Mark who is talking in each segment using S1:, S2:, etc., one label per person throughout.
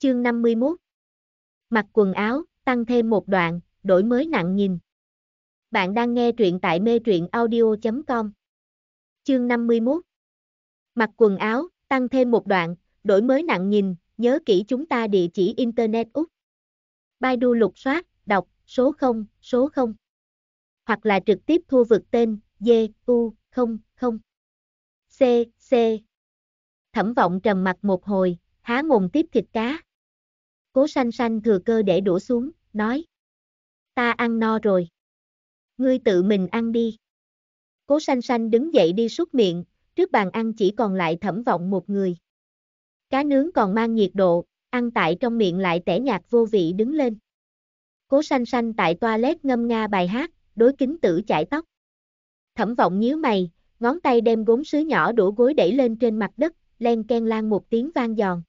S1: chương 51. Mặc quần áo, tăng thêm một đoạn, đổi mới nặng nhìn. Bạn đang nghe truyện tại mê truyện audio.com. Chương 51. Mặc quần áo, tăng thêm một đoạn, đổi mới nặng nhìn, nhớ kỹ chúng ta địa chỉ Internet Úc. Baidu lục soát, đọc, số 0, số 0. Hoặc là trực tiếp thu vực tên, D, U, 0, 0. C, C. Thẩm vọng trầm mặt một hồi, há mồm tiếp thịt cá. Cố sanh sanh thừa cơ để đổ xuống, nói. Ta ăn no rồi. Ngươi tự mình ăn đi. Cố sanh sanh đứng dậy đi suốt miệng, trước bàn ăn chỉ còn lại thẩm vọng một người. Cá nướng còn mang nhiệt độ, ăn tại trong miệng lại tẻ nhạt vô vị đứng lên. Cố sanh sanh tại toilet ngâm nga bài hát, đối kính tử chải tóc. Thẩm vọng nhíu mày, ngón tay đem gốm sứ nhỏ đổ gối đẩy lên trên mặt đất, len ken lan một tiếng vang giòn.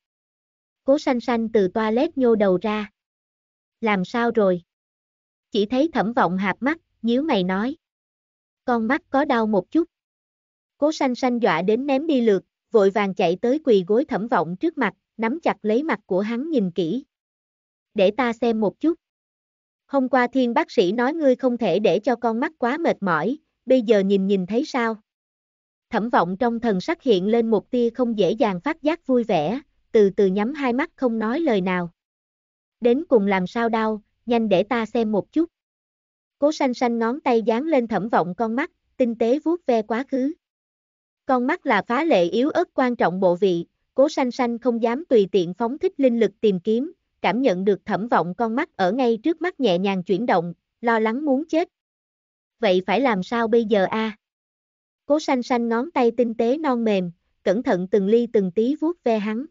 S1: Cố xanh xanh từ toilet nhô đầu ra. Làm sao rồi? Chỉ thấy thẩm vọng hạp mắt, nhíu mày nói. Con mắt có đau một chút. Cố xanh xanh dọa đến ném đi lượt, vội vàng chạy tới quỳ gối thẩm vọng trước mặt, nắm chặt lấy mặt của hắn nhìn kỹ. Để ta xem một chút. Hôm qua thiên bác sĩ nói ngươi không thể để cho con mắt quá mệt mỏi, bây giờ nhìn nhìn thấy sao? Thẩm vọng trong thần sắc hiện lên một tia không dễ dàng phát giác vui vẻ, từ từ nhắm hai mắt không nói lời nào. Đến cùng làm sao đau, nhanh để ta xem một chút. Cố xanh xanh ngón tay dán lên thẩm vọng con mắt, tinh tế vuốt ve quá khứ. Con mắt là phá lệ yếu ớt quan trọng bộ vị, cố xanh xanh không dám tùy tiện phóng thích linh lực tìm kiếm, cảm nhận được thẩm vọng con mắt ở ngay trước mắt nhẹ nhàng chuyển động, lo lắng muốn chết. Vậy phải làm sao bây giờ a? À? Cố xanh xanh ngón tay tinh tế non mềm, cẩn thận từng ly từng tí vuốt ve hắn.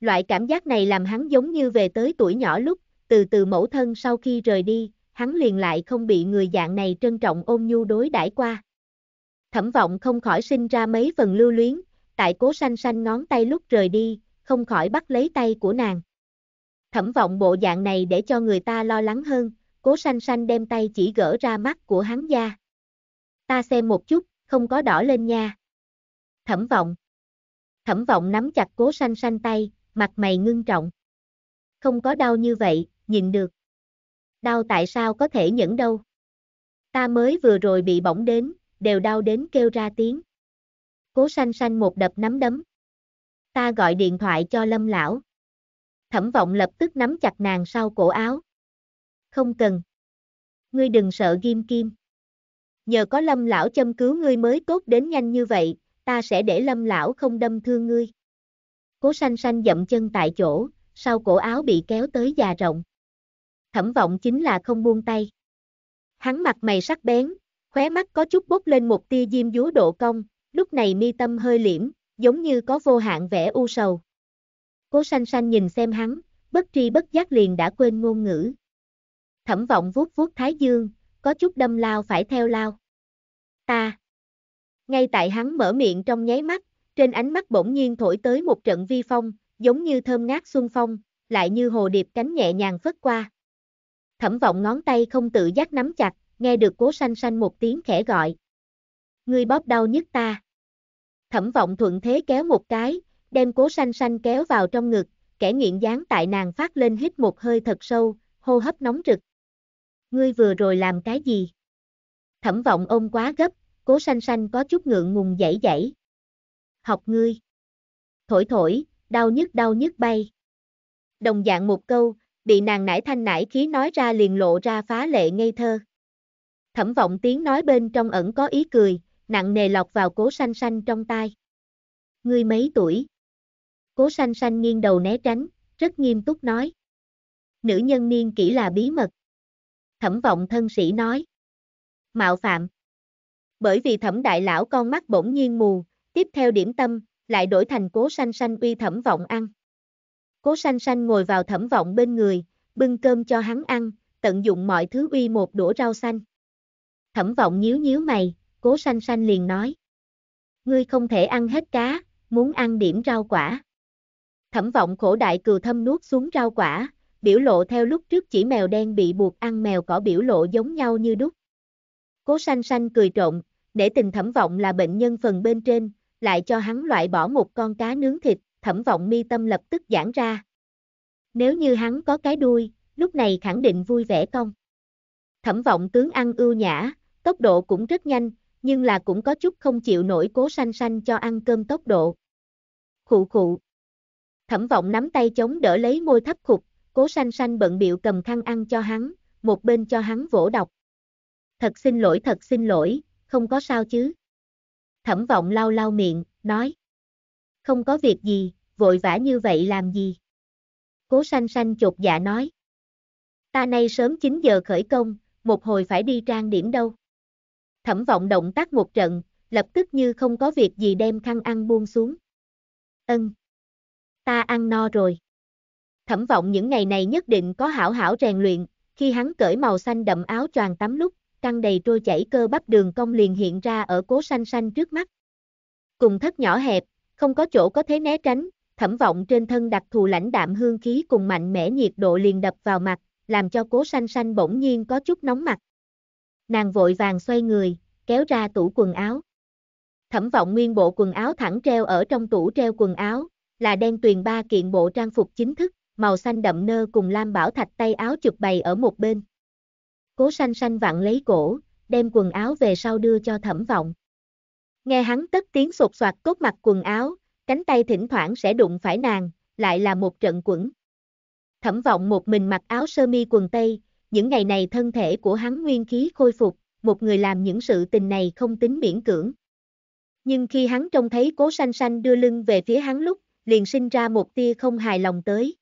S1: Loại cảm giác này làm hắn giống như về tới tuổi nhỏ lúc, từ từ mẫu thân sau khi rời đi, hắn liền lại không bị người dạng này trân trọng ôm nhu đối đãi qua. Thẩm vọng không khỏi sinh ra mấy phần lưu luyến, tại cố sanh sanh ngón tay lúc rời đi, không khỏi bắt lấy tay của nàng. Thẩm vọng bộ dạng này để cho người ta lo lắng hơn, cố sanh sanh đem tay chỉ gỡ ra mắt của hắn ra. Ta xem một chút, không có đỏ lên nha. Thẩm vọng. Thẩm vọng nắm chặt cố sanh sanh tay, mặt mày ngưng trọng. Không có đau như vậy, nhìn được. Đau tại sao có thể nhẫn đâu. Ta mới vừa rồi bị bỏng đến, đều đau đến kêu ra tiếng. Cố sanh sanh một đập nắm đấm. Ta gọi điện thoại cho lâm lão. Thẩm vọng lập tức nắm chặt nàng sau cổ áo. Không cần. Ngươi đừng sợ ghim kim. Nhờ có lâm lão châm cứu ngươi mới tốt đến nhanh như vậy, ta sẽ để lâm lão không đâm thương ngươi. Cố sanh sanh dậm chân tại chỗ, sau cổ áo bị kéo tới già rộng. Thẩm vọng chính là không buông tay. Hắn mặt mày sắc bén, khóe mắt có chút bốc lên một tia diêm dúa độ cong, lúc này mi tâm hơi liễm, giống như có vô hạn vẻ u sầu. Cố sanh sanh nhìn xem hắn, bất tri bất giác liền đã quên ngôn ngữ. Thẩm vọng vuốt vuốt thái dương, có chút đâm lao phải theo lao. Ta. Ngay tại hắn mở miệng trong nháy mắt, trên ánh mắt bỗng nhiên thổi tới một trận vi phong, giống như thơm ngát xuân phong, lại như hồ điệp cánh nhẹ nhàng phất qua. Thẩm vọng ngón tay không tự giác nắm chặt, nghe được cố sanh sanh một tiếng khẽ gọi. Ngươi bóp đau nhất ta. Thẩm vọng thuận thế kéo một cái, đem cố sanh sanh kéo vào trong ngực, kẻ nghiện dán tại nàng phát lên hít một hơi thật sâu, hô hấp nóng rực. Ngươi vừa rồi làm cái gì? Thẩm vọng ôm quá gấp, cố sanh sanh có chút ngượng ngùng dãy dãy học ngươi. Thổi thổi, đau nhức đau nhức bay. Đồng dạng một câu, bị nàng nải thanh nải khí nói ra liền lộ ra phá lệ ngây thơ. Thẩm vọng tiếng nói bên trong ẩn có ý cười, nặng nề lọc vào cố sanh sanh trong tai. Ngươi mấy tuổi? Cố sanh sanh nghiêng đầu né tránh, rất nghiêm túc nói. Nữ nhân niên kỹ là bí mật. Thẩm vọng thân sĩ nói. Mạo phạm. Bởi vì thẩm đại lão con mắt bỗng nhiên mù, Tiếp theo điểm tâm, lại đổi thành cố sanh sanh uy thẩm vọng ăn. Cố sanh sanh ngồi vào thẩm vọng bên người, bưng cơm cho hắn ăn, tận dụng mọi thứ uy một đũa rau xanh. Thẩm vọng nhíu nhíu mày, cố sanh sanh liền nói. Ngươi không thể ăn hết cá, muốn ăn điểm rau quả. Thẩm vọng khổ đại cừu thâm nuốt xuống rau quả, biểu lộ theo lúc trước chỉ mèo đen bị buộc ăn mèo cỏ biểu lộ giống nhau như đúc. Cố sanh sanh cười trộn, để tình thẩm vọng là bệnh nhân phần bên trên, lại cho hắn loại bỏ một con cá nướng thịt, thẩm vọng mi tâm lập tức giãn ra. Nếu như hắn có cái đuôi, lúc này khẳng định vui vẻ công. Thẩm vọng tướng ăn ưu nhã, tốc độ cũng rất nhanh, nhưng là cũng có chút không chịu nổi cố sanh sanh cho ăn cơm tốc độ. Khụ khụ. Thẩm vọng nắm tay chống đỡ lấy môi thấp khục, cố sanh sanh bận biệu cầm khăn ăn cho hắn, một bên cho hắn vỗ đọc. Thật xin lỗi thật xin lỗi, không có sao chứ thẩm vọng lau lau miệng, nói. Không có việc gì, vội vã như vậy làm gì? Cố sanh sanh chột dạ nói. Ta nay sớm 9 giờ khởi công, một hồi phải đi trang điểm đâu. Thẩm vọng động tác một trận, lập tức như không có việc gì đem khăn ăn buông xuống. Ân. Ta ăn no rồi. Thẩm vọng những ngày này nhất định có hảo hảo rèn luyện, khi hắn cởi màu xanh đậm áo choàng tắm lúc, căng đầy trôi chảy cơ bắp đường cong liền hiện ra ở cố xanh xanh trước mắt. Cùng thất nhỏ hẹp, không có chỗ có thế né tránh, thẩm vọng trên thân đặc thù lãnh đạm hương khí cùng mạnh mẽ nhiệt độ liền đập vào mặt, làm cho cố xanh xanh bỗng nhiên có chút nóng mặt. Nàng vội vàng xoay người, kéo ra tủ quần áo. Thẩm vọng nguyên bộ quần áo thẳng treo ở trong tủ treo quần áo, là đen tuyền ba kiện bộ trang phục chính thức, màu xanh đậm nơ cùng lam bảo thạch tay áo chụp bày ở một bên. Cố sanh sanh vặn lấy cổ, đem quần áo về sau đưa cho thẩm vọng. Nghe hắn tất tiếng sột soạt cốt mặt quần áo, cánh tay thỉnh thoảng sẽ đụng phải nàng, lại là một trận quẩn. Thẩm vọng một mình mặc áo sơ mi quần tây, những ngày này thân thể của hắn nguyên khí khôi phục, một người làm những sự tình này không tính miễn cưỡng. Nhưng khi hắn trông thấy cố sanh sanh đưa lưng về phía hắn lúc, liền sinh ra một tia không hài lòng tới.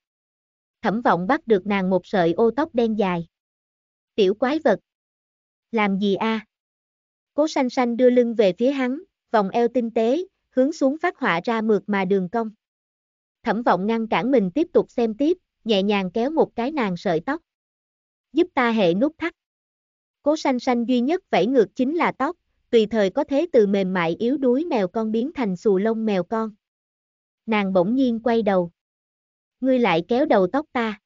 S1: Thẩm vọng bắt được nàng một sợi ô tóc đen dài. Tiểu quái vật. Làm gì a? À? Cố xanh xanh đưa lưng về phía hắn, vòng eo tinh tế, hướng xuống phát họa ra mượt mà đường cong. Thẩm vọng ngăn cản mình tiếp tục xem tiếp, nhẹ nhàng kéo một cái nàng sợi tóc. Giúp ta hệ nút thắt. Cố xanh xanh duy nhất vẫy ngược chính là tóc, tùy thời có thế từ mềm mại yếu đuối mèo con biến thành xù lông mèo con. Nàng bỗng nhiên quay đầu. Ngươi lại kéo đầu tóc ta.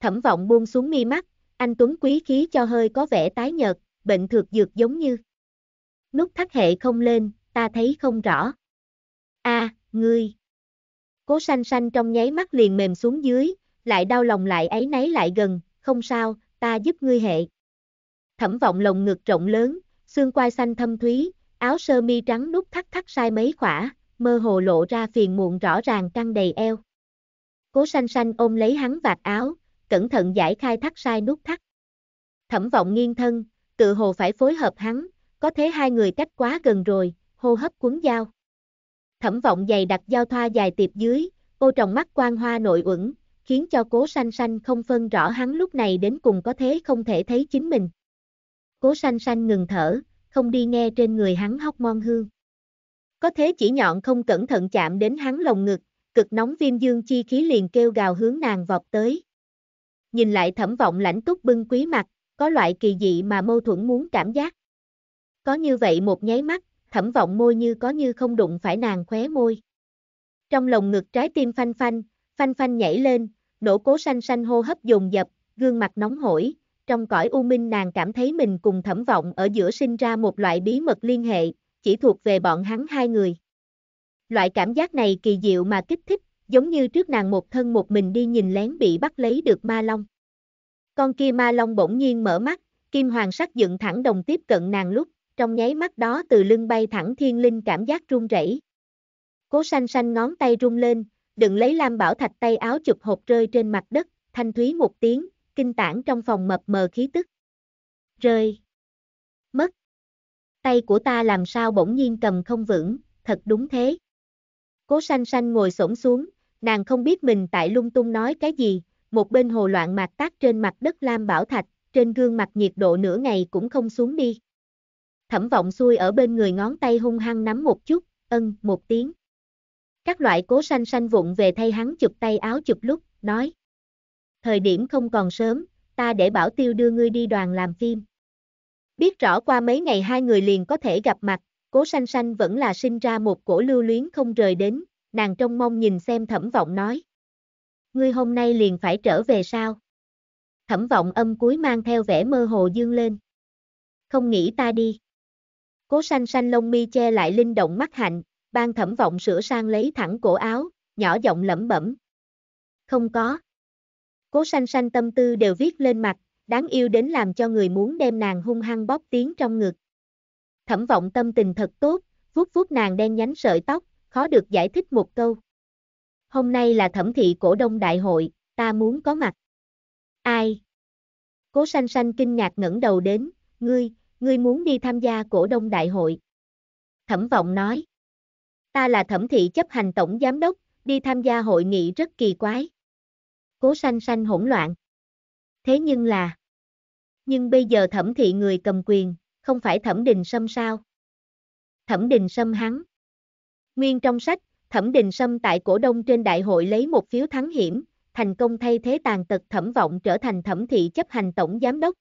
S1: Thẩm vọng buông xuống mi mắt, anh Tuấn quý khí cho hơi có vẻ tái nhợt, bệnh thược dược giống như. Nút thắt hệ không lên, ta thấy không rõ. a à, ngươi. Cố sanh sanh trong nháy mắt liền mềm xuống dưới, lại đau lòng lại ấy nấy lại gần, không sao, ta giúp ngươi hệ. Thẩm vọng lồng ngực rộng lớn, xương quai xanh thâm thúy, áo sơ mi trắng nút thắt thắt sai mấy khỏa, mơ hồ lộ ra phiền muộn rõ ràng căng đầy eo. Cố sanh sanh ôm lấy hắn vạt áo, cẩn thận giải khai thắt sai nút thắt. Thẩm vọng nghiêng thân, tự hồ phải phối hợp hắn, có thế hai người cách quá gần rồi, hô hấp cuốn dao. Thẩm vọng dày đặt dao thoa dài tiệp dưới, ô trồng mắt quan hoa nội uẩn, khiến cho cố sanh sanh không phân rõ hắn lúc này đến cùng có thế không thể thấy chính mình. Cố sanh sanh ngừng thở, không đi nghe trên người hắn hóc mon hương. Có thế chỉ nhọn không cẩn thận chạm đến hắn lồng ngực, cực nóng viêm dương chi khí liền kêu gào hướng nàng vọt tới nhìn lại thẩm vọng lãnh túc bưng quý mặt, có loại kỳ dị mà mâu thuẫn muốn cảm giác. Có như vậy một nháy mắt, thẩm vọng môi như có như không đụng phải nàng khóe môi. Trong lồng ngực trái tim phanh phanh, phanh phanh nhảy lên, nổ cố xanh xanh hô hấp dồn dập, gương mặt nóng hổi, trong cõi u minh nàng cảm thấy mình cùng thẩm vọng ở giữa sinh ra một loại bí mật liên hệ, chỉ thuộc về bọn hắn hai người. Loại cảm giác này kỳ diệu mà kích thích, giống như trước nàng một thân một mình đi nhìn lén bị bắt lấy được ma long. Con kia ma long bỗng nhiên mở mắt, kim hoàng sắc dựng thẳng đồng tiếp cận nàng lúc, trong nháy mắt đó từ lưng bay thẳng thiên linh cảm giác run rẩy. Cố xanh xanh ngón tay rung lên, đừng lấy lam bảo thạch tay áo chụp hộp rơi trên mặt đất, thanh thúy một tiếng, kinh tảng trong phòng mập mờ khí tức. Rơi. Mất. Tay của ta làm sao bỗng nhiên cầm không vững, thật đúng thế. Cố xanh xanh ngồi xổm xuống, Nàng không biết mình tại lung tung nói cái gì, một bên hồ loạn mạc tác trên mặt đất lam bảo thạch, trên gương mặt nhiệt độ nửa ngày cũng không xuống đi. Thẩm vọng xuôi ở bên người ngón tay hung hăng nắm một chút, ân, một tiếng. Các loại cố sanh sanh vụng về thay hắn chụp tay áo chụp lúc, nói. Thời điểm không còn sớm, ta để bảo tiêu đưa ngươi đi đoàn làm phim. Biết rõ qua mấy ngày hai người liền có thể gặp mặt, cố sanh sanh vẫn là sinh ra một cổ lưu luyến không rời đến, nàng trông mong nhìn xem thẩm vọng nói. Ngươi hôm nay liền phải trở về sao? Thẩm vọng âm cuối mang theo vẻ mơ hồ dương lên. Không nghĩ ta đi. Cố xanh sanh lông mi che lại linh động mắt hạnh, ban thẩm vọng sửa sang lấy thẳng cổ áo, nhỏ giọng lẩm bẩm. Không có. Cố xanh sanh tâm tư đều viết lên mặt, đáng yêu đến làm cho người muốn đem nàng hung hăng bóp tiếng trong ngực. Thẩm vọng tâm tình thật tốt, vuốt vuốt nàng đen nhánh sợi tóc, khó được giải thích một câu. Hôm nay là thẩm thị cổ đông đại hội, ta muốn có mặt. Ai? Cố sanh sanh kinh ngạc ngẩng đầu đến, ngươi, ngươi muốn đi tham gia cổ đông đại hội. Thẩm vọng nói. Ta là thẩm thị chấp hành tổng giám đốc, đi tham gia hội nghị rất kỳ quái. Cố sanh sanh hỗn loạn. Thế nhưng là... Nhưng bây giờ thẩm thị người cầm quyền, không phải thẩm đình sâm sao? Thẩm đình sâm hắn. Nguyên trong sách, Thẩm Đình Sâm tại cổ đông trên đại hội lấy một phiếu thắng hiểm, thành công thay thế tàn tật Thẩm Vọng trở thành Thẩm thị chấp hành tổng giám đốc.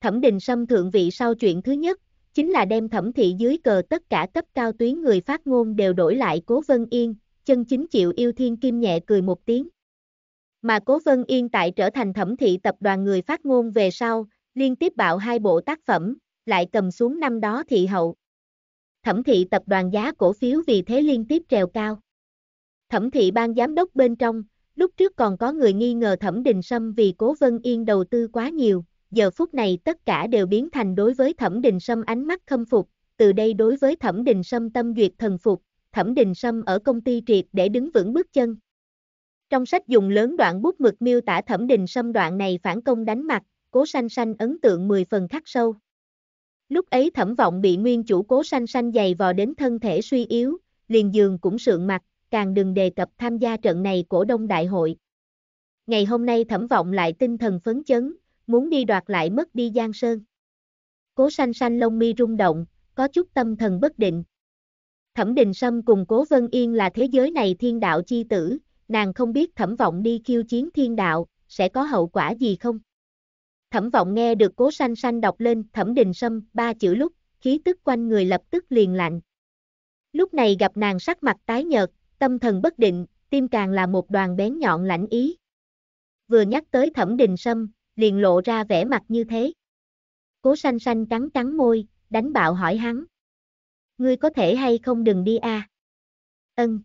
S1: Thẩm Đình Sâm thượng vị sau chuyện thứ nhất, chính là đem Thẩm thị dưới cờ tất cả cấp cao tuyến người phát ngôn đều đổi lại Cố Vân Yên, chân chính chịu yêu thiên kim nhẹ cười một tiếng. Mà Cố Vân Yên tại trở thành Thẩm thị tập đoàn người phát ngôn về sau, liên tiếp bạo hai bộ tác phẩm, lại cầm xuống năm đó thị hậu thẩm thị tập đoàn giá cổ phiếu vì thế liên tiếp trèo cao. Thẩm thị ban giám đốc bên trong, lúc trước còn có người nghi ngờ thẩm đình sâm vì cố vân yên đầu tư quá nhiều, giờ phút này tất cả đều biến thành đối với thẩm đình sâm ánh mắt khâm phục, từ đây đối với thẩm đình sâm tâm duyệt thần phục, thẩm đình sâm ở công ty triệt để đứng vững bước chân. Trong sách dùng lớn đoạn bút mực miêu tả thẩm đình sâm đoạn này phản công đánh mặt, cố sanh sanh ấn tượng 10 phần khắc sâu. Lúc ấy thẩm vọng bị nguyên chủ cố sanh sanh dày vò đến thân thể suy yếu, liền giường cũng sượng mặt, càng đừng đề cập tham gia trận này cổ đông đại hội. Ngày hôm nay thẩm vọng lại tinh thần phấn chấn, muốn đi đoạt lại mất đi Giang Sơn. Cố sanh sanh lông mi rung động, có chút tâm thần bất định. Thẩm Đình Sâm cùng Cố Vân Yên là thế giới này thiên đạo chi tử, nàng không biết thẩm vọng đi khiêu chiến thiên đạo, sẽ có hậu quả gì không? Thẩm vọng nghe được cố sanh sanh đọc lên thẩm đình sâm ba chữ lúc, khí tức quanh người lập tức liền lạnh. Lúc này gặp nàng sắc mặt tái nhợt, tâm thần bất định, tim càng là một đoàn bén nhọn lãnh ý. Vừa nhắc tới thẩm đình sâm, liền lộ ra vẻ mặt như thế. Cố sanh sanh cắn cắn môi, đánh bạo hỏi hắn. Ngươi có thể hay không đừng đi a? À? Ân.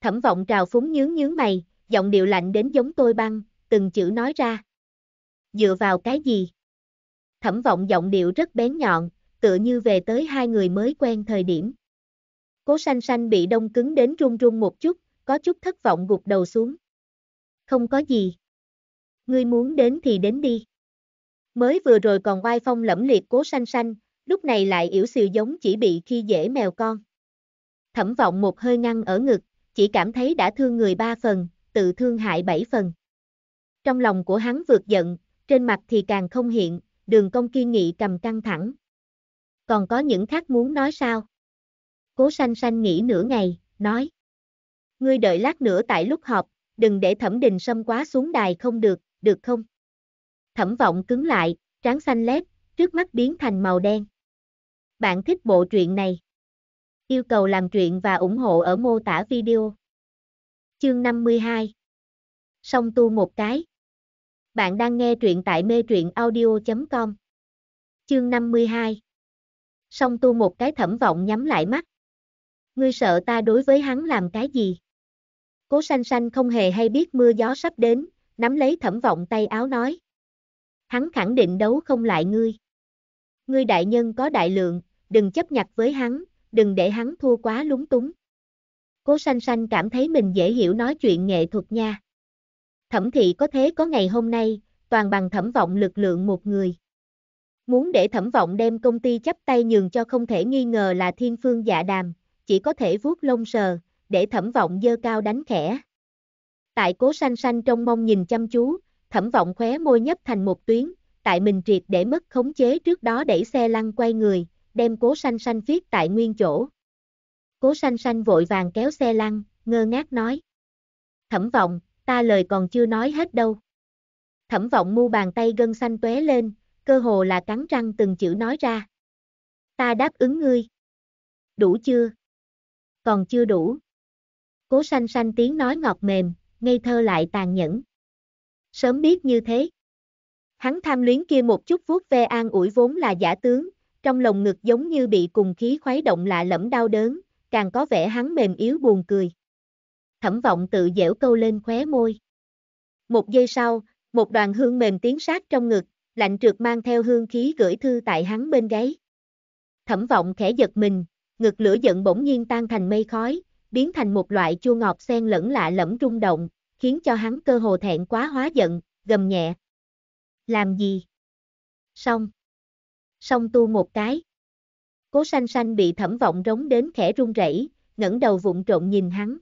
S1: Thẩm vọng trào phúng nhướng nhướng mày, giọng điệu lạnh đến giống tôi băng, từng chữ nói ra dựa vào cái gì? Thẩm vọng giọng điệu rất bén nhọn, tựa như về tới hai người mới quen thời điểm. Cố sanh sanh bị đông cứng đến run run một chút, có chút thất vọng gục đầu xuống. Không có gì. Ngươi muốn đến thì đến đi. Mới vừa rồi còn oai phong lẫm liệt cố sanh sanh, lúc này lại yếu xìu giống chỉ bị khi dễ mèo con. Thẩm vọng một hơi ngăn ở ngực, chỉ cảm thấy đã thương người ba phần, tự thương hại bảy phần. Trong lòng của hắn vượt giận, trên mặt thì càng không hiện, đường công kiên nghị cầm căng thẳng. Còn có những khác muốn nói sao? Cố sanh sanh nghĩ nửa ngày, nói. Ngươi đợi lát nữa tại lúc họp, đừng để thẩm đình xâm quá xuống đài không được, được không? Thẩm vọng cứng lại, trán xanh lét, trước mắt biến thành màu đen. Bạn thích bộ truyện này? Yêu cầu làm truyện và ủng hộ ở mô tả video. Chương 52 Song tu một cái bạn đang nghe truyện tại mê truyện audio.com. Chương 52 Song tu một cái thẩm vọng nhắm lại mắt. Ngươi sợ ta đối với hắn làm cái gì? Cố sanh sanh không hề hay biết mưa gió sắp đến, nắm lấy thẩm vọng tay áo nói. Hắn khẳng định đấu không lại ngươi. Ngươi đại nhân có đại lượng, đừng chấp nhặt với hắn, đừng để hắn thua quá lúng túng. Cố sanh sanh cảm thấy mình dễ hiểu nói chuyện nghệ thuật nha. Thẩm thị có thế có ngày hôm nay, toàn bằng thẩm vọng lực lượng một người. Muốn để thẩm vọng đem công ty chấp tay nhường cho không thể nghi ngờ là thiên phương dạ đàm, chỉ có thể vuốt lông sờ, để thẩm vọng dơ cao đánh khẽ. Tại cố sanh sanh trong mong nhìn chăm chú, thẩm vọng khóe môi nhấp thành một tuyến, tại mình triệt để mất khống chế trước đó đẩy xe lăn quay người, đem cố sanh sanh viết tại nguyên chỗ. Cố sanh sanh vội vàng kéo xe lăn, ngơ ngác nói. Thẩm vọng, ta lời còn chưa nói hết đâu. Thẩm vọng mu bàn tay gân xanh tuế lên, cơ hồ là cắn răng từng chữ nói ra. Ta đáp ứng ngươi. Đủ chưa? Còn chưa đủ. Cố xanh xanh tiếng nói ngọt mềm, ngây thơ lại tàn nhẫn. Sớm biết như thế. Hắn tham luyến kia một chút vuốt ve an ủi vốn là giả tướng, trong lòng ngực giống như bị cùng khí khuấy động lạ lẫm đau đớn, càng có vẻ hắn mềm yếu buồn cười thẩm vọng tự dẻo câu lên khóe môi. Một giây sau, một đoàn hương mềm tiến sát trong ngực, lạnh trượt mang theo hương khí gửi thư tại hắn bên gáy. Thẩm vọng khẽ giật mình, ngực lửa giận bỗng nhiên tan thành mây khói, biến thành một loại chua ngọt xen lẫn lạ lẫm rung động, khiến cho hắn cơ hồ thẹn quá hóa giận, gầm nhẹ. Làm gì? Xong. Xong tu một cái. Cố sanh sanh bị thẩm vọng rống đến khẽ run rẩy, ngẩng đầu vụng trộn nhìn hắn,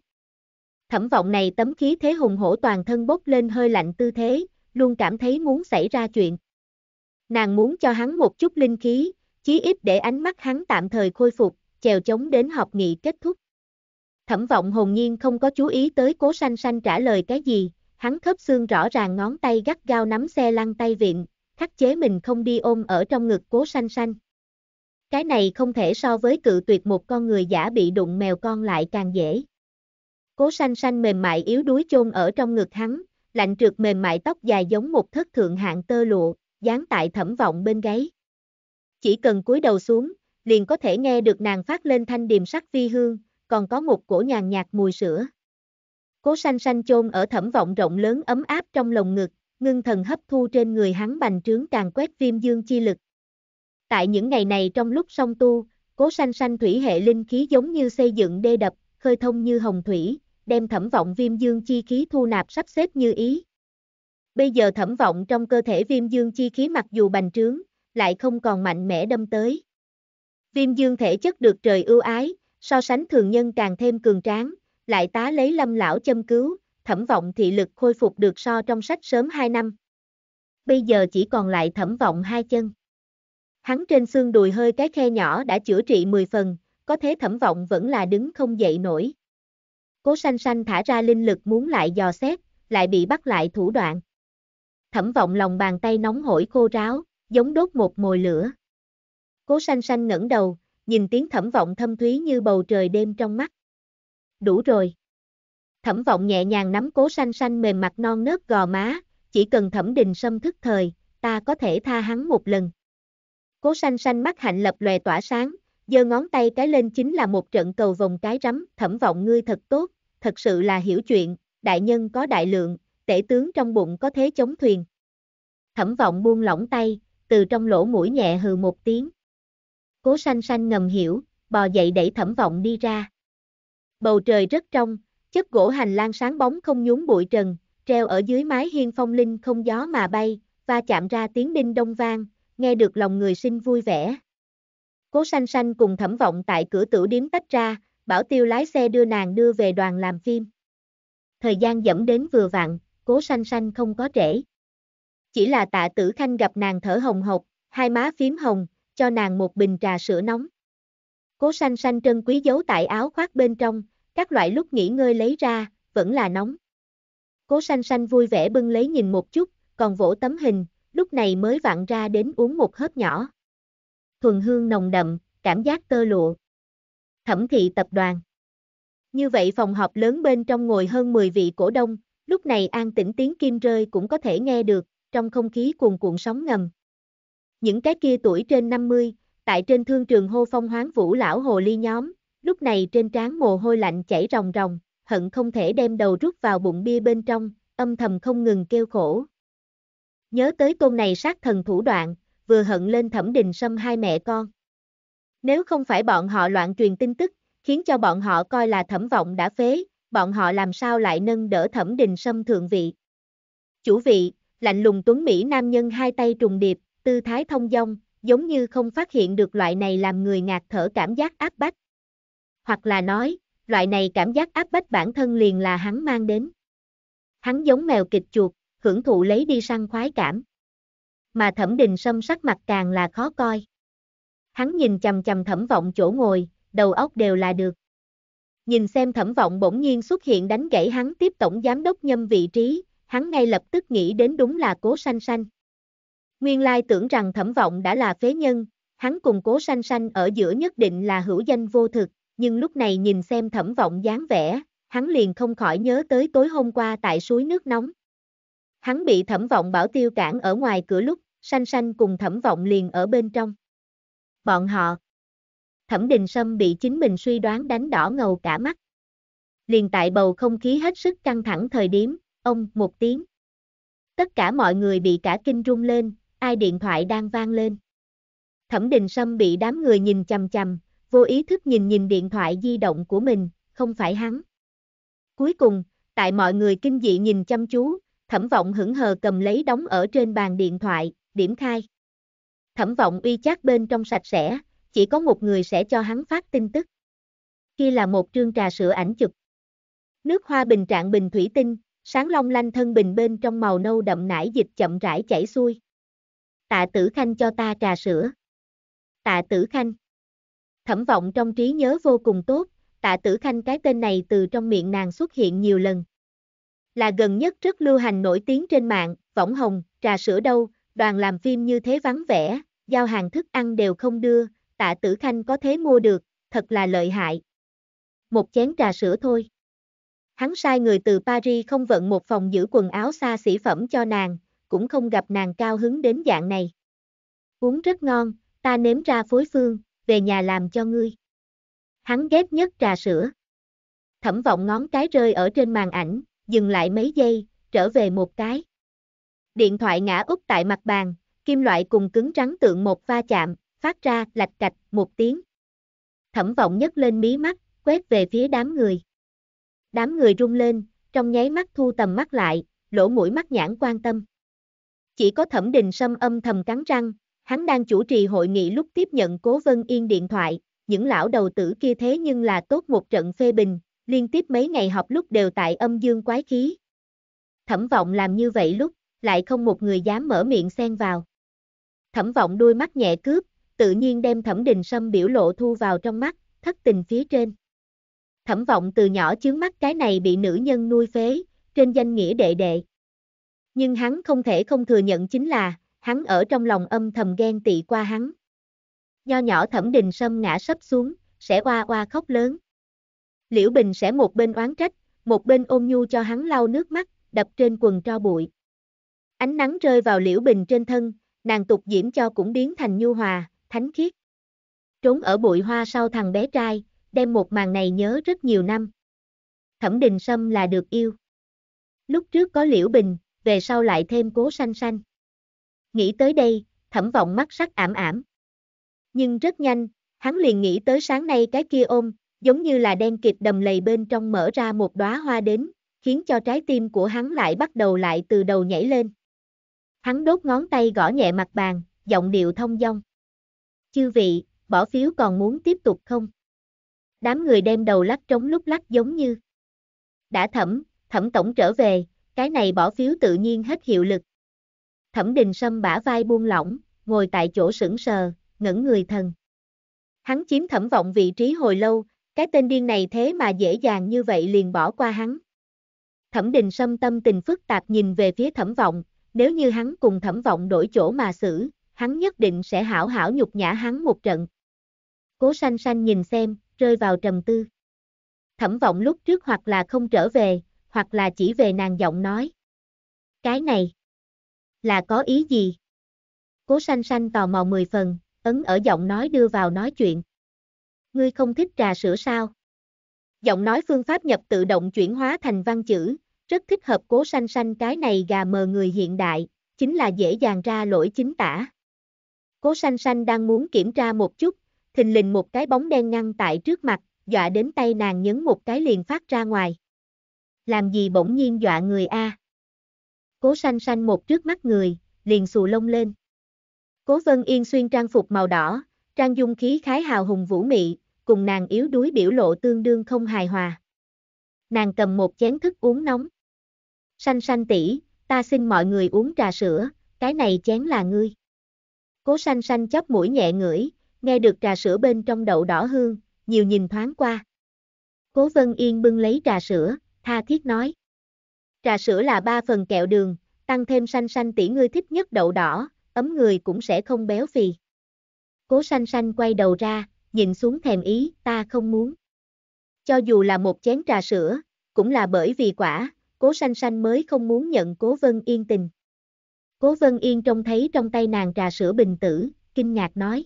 S1: Thẩm vọng này tấm khí thế hùng hổ toàn thân bốc lên hơi lạnh tư thế, luôn cảm thấy muốn xảy ra chuyện. Nàng muốn cho hắn một chút linh khí, chí ít để ánh mắt hắn tạm thời khôi phục, chèo chống đến họp nghị kết thúc. Thẩm vọng hồn nhiên không có chú ý tới cố sanh sanh trả lời cái gì, hắn khớp xương rõ ràng ngón tay gắt gao nắm xe lăn tay viện, khắc chế mình không đi ôm ở trong ngực cố sanh sanh. Cái này không thể so với cự tuyệt một con người giả bị đụng mèo con lại càng dễ. Cố xanh xanh mềm mại yếu đuối chôn ở trong ngực hắn, lạnh trượt mềm mại tóc dài giống một thất thượng hạng tơ lụa, dán tại thẩm vọng bên gáy. Chỉ cần cúi đầu xuống, liền có thể nghe được nàng phát lên thanh điềm sắc vi hương, còn có một cổ nhàn nhạt mùi sữa. Cố xanh xanh chôn ở thẩm vọng rộng lớn ấm áp trong lồng ngực, ngưng thần hấp thu trên người hắn bành trướng càng quét viêm dương chi lực. Tại những ngày này trong lúc song tu, cố xanh xanh thủy hệ linh khí giống như xây dựng đê đập, khơi thông như hồng thủy, đem thẩm vọng viêm dương chi khí thu nạp sắp xếp như ý. Bây giờ thẩm vọng trong cơ thể viêm dương chi khí mặc dù bành trướng, lại không còn mạnh mẽ đâm tới. Viêm dương thể chất được trời ưu ái, so sánh thường nhân càng thêm cường tráng, lại tá lấy lâm lão châm cứu, thẩm vọng thị lực khôi phục được so trong sách sớm 2 năm. Bây giờ chỉ còn lại thẩm vọng hai chân. Hắn trên xương đùi hơi cái khe nhỏ đã chữa trị 10 phần, có thế thẩm vọng vẫn là đứng không dậy nổi. Cố sanh sanh thả ra linh lực muốn lại dò xét, lại bị bắt lại thủ đoạn. Thẩm vọng lòng bàn tay nóng hổi khô ráo, giống đốt một mồi lửa. Cố sanh sanh ngẩng đầu, nhìn tiếng thẩm vọng thâm thúy như bầu trời đêm trong mắt. Đủ rồi. Thẩm vọng nhẹ nhàng nắm cố sanh sanh mềm mặt non nớt gò má, chỉ cần thẩm đình xâm thức thời, ta có thể tha hắn một lần. Cố sanh sanh mắt hạnh lập lòe tỏa sáng, giơ ngón tay cái lên chính là một trận cầu vòng cái rắm, thẩm vọng ngươi thật tốt, thật sự là hiểu chuyện, đại nhân có đại lượng, tể tướng trong bụng có thế chống thuyền. Thẩm vọng buông lỏng tay, từ trong lỗ mũi nhẹ hừ một tiếng. Cố sanh sanh ngầm hiểu, bò dậy đẩy thẩm vọng đi ra. Bầu trời rất trong, chất gỗ hành lang sáng bóng không nhún bụi trần, treo ở dưới mái hiên phong linh không gió mà bay, va chạm ra tiếng đinh đông vang, nghe được lòng người sinh vui vẻ. Cố sanh sanh cùng thẩm vọng tại cửa tử điếm tách ra, bảo tiêu lái xe đưa nàng đưa về đoàn làm phim. Thời gian dẫm đến vừa vặn, cố sanh sanh không có trễ. Chỉ là tạ tử khanh gặp nàng thở hồng hộc, hai má phím hồng, cho nàng một bình trà sữa nóng. Cố sanh sanh trân quý giấu tại áo khoác bên trong, các loại lúc nghỉ ngơi lấy ra, vẫn là nóng. Cố sanh sanh vui vẻ bưng lấy nhìn một chút, còn vỗ tấm hình, lúc này mới vặn ra đến uống một hớp nhỏ. Thuần hương nồng đậm, cảm giác tơ lụa thẩm thị tập đoàn. Như vậy phòng họp lớn bên trong ngồi hơn 10 vị cổ đông, lúc này an tĩnh tiếng kim rơi cũng có thể nghe được, trong không khí cuồn cuộn sóng ngầm. Những cái kia tuổi trên 50, tại trên thương trường hô phong hoáng vũ lão hồ ly nhóm, lúc này trên trán mồ hôi lạnh chảy ròng ròng, hận không thể đem đầu rút vào bụng bia bên trong, âm thầm không ngừng kêu khổ. Nhớ tới tôn này sát thần thủ đoạn, vừa hận lên thẩm đình sâm hai mẹ con. Nếu không phải bọn họ loạn truyền tin tức, khiến cho bọn họ coi là thẩm vọng đã phế, bọn họ làm sao lại nâng đỡ thẩm đình sâm thượng vị. Chủ vị, lạnh lùng tuấn Mỹ nam nhân hai tay trùng điệp, tư thái thông dong, giống như không phát hiện được loại này làm người ngạt thở cảm giác áp bách. Hoặc là nói, loại này cảm giác áp bách bản thân liền là hắn mang đến. Hắn giống mèo kịch chuột, hưởng thụ lấy đi săn khoái cảm. Mà thẩm đình sâm sắc mặt càng là khó coi. Hắn nhìn chầm chầm thẩm vọng chỗ ngồi, đầu óc đều là được. Nhìn xem thẩm vọng bỗng nhiên xuất hiện đánh gãy hắn tiếp tổng giám đốc nhâm vị trí, hắn ngay lập tức nghĩ đến đúng là cố sanh sanh. Nguyên lai tưởng rằng thẩm vọng đã là phế nhân, hắn cùng cố sanh sanh ở giữa nhất định là hữu danh vô thực, nhưng lúc này nhìn xem thẩm vọng dáng vẻ, hắn liền không khỏi nhớ tới tối hôm qua tại suối nước nóng. Hắn bị thẩm vọng bảo tiêu cản ở ngoài cửa lúc, sanh sanh cùng thẩm vọng liền ở bên trong bọn họ. Thẩm Đình Sâm bị chính mình suy đoán đánh đỏ ngầu cả mắt. Liền tại bầu không khí hết sức căng thẳng thời điểm, ông một tiếng. Tất cả mọi người bị cả kinh rung lên, ai điện thoại đang vang lên. Thẩm Đình Sâm bị đám người nhìn chằm chằm, vô ý thức nhìn nhìn điện thoại di động của mình, không phải hắn. Cuối cùng, tại mọi người kinh dị nhìn chăm chú, thẩm vọng hững hờ cầm lấy đóng ở trên bàn điện thoại, điểm khai. Thẩm vọng uy chắc bên trong sạch sẽ, chỉ có một người sẽ cho hắn phát tin tức. Khi là một trương trà sữa ảnh chụp. Nước hoa bình trạng bình thủy tinh, sáng long lanh thân bình bên trong màu nâu đậm nải dịch chậm rãi chảy xuôi. Tạ tử khanh cho ta trà sữa. Tạ tử khanh. Thẩm vọng trong trí nhớ vô cùng tốt, tạ tử khanh cái tên này từ trong miệng nàng xuất hiện nhiều lần. Là gần nhất rất lưu hành nổi tiếng trên mạng, võng hồng, trà sữa đâu, đoàn làm phim như thế vắng vẻ, giao hàng thức ăn đều không đưa, tạ tử khanh có thế mua được, thật là lợi hại. Một chén trà sữa thôi. Hắn sai người từ Paris không vận một phòng giữ quần áo xa xỉ phẩm cho nàng, cũng không gặp nàng cao hứng đến dạng này. Uống rất ngon, ta nếm ra phối phương, về nhà làm cho ngươi. Hắn ghét nhất trà sữa. Thẩm vọng ngón cái rơi ở trên màn ảnh, dừng lại mấy giây, trở về một cái. Điện thoại ngã úp tại mặt bàn, kim loại cùng cứng trắng tượng một va chạm, phát ra lạch cạch một tiếng. Thẩm vọng nhấc lên mí mắt, quét về phía đám người. Đám người rung lên, trong nháy mắt thu tầm mắt lại, lỗ mũi mắt nhãn quan tâm. Chỉ có thẩm đình sâm âm thầm cắn răng, hắn đang chủ trì hội nghị lúc tiếp nhận cố vân yên điện thoại, những lão đầu tử kia thế nhưng là tốt một trận phê bình, liên tiếp mấy ngày học lúc đều tại âm dương quái khí. Thẩm vọng làm như vậy lúc, lại không một người dám mở miệng xen vào. Thẩm vọng đôi mắt nhẹ cướp, tự nhiên đem thẩm đình sâm biểu lộ thu vào trong mắt, thất tình phía trên. Thẩm vọng từ nhỏ chướng mắt cái này bị nữ nhân nuôi phế, trên danh nghĩa đệ đệ. Nhưng hắn không thể không thừa nhận chính là, hắn ở trong lòng âm thầm ghen tị qua hắn. Nho nhỏ thẩm đình sâm ngã sấp xuống, sẽ oa oa khóc lớn. Liễu Bình sẽ một bên oán trách, một bên ôm nhu cho hắn lau nước mắt, đập trên quần cho bụi. Ánh nắng rơi vào liễu bình trên thân, nàng tục diễm cho cũng biến thành nhu hòa, thánh khiết. Trốn ở bụi hoa sau thằng bé trai, đem một màn này nhớ rất nhiều năm. Thẩm đình sâm là được yêu. Lúc trước có liễu bình, về sau lại thêm cố sanh sanh. Nghĩ tới đây, thẩm vọng mắt sắc ảm ảm. Nhưng rất nhanh, hắn liền nghĩ tới sáng nay cái kia ôm, giống như là đen kịt đầm lầy bên trong mở ra một đóa hoa đến, khiến cho trái tim của hắn lại bắt đầu lại từ đầu nhảy lên. Hắn đốt ngón tay gõ nhẹ mặt bàn, giọng điệu thông dong. Chư vị, bỏ phiếu còn muốn tiếp tục không? Đám người đem đầu lắc trống lúc lắc giống như. Đã thẩm, thẩm tổng trở về, cái này bỏ phiếu tự nhiên hết hiệu lực. Thẩm đình sâm bả vai buông lỏng, ngồi tại chỗ sững sờ, ngẩn người thần. Hắn chiếm thẩm vọng vị trí hồi lâu, cái tên điên này thế mà dễ dàng như vậy liền bỏ qua hắn. Thẩm đình sâm tâm tình phức tạp nhìn về phía thẩm vọng, nếu như hắn cùng thẩm vọng đổi chỗ mà xử, hắn nhất định sẽ hảo hảo nhục nhã hắn một trận. Cố sanh sanh nhìn xem, rơi vào trầm tư. Thẩm vọng lúc trước hoặc là không trở về, hoặc là chỉ về nàng giọng nói. Cái này, là có ý gì? Cố sanh sanh tò mò mười phần, ấn ở giọng nói đưa vào nói chuyện. Ngươi không thích trà sữa sao? Giọng nói phương pháp nhập tự động chuyển hóa thành văn chữ, rất thích hợp cố sanh sanh cái này gà mờ người hiện đại, chính là dễ dàng ra lỗi chính tả. Cố sanh sanh đang muốn kiểm tra một chút, thình lình một cái bóng đen ngăn tại trước mặt, dọa đến tay nàng nhấn một cái liền phát ra ngoài. Làm gì bỗng nhiên dọa người A. Cố sanh sanh một trước mắt người, liền xù lông lên. Cố vân yên xuyên trang phục màu đỏ, trang dung khí khái hào hùng vũ mị, cùng nàng yếu đuối biểu lộ tương đương không hài hòa. Nàng cầm một chén thức uống nóng xanh xanh tỷ, ta xin mọi người uống trà sữa, cái này chén là ngươi. Cố xanh xanh chóp mũi nhẹ ngửi, nghe được trà sữa bên trong đậu đỏ hương, nhiều nhìn thoáng qua. Cố Vân Yên bưng lấy trà sữa, tha thiết nói. Trà sữa là ba phần kẹo đường, tăng thêm xanh xanh tỷ ngươi thích nhất đậu đỏ, ấm người cũng sẽ không béo phì. Cố xanh xanh quay đầu ra, nhìn xuống thèm ý, ta không muốn. Cho dù là một chén trà sữa, cũng là bởi vì quả, cố sanh sanh mới không muốn nhận cố vân yên tình. Cố vân yên trông thấy trong tay nàng trà sữa bình tử, kinh ngạc nói.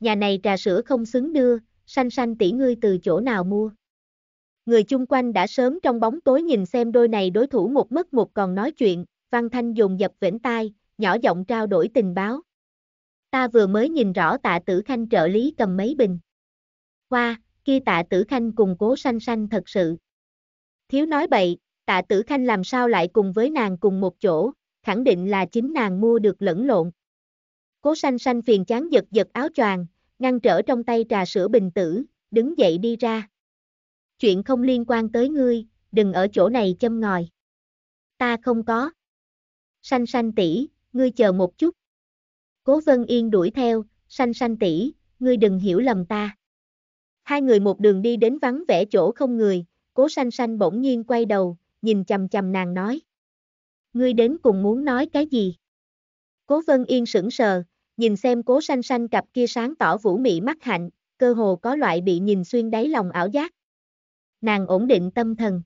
S1: Nhà này trà sữa không xứng đưa, sanh sanh tỷ ngươi từ chỗ nào mua. Người chung quanh đã sớm trong bóng tối nhìn xem đôi này đối thủ một mất một còn nói chuyện, văn thanh dùng dập vĩnh tai, nhỏ giọng trao đổi tình báo. Ta vừa mới nhìn rõ tạ tử khanh trợ lý cầm mấy bình. Qua, kia tạ tử khanh cùng cố sanh sanh thật sự. Thiếu nói bậy, Tạ Tử Khanh làm sao lại cùng với nàng cùng một chỗ, khẳng định là chính nàng mua được lẫn lộn. Cố sanh sanh phiền chán giật giật áo choàng, ngăn trở trong tay trà sữa bình tử, đứng dậy đi ra. Chuyện không liên quan tới ngươi, đừng ở chỗ này châm ngòi. Ta không có. Sanh sanh tỷ, ngươi chờ một chút. Cố Vân Yên đuổi theo, sanh sanh tỷ, ngươi đừng hiểu lầm ta. Hai người một đường đi đến vắng vẻ chỗ không người, cố sanh sanh bỗng nhiên quay đầu, nhìn chầm chầm nàng nói. Ngươi đến cùng muốn nói cái gì? Cố Vân Yên sững sờ, nhìn xem cố sanh sanh cặp kia sáng tỏ vũ mị mắt hạnh, cơ hồ có loại bị nhìn xuyên đáy lòng ảo giác. Nàng ổn định tâm thần.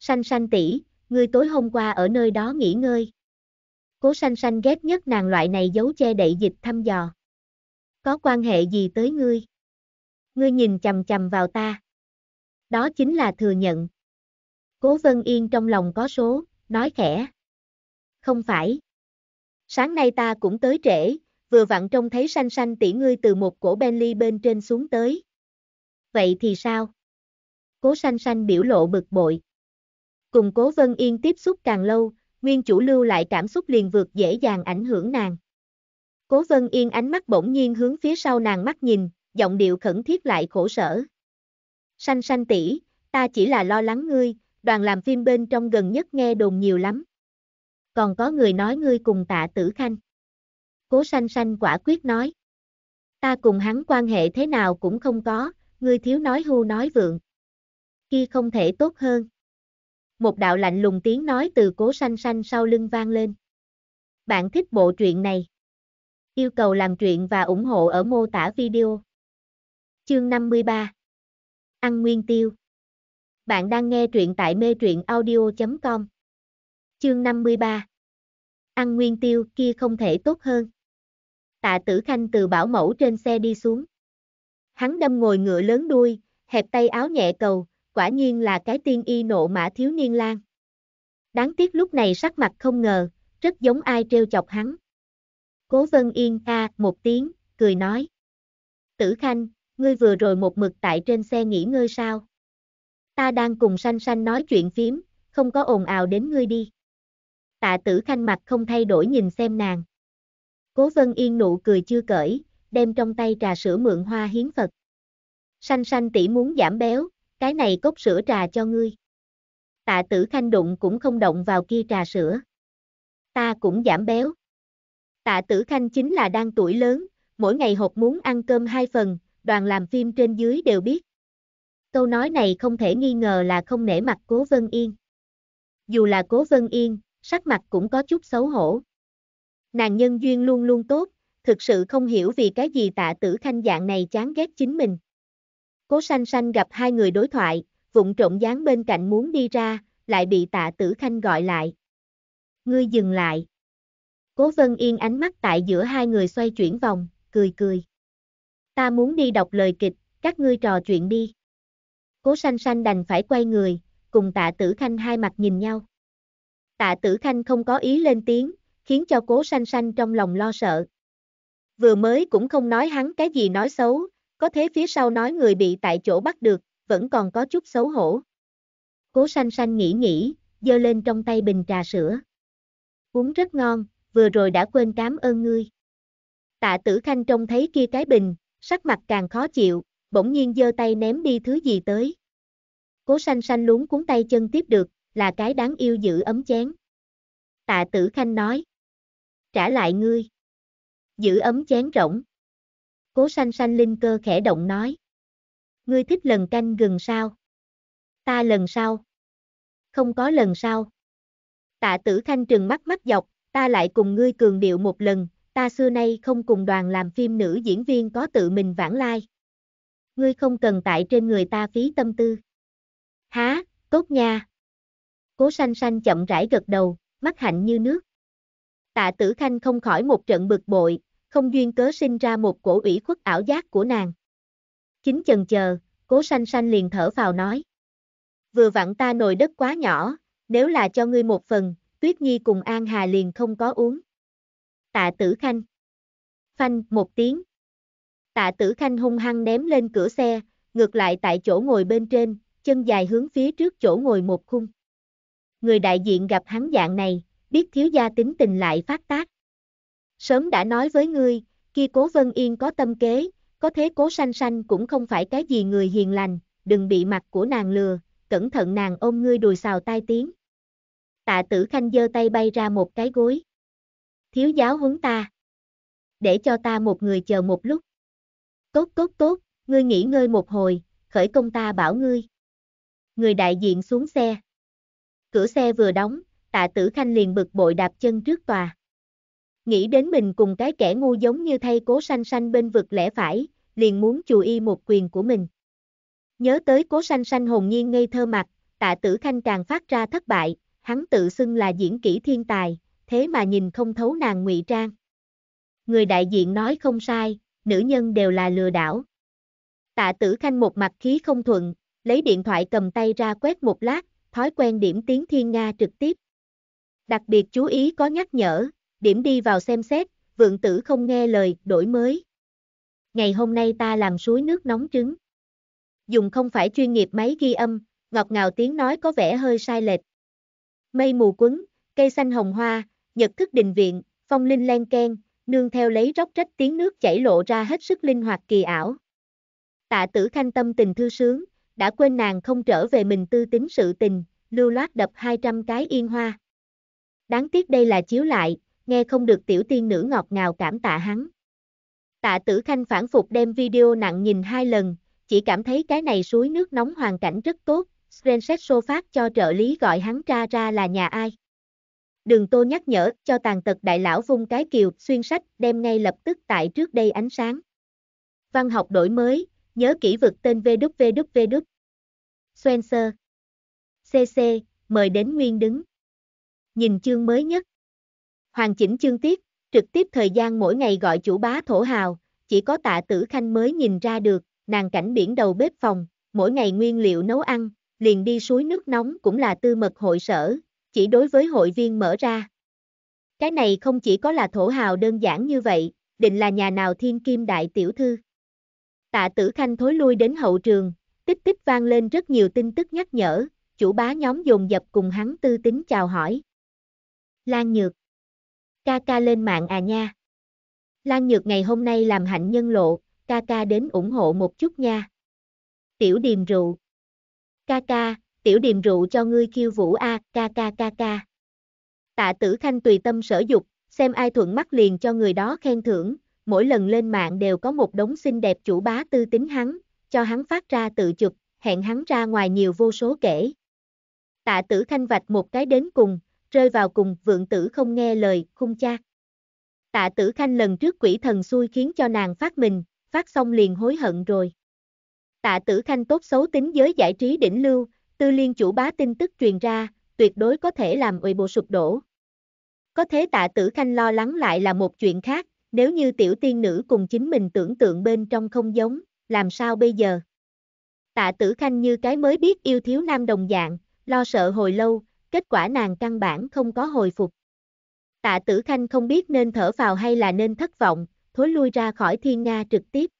S1: Sanh sanh tỷ, ngươi tối hôm qua ở nơi đó nghỉ ngơi. Cố sanh sanh ghét nhất nàng loại này giấu che đậy dịch thăm dò. Có quan hệ gì tới ngươi? Ngươi nhìn chầm chầm vào ta. Đó chính là thừa nhận, Cố Vân Yên trong lòng có số, nói khẽ. Không phải. Sáng nay ta cũng tới trễ, vừa vặn trông thấy xanh xanh tỷ ngươi từ một cổ Bentley bên trên xuống tới. Vậy thì sao? Cố xanh xanh biểu lộ bực bội. Cùng cố Vân Yên tiếp xúc càng lâu, nguyên chủ lưu lại cảm xúc liền vượt dễ dàng ảnh hưởng nàng. Cố Vân Yên ánh mắt bỗng nhiên hướng phía sau nàng mắt nhìn, giọng điệu khẩn thiết lại khổ sở. Xanh xanh tỷ, ta chỉ là lo lắng ngươi, đoàn làm phim bên trong gần nhất nghe đồn nhiều lắm. Còn có người nói ngươi cùng tạ tử khanh. Cố sanh sanh quả quyết nói. Ta cùng hắn quan hệ thế nào cũng không có, ngươi thiếu nói hưu nói vượng. Khi không thể tốt hơn. Một đạo lạnh lùng tiếng nói từ cố sanh sanh sau lưng vang lên. Bạn thích bộ truyện này. Yêu cầu làm truyện và ủng hộ ở mô tả video. Chương 53 Ăn nguyên tiêu bạn đang nghe truyện tại mê truyện audio.com. Chương 53 Ăn nguyên tiêu kia không thể tốt hơn. Tạ tử khanh từ bảo mẫu trên xe đi xuống. Hắn đâm ngồi ngựa lớn đuôi, hẹp tay áo nhẹ cầu, quả nhiên là cái tiên y nộ mã thiếu niên lang. Đáng tiếc lúc này sắc mặt không ngờ, rất giống ai trêu chọc hắn. Cố vân yên a một tiếng, cười nói. Tử khanh, ngươi vừa rồi một mực tại trên xe nghỉ ngơi sao? ta đang cùng sanh sanh nói chuyện phím, không có ồn ào đến ngươi đi. Tạ tử khanh mặt không thay đổi nhìn xem nàng. Cố vân yên nụ cười chưa cởi, đem trong tay trà sữa mượn hoa hiến Phật. Sanh sanh tỷ muốn giảm béo, cái này cốc sữa trà cho ngươi. Tạ tử khanh đụng cũng không động vào kia trà sữa. Ta cũng giảm béo. Tạ tử khanh chính là đang tuổi lớn, mỗi ngày hộp muốn ăn cơm hai phần, đoàn làm phim trên dưới đều biết. Câu nói này không thể nghi ngờ là không nể mặt Cố Vân Yên. Dù là Cố Vân Yên, sắc mặt cũng có chút xấu hổ. Nàng nhân duyên luôn luôn tốt, thực sự không hiểu vì cái gì tạ tử khanh dạng này chán ghét chính mình. Cố sanh sanh gặp hai người đối thoại, vụng trộn dáng bên cạnh muốn đi ra, lại bị tạ tử khanh gọi lại. Ngươi dừng lại. Cố Vân Yên ánh mắt tại giữa hai người xoay chuyển vòng, cười cười. Ta muốn đi đọc lời kịch, các ngươi trò chuyện đi. Cố sanh sanh đành phải quay người, cùng tạ tử khanh hai mặt nhìn nhau. Tạ tử khanh không có ý lên tiếng, khiến cho cố sanh sanh trong lòng lo sợ. Vừa mới cũng không nói hắn cái gì nói xấu, có thế phía sau nói người bị tại chỗ bắt được, vẫn còn có chút xấu hổ. Cố sanh sanh nghĩ nghĩ, giơ lên trong tay bình trà sữa. Uống rất ngon, vừa rồi đã quên cám ơn ngươi. Tạ tử khanh trông thấy kia cái bình, sắc mặt càng khó chịu, bỗng nhiên giơ tay ném đi thứ gì tới. Cố sanh sanh luống cuốn tay chân tiếp được, là cái đáng yêu giữ ấm chén. Tạ tử khanh nói. Trả lại ngươi. Giữ ấm chén rỗng. Cố sanh sanh linh cơ khẽ động nói. Ngươi thích lần canh gừng sao? Ta lần sau. Không có lần sau. Tạ tử khanh trừng mắt mắt dọc, ta lại cùng ngươi cường điệu một lần, ta xưa nay không cùng đoàn làm phim nữ diễn viên có tự mình vãng lai ngươi không cần tại trên người ta phí tâm tư. Há, tốt nha. Cố sanh sanh chậm rãi gật đầu, mắt hạnh như nước. Tạ tử khanh không khỏi một trận bực bội, không duyên cớ sinh ra một cổ ủy khuất ảo giác của nàng. Chính chần chờ, cố sanh sanh liền thở vào nói. Vừa vặn ta nồi đất quá nhỏ, nếu là cho ngươi một phần, tuyết nhi cùng An Hà liền không có uống. Tạ tử khanh. Phanh, một tiếng, Tạ tử khanh hung hăng ném lên cửa xe, ngược lại tại chỗ ngồi bên trên, chân dài hướng phía trước chỗ ngồi một khung. Người đại diện gặp hắn dạng này, biết thiếu gia tính tình lại phát tác. Sớm đã nói với ngươi, kia cố vân yên có tâm kế, có thế cố sanh sanh cũng không phải cái gì người hiền lành, đừng bị mặt của nàng lừa, cẩn thận nàng ôm ngươi đùi xào tai tiếng. Tạ tử khanh giơ tay bay ra một cái gối. Thiếu giáo huấn ta. Để cho ta một người chờ một lúc. Tốt tốt tốt, ngươi nghỉ ngơi một hồi, khởi công ta bảo ngươi. Người đại diện xuống xe. Cửa xe vừa đóng, tạ tử khanh liền bực bội đạp chân trước tòa. Nghĩ đến mình cùng cái kẻ ngu giống như thay cố sanh sanh bên vực lẽ phải, liền muốn chù y một quyền của mình. Nhớ tới cố sanh sanh hồn nhiên ngây thơ mặt, tạ tử khanh càng phát ra thất bại, hắn tự xưng là diễn kỹ thiên tài, thế mà nhìn không thấu nàng ngụy trang. Người đại diện nói không sai, nữ nhân đều là lừa đảo. Tạ tử khanh một mặt khí không thuận, lấy điện thoại cầm tay ra quét một lát, thói quen điểm tiếng thiên Nga trực tiếp. Đặc biệt chú ý có nhắc nhở, điểm đi vào xem xét, vượng tử không nghe lời, đổi mới. Ngày hôm nay ta làm suối nước nóng trứng. Dùng không phải chuyên nghiệp máy ghi âm, ngọt ngào tiếng nói có vẻ hơi sai lệch. Mây mù quấn, cây xanh hồng hoa, nhật thức đình viện, phong linh len ken, nương theo lấy róc rách tiếng nước chảy lộ ra hết sức linh hoạt kỳ ảo. Tạ tử khanh tâm tình thư sướng, đã quên nàng không trở về mình tư tính sự tình, lưu loát đập 200 cái yên hoa. Đáng tiếc đây là chiếu lại, nghe không được tiểu tiên nữ ngọt ngào cảm tạ hắn. Tạ tử khanh phản phục đem video nặng nhìn hai lần, chỉ cảm thấy cái này suối nước nóng hoàn cảnh rất tốt, Srenset phát cho trợ lý gọi hắn ra ra là nhà ai. Đường Tô nhắc nhở, cho tàn tật đại lão vung cái kiều, xuyên sách, đem ngay lập tức tại trước đây ánh sáng. Văn học đổi mới, nhớ kỹ vực tên www. Spencer. CC, mời đến nguyên đứng. Nhìn chương mới nhất. Hoàn chỉnh chương tiết, trực tiếp thời gian mỗi ngày gọi chủ bá thổ hào, chỉ có tạ tử khanh mới nhìn ra được, nàng cảnh biển đầu bếp phòng, mỗi ngày nguyên liệu nấu ăn, liền đi suối nước nóng cũng là tư mật hội sở, chỉ đối với hội viên mở ra. Cái này không chỉ có là thổ hào đơn giản như vậy, định là nhà nào thiên kim đại tiểu thư. Tạ tử khanh thối lui đến hậu trường, tích tích vang lên rất nhiều tin tức nhắc nhở, chủ bá nhóm dồn dập cùng hắn tư tính chào hỏi. Lan Nhược Ca ca lên mạng à nha. Lan Nhược ngày hôm nay làm hạnh nhân lộ, ca ca đến ủng hộ một chút nha. Tiểu điềm rượu. Ca ca, tiểu điềm rượu cho ngươi khiêu vũ a, ca ca ca ca. Tạ tử khanh tùy tâm sở dục, xem ai thuận mắt liền cho người đó khen thưởng, mỗi lần lên mạng đều có một đống xinh đẹp chủ bá tư tính hắn, cho hắn phát ra tự chụp, hẹn hắn ra ngoài nhiều vô số kể. Tạ tử khanh vạch một cái đến cùng, rơi vào cùng vượng tử không nghe lời, khung cha. Tạ tử khanh lần trước quỷ thần xui khiến cho nàng phát mình, phát xong liền hối hận rồi. Tạ tử khanh tốt xấu tính giới giải trí đỉnh lưu, tư liên chủ bá tin tức truyền ra, tuyệt đối có thể làm ủy bộ sụp đổ. Có thế tạ tử khanh lo lắng lại là một chuyện khác, nếu như tiểu tiên nữ cùng chính mình tưởng tượng bên trong không giống, làm sao bây giờ? Tạ tử khanh như cái mới biết yêu thiếu nam đồng dạng, lo sợ hồi lâu, kết quả nàng căn bản không có hồi phục. Tạ tử khanh không biết nên thở vào hay là nên thất vọng, thối lui ra khỏi thiên Nga trực tiếp.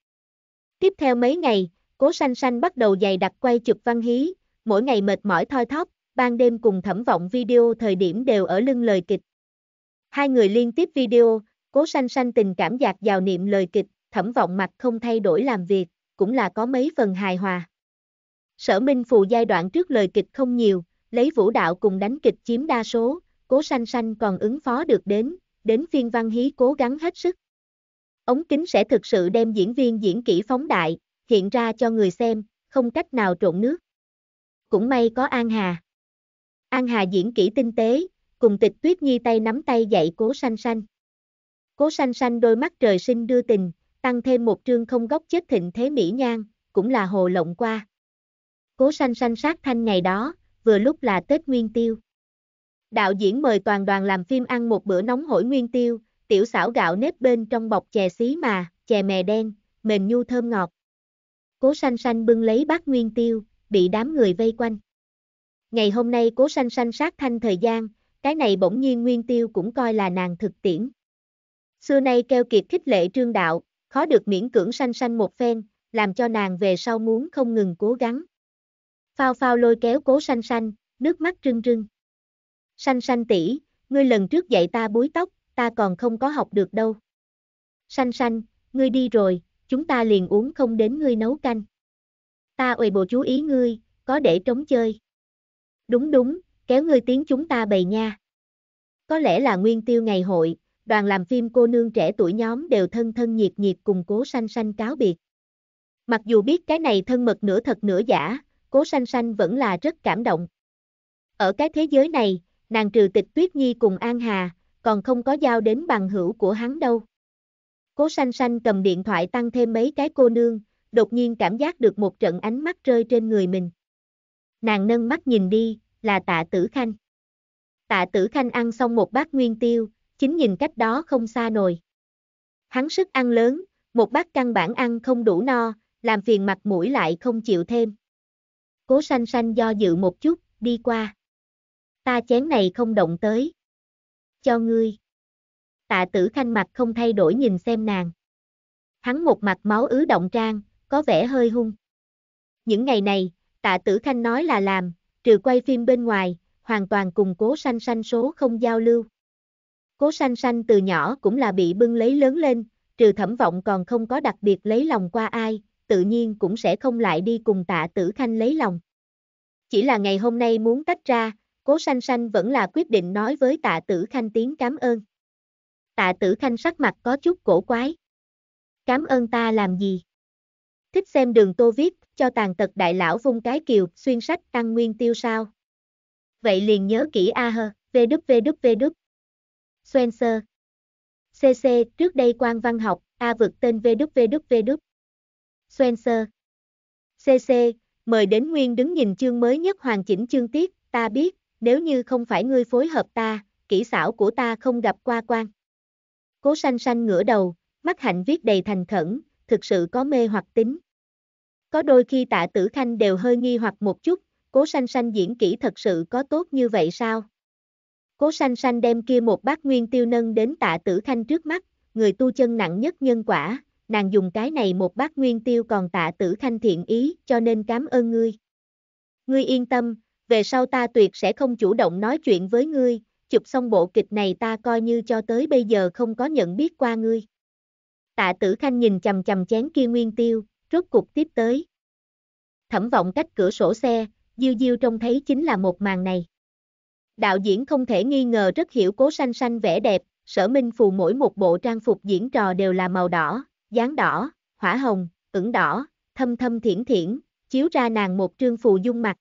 S1: Tiếp theo mấy ngày, cố sanh sanh bắt đầu dày đặc quay chụp văn hí, mỗi ngày mệt mỏi thoi thóp, ban đêm cùng thẩm vọng video thời điểm đều ở lưng lời kịch. Hai người liên tiếp video, cố sanh sanh tình cảm dạt vào niệm lời kịch, thẩm vọng mặt không thay đổi làm việc, cũng là có mấy phần hài hòa. Sở Minh Phù giai đoạn trước lời kịch không nhiều, lấy vũ đạo cùng đánh kịch chiếm đa số, cố sanh sanh còn ứng phó được đến, đến phiên văn hí cố gắng hết sức. Ống kính sẽ thực sự đem diễn viên diễn kỹ phóng đại, hiện ra cho người xem, không cách nào trộn nước cũng may có An Hà. An Hà diễn kỹ tinh tế, cùng tịch tuyết nhi tay nắm tay dạy cố sanh sanh. Cố sanh sanh đôi mắt trời sinh đưa tình, tăng thêm một trương không góc chết thịnh thế mỹ nhan, cũng là hồ lộng qua. Cố sanh sanh sát thanh ngày đó, vừa lúc là Tết Nguyên Tiêu. Đạo diễn mời toàn đoàn làm phim ăn một bữa nóng hổi Nguyên Tiêu, tiểu xảo gạo nếp bên trong bọc chè xí mà, chè mè đen, mềm nhu thơm ngọt. Cố sanh sanh bưng lấy bát Nguyên Tiêu, bị đám người vây quanh. Ngày hôm nay cố sanh sanh sát thanh thời gian, cái này bỗng nhiên nguyên tiêu cũng coi là nàng thực tiễn. Xưa nay keo kiệt khích lệ trương đạo, khó được miễn cưỡng sanh sanh một phen, làm cho nàng về sau muốn không ngừng cố gắng. Phao phao lôi kéo cố sanh sanh, nước mắt trưng rưng. Sanh sanh tỷ, ngươi lần trước dạy ta búi tóc, ta còn không có học được đâu. Sanh sanh, ngươi đi rồi, chúng ta liền uống không đến ngươi nấu canh ta uầy bồ chú ý ngươi, có để trống chơi. Đúng đúng, kéo ngươi tiếng chúng ta bày nha. Có lẽ là nguyên tiêu ngày hội, đoàn làm phim cô nương trẻ tuổi nhóm đều thân thân nhiệt nhiệt cùng cố sanh sanh cáo biệt. Mặc dù biết cái này thân mật nửa thật nửa giả, cố sanh sanh vẫn là rất cảm động. Ở cái thế giới này, nàng trừ tịch Tuyết Nhi cùng An Hà, còn không có giao đến bằng hữu của hắn đâu. Cố sanh sanh cầm điện thoại tăng thêm mấy cái cô nương, đột nhiên cảm giác được một trận ánh mắt rơi trên người mình. Nàng nâng mắt nhìn đi, là tạ tử khanh. Tạ tử khanh ăn xong một bát nguyên tiêu, chính nhìn cách đó không xa nồi. Hắn sức ăn lớn, một bát căn bản ăn không đủ no, làm phiền mặt mũi lại không chịu thêm. Cố sanh sanh do dự một chút, đi qua. Ta chén này không động tới. Cho ngươi. Tạ tử khanh mặt không thay đổi nhìn xem nàng. Hắn một mặt máu ứ động trang, có vẻ hơi hung. Những ngày này, tạ tử khanh nói là làm, trừ quay phim bên ngoài, hoàn toàn cùng cố sanh sanh số không giao lưu. Cố sanh sanh từ nhỏ cũng là bị bưng lấy lớn lên, trừ thẩm vọng còn không có đặc biệt lấy lòng qua ai, tự nhiên cũng sẽ không lại đi cùng tạ tử khanh lấy lòng. Chỉ là ngày hôm nay muốn tách ra, cố sanh sanh vẫn là quyết định nói với tạ tử khanh tiếng cảm ơn. Tạ tử khanh sắc mặt có chút cổ quái. Cảm ơn ta làm gì? Thích xem đường tô viết, cho tàn tật đại lão vung cái kiều, xuyên sách tăng nguyên tiêu sao. Vậy liền nhớ kỹ A hơ, vww. Spencer. CC, trước đây quan văn học, A vượt tên vww. Spencer. CC, mời đến Nguyên đứng nhìn chương mới nhất hoàn chỉnh chương tiết, ta biết, nếu như không phải ngươi phối hợp ta, kỹ xảo của ta không gặp qua quan. Cố sanh sanh ngửa đầu, mắt hạnh viết đầy thành khẩn, thực sự có mê hoặc tính. Có đôi khi tạ tử khanh đều hơi nghi hoặc một chút, cố sanh sanh diễn kỹ thật sự có tốt như vậy sao? Cố sanh sanh đem kia một bát nguyên tiêu nâng đến tạ tử khanh trước mắt, người tu chân nặng nhất nhân quả, nàng dùng cái này một bát nguyên tiêu còn tạ tử khanh thiện ý, cho nên cảm ơn ngươi. Ngươi yên tâm, về sau ta tuyệt sẽ không chủ động nói chuyện với ngươi, chụp xong bộ kịch này ta coi như cho tới bây giờ không có nhận biết qua ngươi. Tạ tử khanh nhìn chầm chầm chén kia nguyên tiêu, rốt cục tiếp tới. Thẩm vọng cách cửa sổ xe, Diêu Diêu trông thấy chính là một màn này. Đạo diễn không thể nghi ngờ rất hiểu cố sanh sanh vẻ đẹp, sở minh phù mỗi một bộ trang phục diễn trò đều là màu đỏ, dáng đỏ, hỏa hồng, ửng đỏ, thâm thâm thiển thiển, chiếu ra nàng một trương phù dung mặt.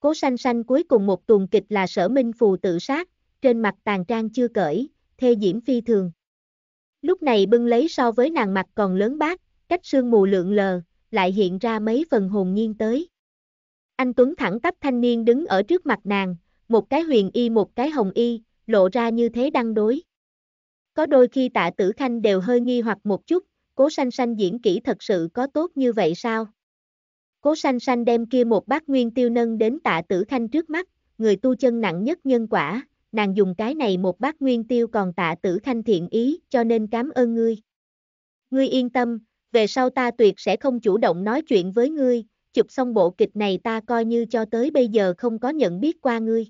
S1: Cố sanh sanh cuối cùng một tuần kịch là sở minh phù tự sát, trên mặt tàn trang chưa cởi, thê diễm phi thường lúc này bưng lấy so với nàng mặt còn lớn bát, cách sương mù lượng lờ, lại hiện ra mấy phần hồn nhiên tới. Anh Tuấn thẳng tắp thanh niên đứng ở trước mặt nàng, một cái huyền y một cái hồng y, lộ ra như thế đăng đối. Có đôi khi tạ tử khanh đều hơi nghi hoặc một chút, cố sanh sanh diễn kỹ thật sự có tốt như vậy sao? Cố sanh sanh đem kia một bát nguyên tiêu nâng đến tạ tử khanh trước mắt, người tu chân nặng nhất nhân quả, nàng dùng cái này một bát nguyên tiêu còn tạ tử khanh thiện ý, cho nên cảm ơn ngươi. Ngươi yên tâm, về sau ta tuyệt sẽ không chủ động nói chuyện với ngươi, chụp xong bộ kịch này ta coi như cho tới bây giờ không có nhận biết qua ngươi.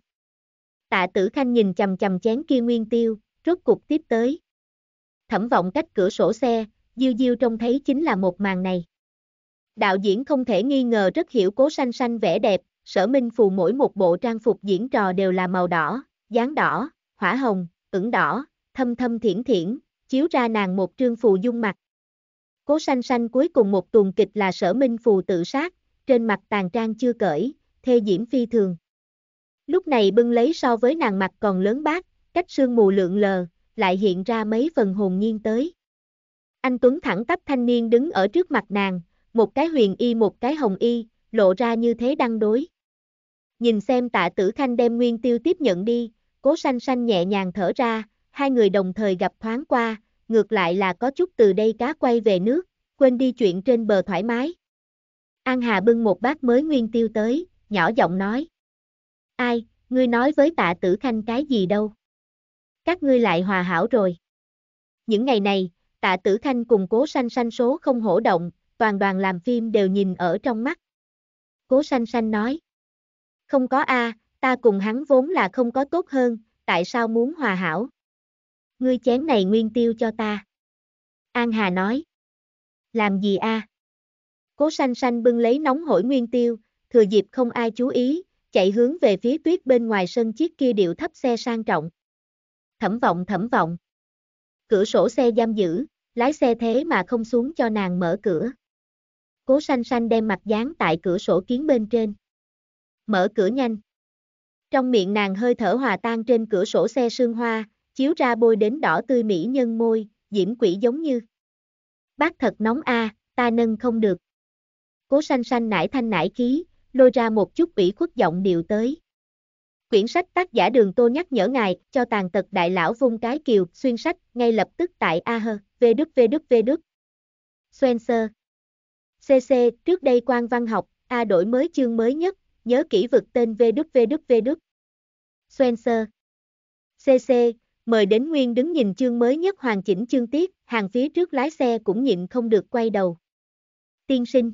S1: Tạ tử khanh nhìn chầm chầm chén kia nguyên tiêu, rốt cục tiếp tới. Thẩm vọng cách cửa sổ xe, Diêu Diêu trông thấy chính là một màn này. Đạo diễn không thể nghi ngờ rất hiểu cố sanh sanh vẻ đẹp, sở minh phù mỗi một bộ trang phục diễn trò đều là màu đỏ, dáng đỏ, hỏa hồng, ửng đỏ, thâm thâm thiển thiển, chiếu ra nàng một trương phù dung mặt. Cố sanh sanh cuối cùng một tuần kịch là sở minh phù tự sát, trên mặt tàn trang chưa cởi, thê diễm phi thường. Lúc này bưng lấy so với nàng mặt còn lớn bát, cách sương mù lượng lờ, lại hiện ra mấy phần hồn nhiên tới. Anh Tuấn thẳng tắp thanh niên đứng ở trước mặt nàng, một cái huyền y một cái hồng y, lộ ra như thế đăng đối. Nhìn xem tạ tử khanh đem nguyên tiêu tiếp nhận đi, Cố Sanh Sanh nhẹ nhàng thở ra, hai người đồng thời gặp thoáng qua, ngược lại là có chút từ đây cá quay về nước, quên đi chuyện trên bờ thoải mái. An Hà bưng một bát mới nguyên tiêu tới, nhỏ giọng nói. Ai, ngươi nói với tạ tử khanh cái gì đâu? Các ngươi lại hòa hảo rồi. Những ngày này, tạ tử khanh cùng cố sanh sanh số không hổ động, toàn đoàn làm phim đều nhìn ở trong mắt. Cố sanh sanh nói. Không có a, à, ta cùng hắn vốn là không có tốt hơn, tại sao muốn hòa hảo? Ngươi chén này nguyên tiêu cho ta. An Hà nói. Làm gì a? Cố sanh sanh bưng lấy nóng hổi nguyên tiêu, thừa dịp không ai chú ý, chạy hướng về phía tuyết bên ngoài sân chiếc kia điệu thấp xe sang trọng. Thẩm vọng thẩm vọng. Cửa sổ xe giam giữ, lái xe thế mà không xuống cho nàng mở cửa. Cố sanh sanh đem mặt dán tại cửa sổ kiến bên trên. Mở cửa nhanh. Trong miệng nàng hơi thở hòa tan trên cửa sổ xe sương hoa, chiếu ra bôi đến đỏ tươi mỹ nhân môi, diễm quỷ giống như. Bác thật nóng a, à, ta nâng không được. Cố sanh sanh nải thanh nải khí, lôi ra một chút ủy khuất giọng điệu tới. Quyển sách tác giả đường tô nhắc nhở ngài, cho tàn tật đại lão vung cái kiều, xuyên sách, ngay lập tức tại a hơ vê đức vê đức vê đức. Spencer. CC, trước đây quan văn học, A đổi mới chương mới nhất, nhớ kỹ vực tên vê đức vê đức vê đức. Spencer. CC, mời đến Nguyên đứng nhìn chương mới nhất hoàn chỉnh chương tiết, hàng phía trước lái xe cũng nhịn không được quay đầu. Tiên sinh.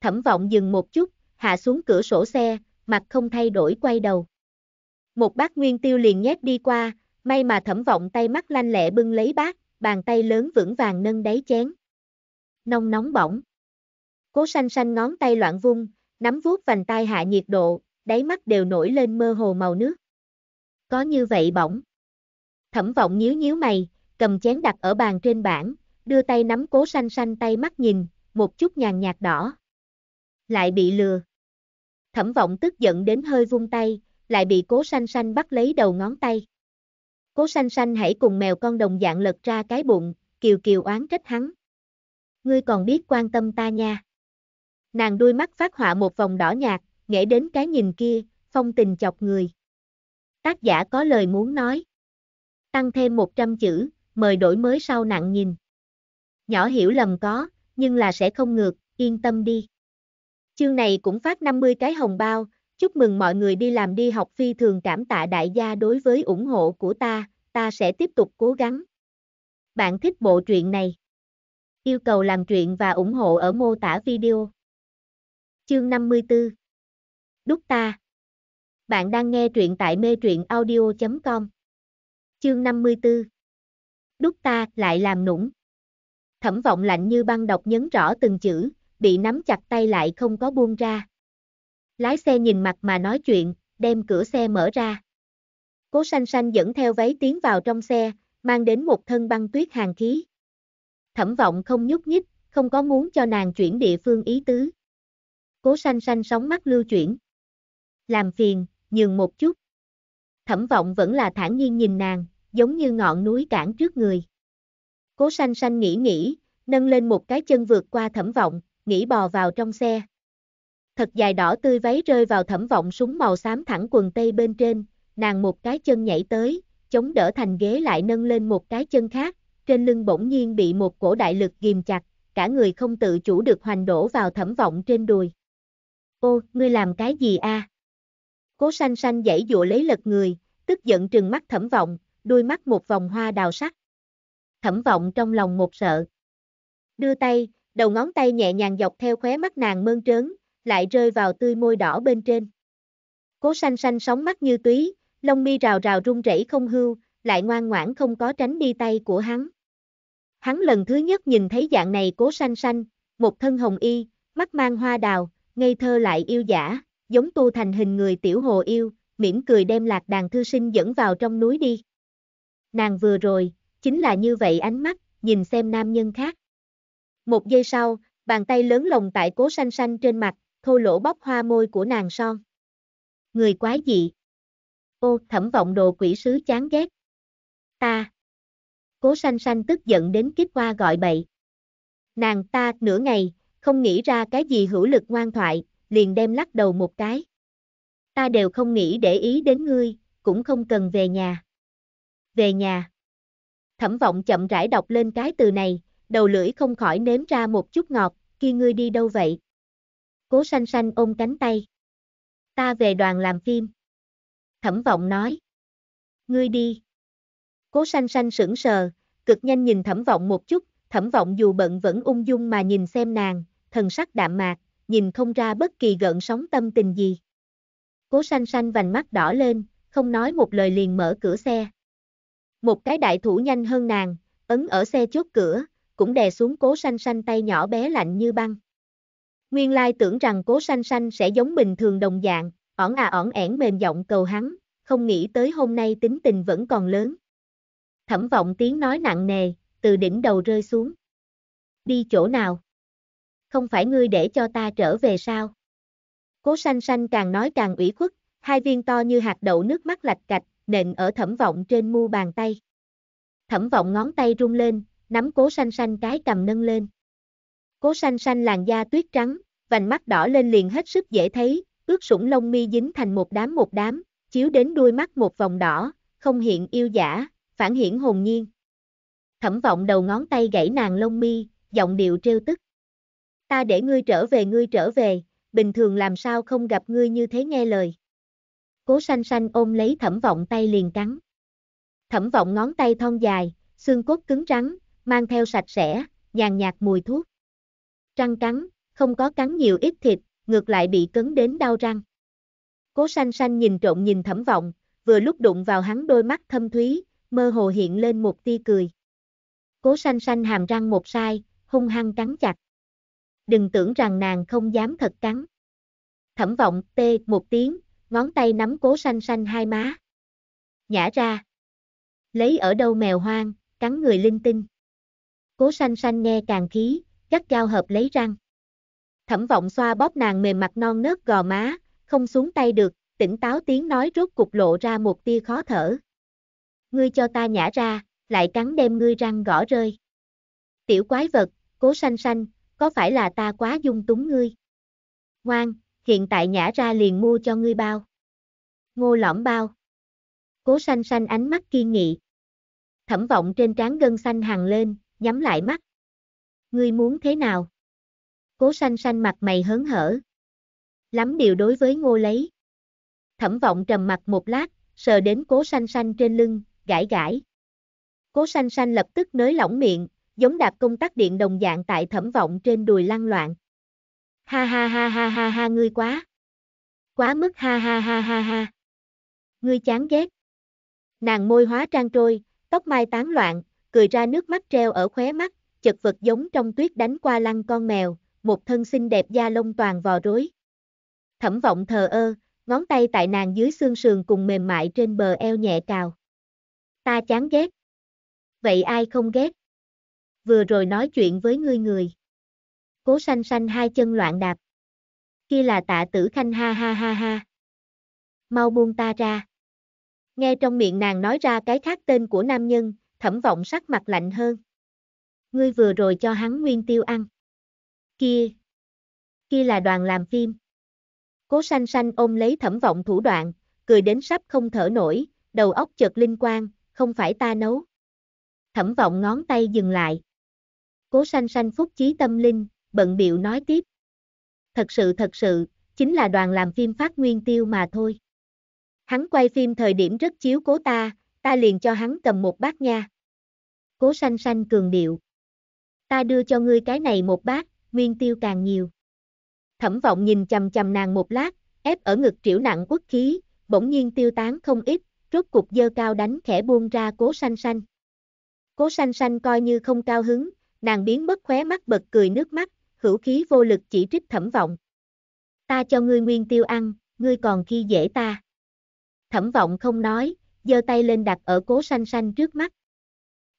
S1: Thẩm vọng dừng một chút, hạ xuống cửa sổ xe, mặt không thay đổi quay đầu. Một bác Nguyên tiêu liền nhét đi qua, may mà thẩm vọng tay mắt lanh lẹ bưng lấy bát, bàn tay lớn vững vàng nâng đáy chén. Nông nóng bỏng. Cố xanh xanh ngón tay loạn vung, nắm vuốt vành tay hạ nhiệt độ, đáy mắt đều nổi lên mơ hồ màu nước có như vậy bỗng Thẩm vọng nhíu nhíu mày, cầm chén đặt ở bàn trên bảng, đưa tay nắm cố xanh xanh tay mắt nhìn, một chút nhàn nhạt đỏ. Lại bị lừa. Thẩm vọng tức giận đến hơi vung tay, lại bị cố xanh xanh bắt lấy đầu ngón tay. Cố xanh xanh hãy cùng mèo con đồng dạng lật ra cái bụng, kiều kiều oán trách hắn. Ngươi còn biết quan tâm ta nha. Nàng đuôi mắt phát họa một vòng đỏ nhạt, nghĩ đến cái nhìn kia, phong tình chọc người. Tác giả có lời muốn nói. Tăng thêm 100 chữ, mời đổi mới sau nặng nhìn. Nhỏ hiểu lầm có, nhưng là sẽ không ngược, yên tâm đi. Chương này cũng phát 50 cái hồng bao, chúc mừng mọi người đi làm đi học phi thường cảm tạ đại gia đối với ủng hộ của ta, ta sẽ tiếp tục cố gắng. Bạn thích bộ truyện này? Yêu cầu làm truyện và ủng hộ ở mô tả video. Chương 54 Đúc ta bạn đang nghe truyện tại mê truyện audio.com. Chương 54 Đúc ta lại làm nũng. Thẩm vọng lạnh như băng độc nhấn rõ từng chữ, bị nắm chặt tay lại không có buông ra. Lái xe nhìn mặt mà nói chuyện, đem cửa xe mở ra. Cố sanh sanh dẫn theo váy tiến vào trong xe, mang đến một thân băng tuyết hàng khí. Thẩm vọng không nhúc nhích, không có muốn cho nàng chuyển địa phương ý tứ. Cố sanh sanh sóng mắt lưu chuyển. Làm phiền, nhường một chút. Thẩm vọng vẫn là thản nhiên nhìn nàng, giống như ngọn núi cản trước người. Cố sanh sanh nghĩ nghĩ, nâng lên một cái chân vượt qua thẩm vọng, nghĩ bò vào trong xe. Thật dài đỏ tươi váy rơi vào thẩm vọng súng màu xám thẳng quần tây bên trên, nàng một cái chân nhảy tới, chống đỡ thành ghế lại nâng lên một cái chân khác, trên lưng bỗng nhiên bị một cổ đại lực ghim chặt, cả người không tự chủ được hoành đổ vào thẩm vọng trên đùi. Ô, ngươi làm cái gì a? À? Cố xanh xanh dãy dụa lấy lật người, tức giận trừng mắt thẩm vọng, đuôi mắt một vòng hoa đào sắc. Thẩm vọng trong lòng một sợ. Đưa tay, đầu ngón tay nhẹ nhàng dọc theo khóe mắt nàng mơn trớn, lại rơi vào tươi môi đỏ bên trên. Cố xanh xanh sóng mắt như túy, lông mi rào rào run rẩy không hưu, lại ngoan ngoãn không có tránh đi tay của hắn. Hắn lần thứ nhất nhìn thấy dạng này cố xanh xanh, một thân hồng y, mắt mang hoa đào, ngây thơ lại yêu giả, giống tu thành hình người tiểu hồ yêu, mỉm cười đem lạc đàn thư sinh dẫn vào trong núi đi. Nàng vừa rồi, chính là như vậy ánh mắt, nhìn xem nam nhân khác. Một giây sau, bàn tay lớn lồng tại cố xanh xanh trên mặt, thô lỗ bóc hoa môi của nàng son. Người quái dị. Ô, thẩm vọng đồ quỷ sứ chán ghét. Ta. Cố xanh xanh tức giận đến kích qua gọi bậy. Nàng ta, nửa ngày, không nghĩ ra cái gì hữu lực ngoan thoại, liền đem lắc đầu một cái. Ta đều không nghĩ để ý đến ngươi, cũng không cần về nhà. Về nhà. Thẩm vọng chậm rãi đọc lên cái từ này, đầu lưỡi không khỏi nếm ra một chút ngọt, khi ngươi đi đâu vậy? Cố sanh sanh ôm cánh tay. Ta về đoàn làm phim. Thẩm vọng nói. Ngươi đi. Cố sanh sanh sững sờ, cực nhanh nhìn thẩm vọng một chút, thẩm vọng dù bận vẫn ung dung mà nhìn xem nàng, thần sắc đạm mạc, nhìn không ra bất kỳ gợn sóng tâm tình gì. Cố sanh sanh vành mắt đỏ lên, không nói một lời liền mở cửa xe. Một cái đại thủ nhanh hơn nàng, ấn ở xe chốt cửa, cũng đè xuống cố sanh sanh tay nhỏ bé lạnh như băng. Nguyên lai tưởng rằng cố sanh sanh sẽ giống bình thường đồng dạng, ỏn à ỏn ẻn mềm giọng cầu hắn, không nghĩ tới hôm nay tính tình vẫn còn lớn. Thẩm vọng tiếng nói nặng nề, từ đỉnh đầu rơi xuống. Đi chỗ nào? không phải ngươi để cho ta trở về sao? Cố sanh sanh càng nói càng ủy khuất, hai viên to như hạt đậu nước mắt lạch cạch, nện ở thẩm vọng trên mu bàn tay. Thẩm vọng ngón tay rung lên, nắm cố sanh sanh cái cầm nâng lên. Cố sanh sanh làn da tuyết trắng, vành mắt đỏ lên liền hết sức dễ thấy, ướt sũng lông mi dính thành một đám một đám, chiếu đến đuôi mắt một vòng đỏ, không hiện yêu giả, phản hiển hồn nhiên. Thẩm vọng đầu ngón tay gãy nàng lông mi, giọng điệu trêu tức ta để ngươi trở về ngươi trở về, bình thường làm sao không gặp ngươi như thế nghe lời. Cố sanh sanh ôm lấy thẩm vọng tay liền cắn. Thẩm vọng ngón tay thon dài, xương cốt cứng rắn, mang theo sạch sẽ, nhàn nhạt mùi thuốc. Răng cắn, không có cắn nhiều ít thịt, ngược lại bị cấn đến đau răng. Cố sanh sanh nhìn trộn nhìn thẩm vọng, vừa lúc đụng vào hắn đôi mắt thâm thúy, mơ hồ hiện lên một tia cười. Cố sanh sanh hàm răng một sai, hung hăng cắn chặt đừng tưởng rằng nàng không dám thật cắn. Thẩm vọng, tê, một tiếng, ngón tay nắm cố xanh xanh hai má. Nhả ra. Lấy ở đâu mèo hoang, cắn người linh tinh. Cố xanh xanh nghe càng khí, gắt gao hợp lấy răng. Thẩm vọng xoa bóp nàng mềm mặt non nớt gò má, không xuống tay được, tỉnh táo tiếng nói rốt cục lộ ra một tia khó thở. Ngươi cho ta nhả ra, lại cắn đem ngươi răng gõ rơi. Tiểu quái vật, cố xanh xanh, có phải là ta quá dung túng ngươi? Ngoan, hiện tại nhả ra liền mua cho ngươi bao. Ngô lõm bao. Cố xanh xanh ánh mắt kiên nghị. Thẩm vọng trên trán gân xanh hằng lên, nhắm lại mắt. Ngươi muốn thế nào? Cố xanh xanh mặt mày hớn hở. Lắm điều đối với ngô lấy. Thẩm vọng trầm mặt một lát, sờ đến cố xanh xanh trên lưng, gãi gãi. Cố xanh xanh lập tức nới lỏng miệng, giống đạp công tắc điện đồng dạng tại thẩm vọng trên đùi lăn loạn. Ha ha ha ha ha ha ngươi quá. Quá mức ha ha ha ha ha. Ngươi chán ghét. Nàng môi hóa trang trôi, tóc mai tán loạn, cười ra nước mắt treo ở khóe mắt, chật vật giống trong tuyết đánh qua lăn con mèo, một thân xinh đẹp da lông toàn vò rối. Thẩm vọng thờ ơ, ngón tay tại nàng dưới xương sườn cùng mềm mại trên bờ eo nhẹ cào. Ta chán ghét. Vậy ai không ghét? vừa rồi nói chuyện với ngươi người. Cố sanh sanh hai chân loạn đạp. Kia là tạ tử khanh ha ha ha ha. Mau buông ta ra. Nghe trong miệng nàng nói ra cái khác tên của nam nhân, thẩm vọng sắc mặt lạnh hơn. Ngươi vừa rồi cho hắn nguyên tiêu ăn. Kia. Kia là đoàn làm phim. Cố sanh sanh ôm lấy thẩm vọng thủ đoạn, cười đến sắp không thở nổi, đầu óc chợt linh quang, không phải ta nấu. Thẩm vọng ngón tay dừng lại. Cố sanh sanh phúc chí tâm linh, bận biệu nói tiếp. Thật sự thật sự, chính là đoàn làm phim phát nguyên tiêu mà thôi. Hắn quay phim thời điểm rất chiếu cố ta, ta liền cho hắn cầm một bát nha. Cố sanh sanh cường điệu. Ta đưa cho ngươi cái này một bát, nguyên tiêu càng nhiều. Thẩm vọng nhìn chầm chầm nàng một lát, ép ở ngực triểu nặng quốc khí, bỗng nhiên tiêu tán không ít, rốt cục dơ cao đánh khẽ buông ra cố sanh sanh. Cố sanh sanh coi như không cao hứng, Nàng biến mất khóe mắt bật cười nước mắt, hữu khí vô lực chỉ trích thẩm vọng. Ta cho ngươi nguyên tiêu ăn, ngươi còn khi dễ ta. Thẩm vọng không nói, giơ tay lên đặt ở cố xanh xanh trước mắt.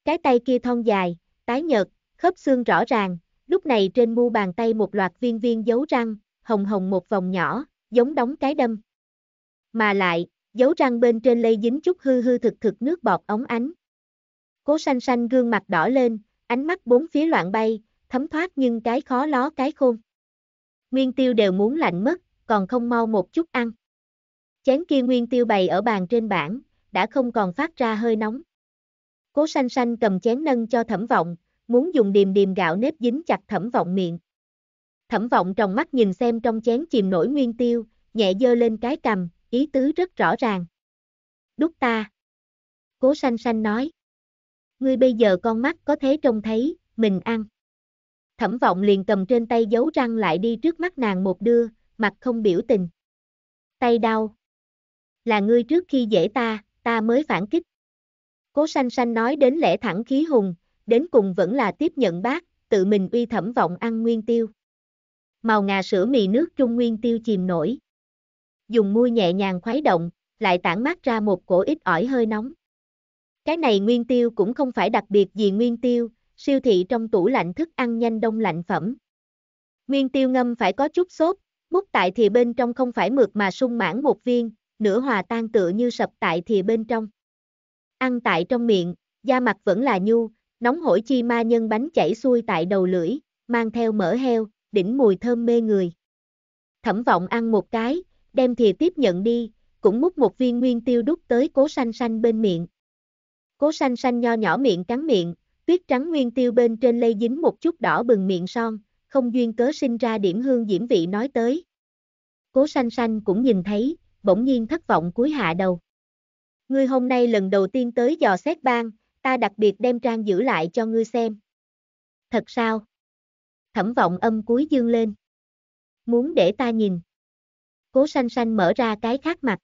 S1: Cái tay kia thon dài, tái nhợt, khớp xương rõ ràng, lúc này trên mu bàn tay một loạt viên viên dấu răng, hồng hồng một vòng nhỏ, giống đóng cái đâm. Mà lại, dấu răng bên trên lây dính chút hư hư thực thực nước bọt ống ánh. Cố xanh xanh gương mặt đỏ lên, ánh mắt bốn phía loạn bay, thấm thoát nhưng cái khó ló cái khôn. Nguyên tiêu đều muốn lạnh mất, còn không mau một chút ăn. Chén kia nguyên tiêu bày ở bàn trên bảng, đã không còn phát ra hơi nóng. Cố xanh xanh cầm chén nâng cho thẩm vọng, muốn dùng điềm điềm gạo nếp dính chặt thẩm vọng miệng. Thẩm vọng trong mắt nhìn xem trong chén chìm nổi nguyên tiêu, nhẹ dơ lên cái cầm, ý tứ rất rõ ràng. Đúc ta. Cố xanh xanh nói ngươi bây giờ con mắt có thế trông thấy, mình ăn. Thẩm vọng liền cầm trên tay giấu răng lại đi trước mắt nàng một đưa, mặt không biểu tình. Tay đau. Là ngươi trước khi dễ ta, ta mới phản kích. Cố sanh sanh nói đến lẽ thẳng khí hùng, đến cùng vẫn là tiếp nhận bác, tự mình uy thẩm vọng ăn nguyên tiêu. Màu ngà sữa mì nước trung nguyên tiêu chìm nổi. Dùng môi nhẹ nhàng khuấy động, lại tản mát ra một cổ ít ỏi hơi nóng. Cái này nguyên tiêu cũng không phải đặc biệt gì nguyên tiêu, siêu thị trong tủ lạnh thức ăn nhanh đông lạnh phẩm. Nguyên tiêu ngâm phải có chút sốt, múc tại thì bên trong không phải mượt mà sung mãn một viên, nửa hòa tan tựa như sập tại thì bên trong. Ăn tại trong miệng, da mặt vẫn là nhu, nóng hổi chi ma nhân bánh chảy xuôi tại đầu lưỡi, mang theo mỡ heo, đỉnh mùi thơm mê người. Thẩm vọng ăn một cái, đem thì tiếp nhận đi, cũng múc một viên nguyên tiêu đút tới cố xanh xanh bên miệng. Cố xanh xanh nho nhỏ miệng cắn miệng, tuyết trắng nguyên tiêu bên trên lây dính một chút đỏ bừng miệng son, không duyên cớ sinh ra điểm hương diễm vị nói tới. Cố xanh xanh cũng nhìn thấy, bỗng nhiên thất vọng cúi hạ đầu. Ngươi hôm nay lần đầu tiên tới dò xét bang, ta đặc biệt đem trang giữ lại cho ngươi xem. Thật sao? Thẩm vọng âm cuối dương lên. Muốn để ta nhìn. Cố xanh xanh mở ra cái khác mặt.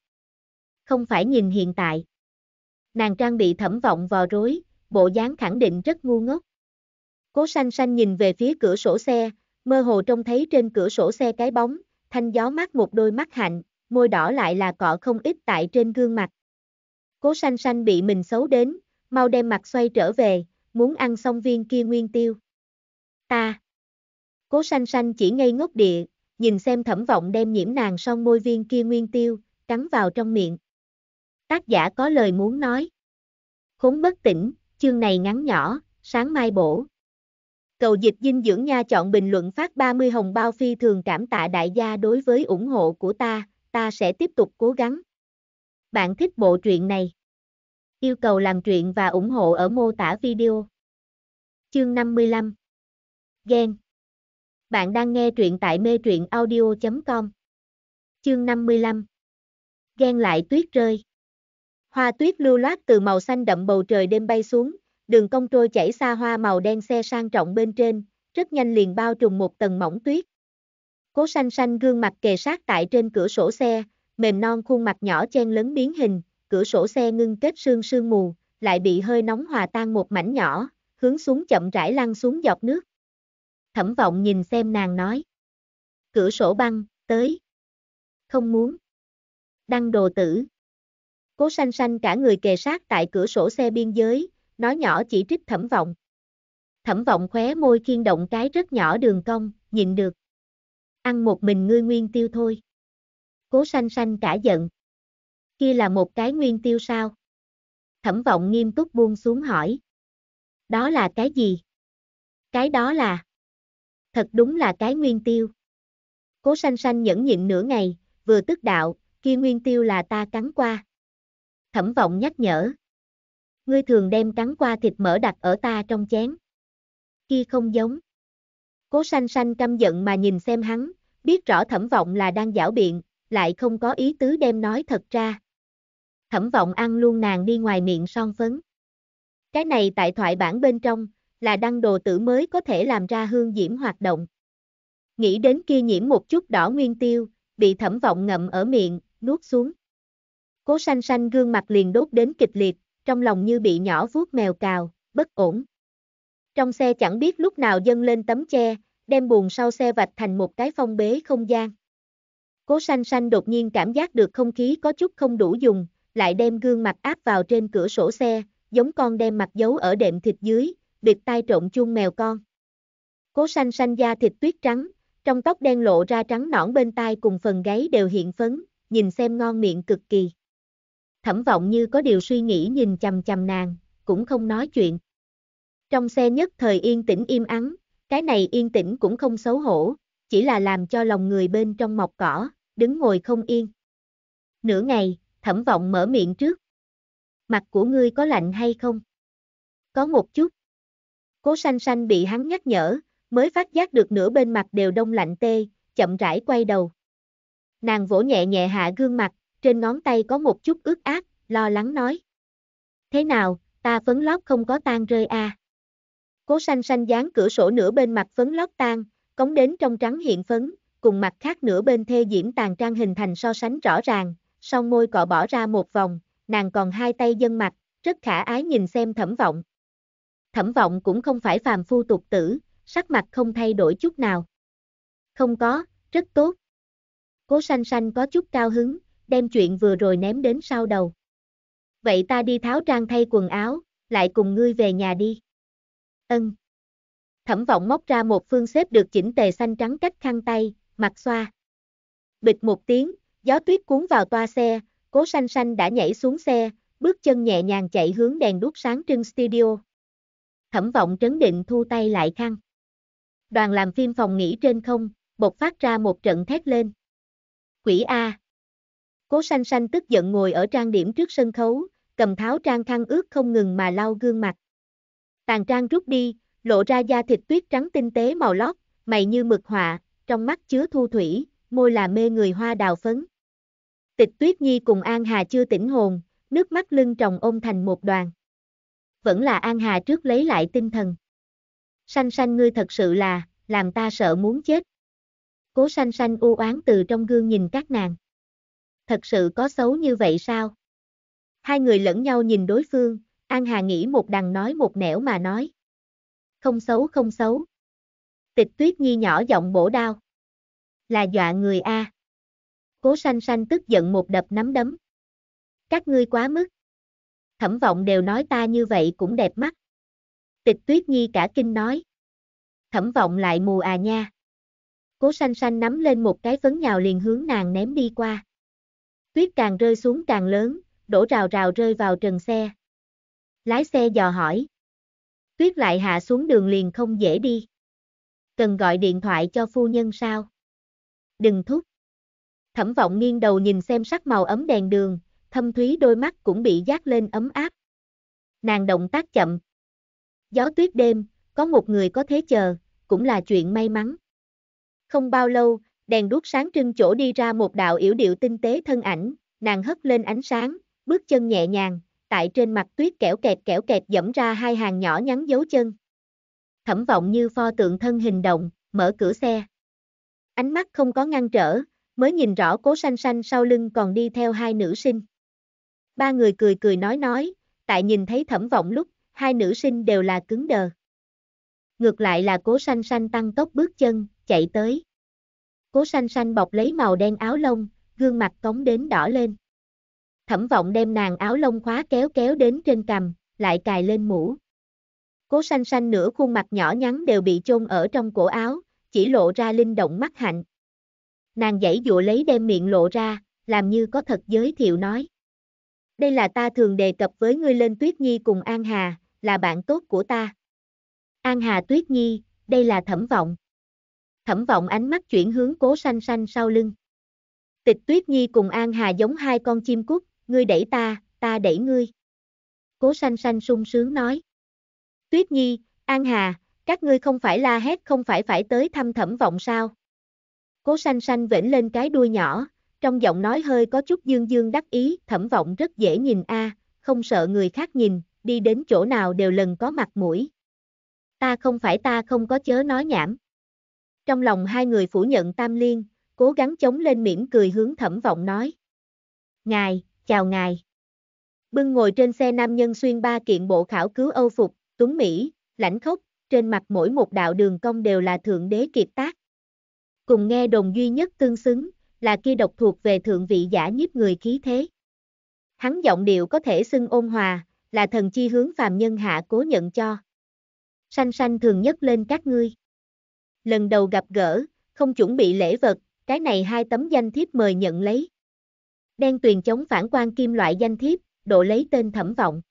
S1: Không phải nhìn hiện tại. Nàng trang bị thẩm vọng vò rối, bộ dáng khẳng định rất ngu ngốc. Cố xanh xanh nhìn về phía cửa sổ xe, mơ hồ trông thấy trên cửa sổ xe cái bóng, thanh gió mát một đôi mắt hạnh, môi đỏ lại là cọ không ít tại trên gương mặt. Cố xanh xanh bị mình xấu đến, mau đem mặt xoay trở về, muốn ăn xong viên kia nguyên tiêu. Ta. Cố xanh xanh chỉ ngây ngốc địa, nhìn xem thẩm vọng đem nhiễm nàng son môi viên kia nguyên tiêu, cắn vào trong miệng. Tác giả có lời muốn nói. Khốn bất tỉnh, chương này ngắn nhỏ, sáng mai bổ. Cầu dịch dinh dưỡng nha chọn bình luận phát 30 hồng bao phi thường cảm tạ đại gia đối với ủng hộ của ta, ta sẽ tiếp tục cố gắng. Bạn thích bộ truyện này? Yêu cầu làm truyện và ủng hộ ở mô tả video. Chương 55 Gen Bạn đang nghe truyện tại mê truyện audio.com Chương 55 Gen lại tuyết rơi Hoa tuyết lưu loát từ màu xanh đậm bầu trời đêm bay xuống, đường cong trôi chảy xa hoa màu đen xe sang trọng bên trên, rất nhanh liền bao trùm một tầng mỏng tuyết. Cố xanh xanh gương mặt kề sát tại trên cửa sổ xe, mềm non khuôn mặt nhỏ chen lớn biến hình, cửa sổ xe ngưng kết sương sương mù, lại bị hơi nóng hòa tan một mảnh nhỏ, hướng xuống chậm rãi lăn xuống dọc nước. Thẩm vọng nhìn xem nàng nói. Cửa sổ băng, tới. Không muốn. Đăng đồ tử, Cố xanh xanh cả người kề sát tại cửa sổ xe biên giới, nói nhỏ chỉ trích thẩm vọng. Thẩm vọng khóe môi khiên động cái rất nhỏ đường cong, nhịn được. Ăn một mình ngươi nguyên tiêu thôi. Cố xanh xanh cả giận. Kia là một cái nguyên tiêu sao? Thẩm vọng nghiêm túc buông xuống hỏi. Đó là cái gì? Cái đó là... Thật đúng là cái nguyên tiêu. Cố xanh xanh nhẫn nhịn nửa ngày, vừa tức đạo, kia nguyên tiêu là ta cắn qua thẩm vọng nhắc nhở. Ngươi thường đem cắn qua thịt mỡ đặt ở ta trong chén. khi không giống. Cố sanh sanh căm giận mà nhìn xem hắn, biết rõ thẩm vọng là đang giảo biện, lại không có ý tứ đem nói thật ra. Thẩm vọng ăn luôn nàng đi ngoài miệng son phấn. Cái này tại thoại bản bên trong, là đăng đồ tử mới có thể làm ra hương diễm hoạt động. Nghĩ đến kia nhiễm một chút đỏ nguyên tiêu, bị thẩm vọng ngậm ở miệng, nuốt xuống. Cố xanh xanh gương mặt liền đốt đến kịch liệt, trong lòng như bị nhỏ vuốt mèo cào, bất ổn. Trong xe chẳng biết lúc nào dâng lên tấm che, đem buồn sau xe vạch thành một cái phong bế không gian. Cố xanh xanh đột nhiên cảm giác được không khí có chút không đủ dùng, lại đem gương mặt áp vào trên cửa sổ xe, giống con đem mặt giấu ở đệm thịt dưới, biệt tai trộn chung mèo con. Cố xanh xanh da thịt tuyết trắng, trong tóc đen lộ ra trắng nõn bên tai cùng phần gáy đều hiện phấn, nhìn xem ngon miệng cực kỳ thẩm vọng như có điều suy nghĩ nhìn chầm chầm nàng, cũng không nói chuyện. Trong xe nhất thời yên tĩnh im ắng, cái này yên tĩnh cũng không xấu hổ, chỉ là làm cho lòng người bên trong mọc cỏ, đứng ngồi không yên. Nửa ngày, thẩm vọng mở miệng trước. Mặt của ngươi có lạnh hay không? Có một chút. Cố sanh sanh bị hắn nhắc nhở, mới phát giác được nửa bên mặt đều đông lạnh tê, chậm rãi quay đầu. Nàng vỗ nhẹ nhẹ hạ gương mặt, trên ngón tay có một chút ướt át, lo lắng nói. Thế nào, ta phấn lót không có tan rơi à? Cố xanh xanh dán cửa sổ nửa bên mặt phấn lót tan, cống đến trong trắng hiện phấn, cùng mặt khác nửa bên thê diễm tàn trang hình thành so sánh rõ ràng, sau môi cọ bỏ ra một vòng, nàng còn hai tay dân mặt, rất khả ái nhìn xem thẩm vọng. Thẩm vọng cũng không phải phàm phu tục tử, sắc mặt không thay đổi chút nào. Không có, rất tốt. Cố xanh xanh có chút cao hứng, đem chuyện vừa rồi ném đến sau đầu. Vậy ta đi tháo trang thay quần áo, lại cùng ngươi về nhà đi. Ân. Thẩm vọng móc ra một phương xếp được chỉnh tề xanh trắng cách khăn tay, mặt xoa. Bịch một tiếng, gió tuyết cuốn vào toa xe, cố xanh xanh đã nhảy xuống xe, bước chân nhẹ nhàng chạy hướng đèn đuốc sáng trưng studio. Thẩm vọng trấn định thu tay lại khăn. Đoàn làm phim phòng nghỉ trên không, bộc phát ra một trận thét lên. Quỷ A. Cố sanh sanh tức giận ngồi ở trang điểm trước sân khấu, cầm tháo trang khăn ướt không ngừng mà lau gương mặt. Tàn trang rút đi, lộ ra da thịt tuyết trắng tinh tế màu lót, mày như mực họa, trong mắt chứa thu thủy, môi là mê người hoa đào phấn. Tịch Tuyết Nhi cùng An Hà chưa tỉnh hồn, nước mắt lưng tròng ôm thành một đoàn. Vẫn là An Hà trước lấy lại tinh thần. Sanh sanh ngươi thật sự là, làm ta sợ muốn chết. Cố sanh sanh u oán từ trong gương nhìn các nàng thật sự có xấu như vậy sao? Hai người lẫn nhau nhìn đối phương, An Hà nghĩ một đằng nói một nẻo mà nói. Không xấu không xấu. Tịch tuyết nhi nhỏ giọng bổ đao. Là dọa người A. Cố sanh sanh tức giận một đập nắm đấm. Các ngươi quá mức. Thẩm vọng đều nói ta như vậy cũng đẹp mắt. Tịch tuyết nhi cả kinh nói. Thẩm vọng lại mù à nha. Cố sanh sanh nắm lên một cái phấn nhào liền hướng nàng ném đi qua. Tuyết càng rơi xuống càng lớn, đổ rào rào rơi vào trần xe. Lái xe dò hỏi. Tuyết lại hạ xuống đường liền không dễ đi. Cần gọi điện thoại cho phu nhân sao? Đừng thúc. Thẩm vọng nghiêng đầu nhìn xem sắc màu ấm đèn đường, thâm thúy đôi mắt cũng bị giác lên ấm áp. Nàng động tác chậm. Gió tuyết đêm, có một người có thế chờ, cũng là chuyện may mắn. Không bao lâu, đèn đuốc sáng trưng chỗ đi ra một đạo yểu điệu tinh tế thân ảnh, nàng hất lên ánh sáng, bước chân nhẹ nhàng, tại trên mặt tuyết kẻo kẹt kẻo kẹt dẫm ra hai hàng nhỏ nhắn dấu chân. Thẩm vọng như pho tượng thân hình động, mở cửa xe. Ánh mắt không có ngăn trở, mới nhìn rõ cố sanh sanh sau lưng còn đi theo hai nữ sinh. Ba người cười cười nói nói, tại nhìn thấy thẩm vọng lúc, hai nữ sinh đều là cứng đờ. Ngược lại là cố sanh sanh tăng tốc bước chân, chạy tới. Cố xanh xanh bọc lấy màu đen áo lông, gương mặt cống đến đỏ lên. Thẩm vọng đem nàng áo lông khóa kéo kéo đến trên cằm, lại cài lên mũ. Cố xanh xanh nửa khuôn mặt nhỏ nhắn đều bị chôn ở trong cổ áo, chỉ lộ ra linh động mắt hạnh. Nàng dãy dụa lấy đem miệng lộ ra, làm như có thật giới thiệu nói. Đây là ta thường đề cập với ngươi lên Tuyết Nhi cùng An Hà, là bạn tốt của ta. An Hà Tuyết Nhi, đây là thẩm vọng thẩm vọng ánh mắt chuyển hướng cố xanh xanh sau lưng. Tịch Tuyết Nhi cùng An Hà giống hai con chim cút, ngươi đẩy ta, ta đẩy ngươi. Cố xanh xanh sung sướng nói. Tuyết Nhi, An Hà, các ngươi không phải la hét không phải phải tới thăm thẩm vọng sao. Cố xanh xanh vểnh lên cái đuôi nhỏ, trong giọng nói hơi có chút dương dương đắc ý, thẩm vọng rất dễ nhìn a, không sợ người khác nhìn, đi đến chỗ nào đều lần có mặt mũi. Ta không phải ta không có chớ nói nhảm. Trong lòng hai người phủ nhận tam liên, cố gắng chống lên mỉm cười hướng thẩm vọng nói. Ngài, chào ngài. Bưng ngồi trên xe nam nhân xuyên ba kiện bộ khảo cứu Âu Phục, Tuấn Mỹ, lãnh khốc, trên mặt mỗi một đạo đường cong đều là thượng đế kiệt tác. Cùng nghe đồng duy nhất tương xứng, là kia độc thuộc về thượng vị giả nhiếp người khí thế. Hắn giọng điệu có thể xưng ôn hòa, là thần chi hướng phàm nhân hạ cố nhận cho. xanh xanh thường nhất lên các ngươi lần đầu gặp gỡ, không chuẩn bị lễ vật, cái này hai tấm danh thiếp mời nhận lấy. Đen tuyền chống phản quan kim loại danh thiếp, độ lấy tên thẩm vọng.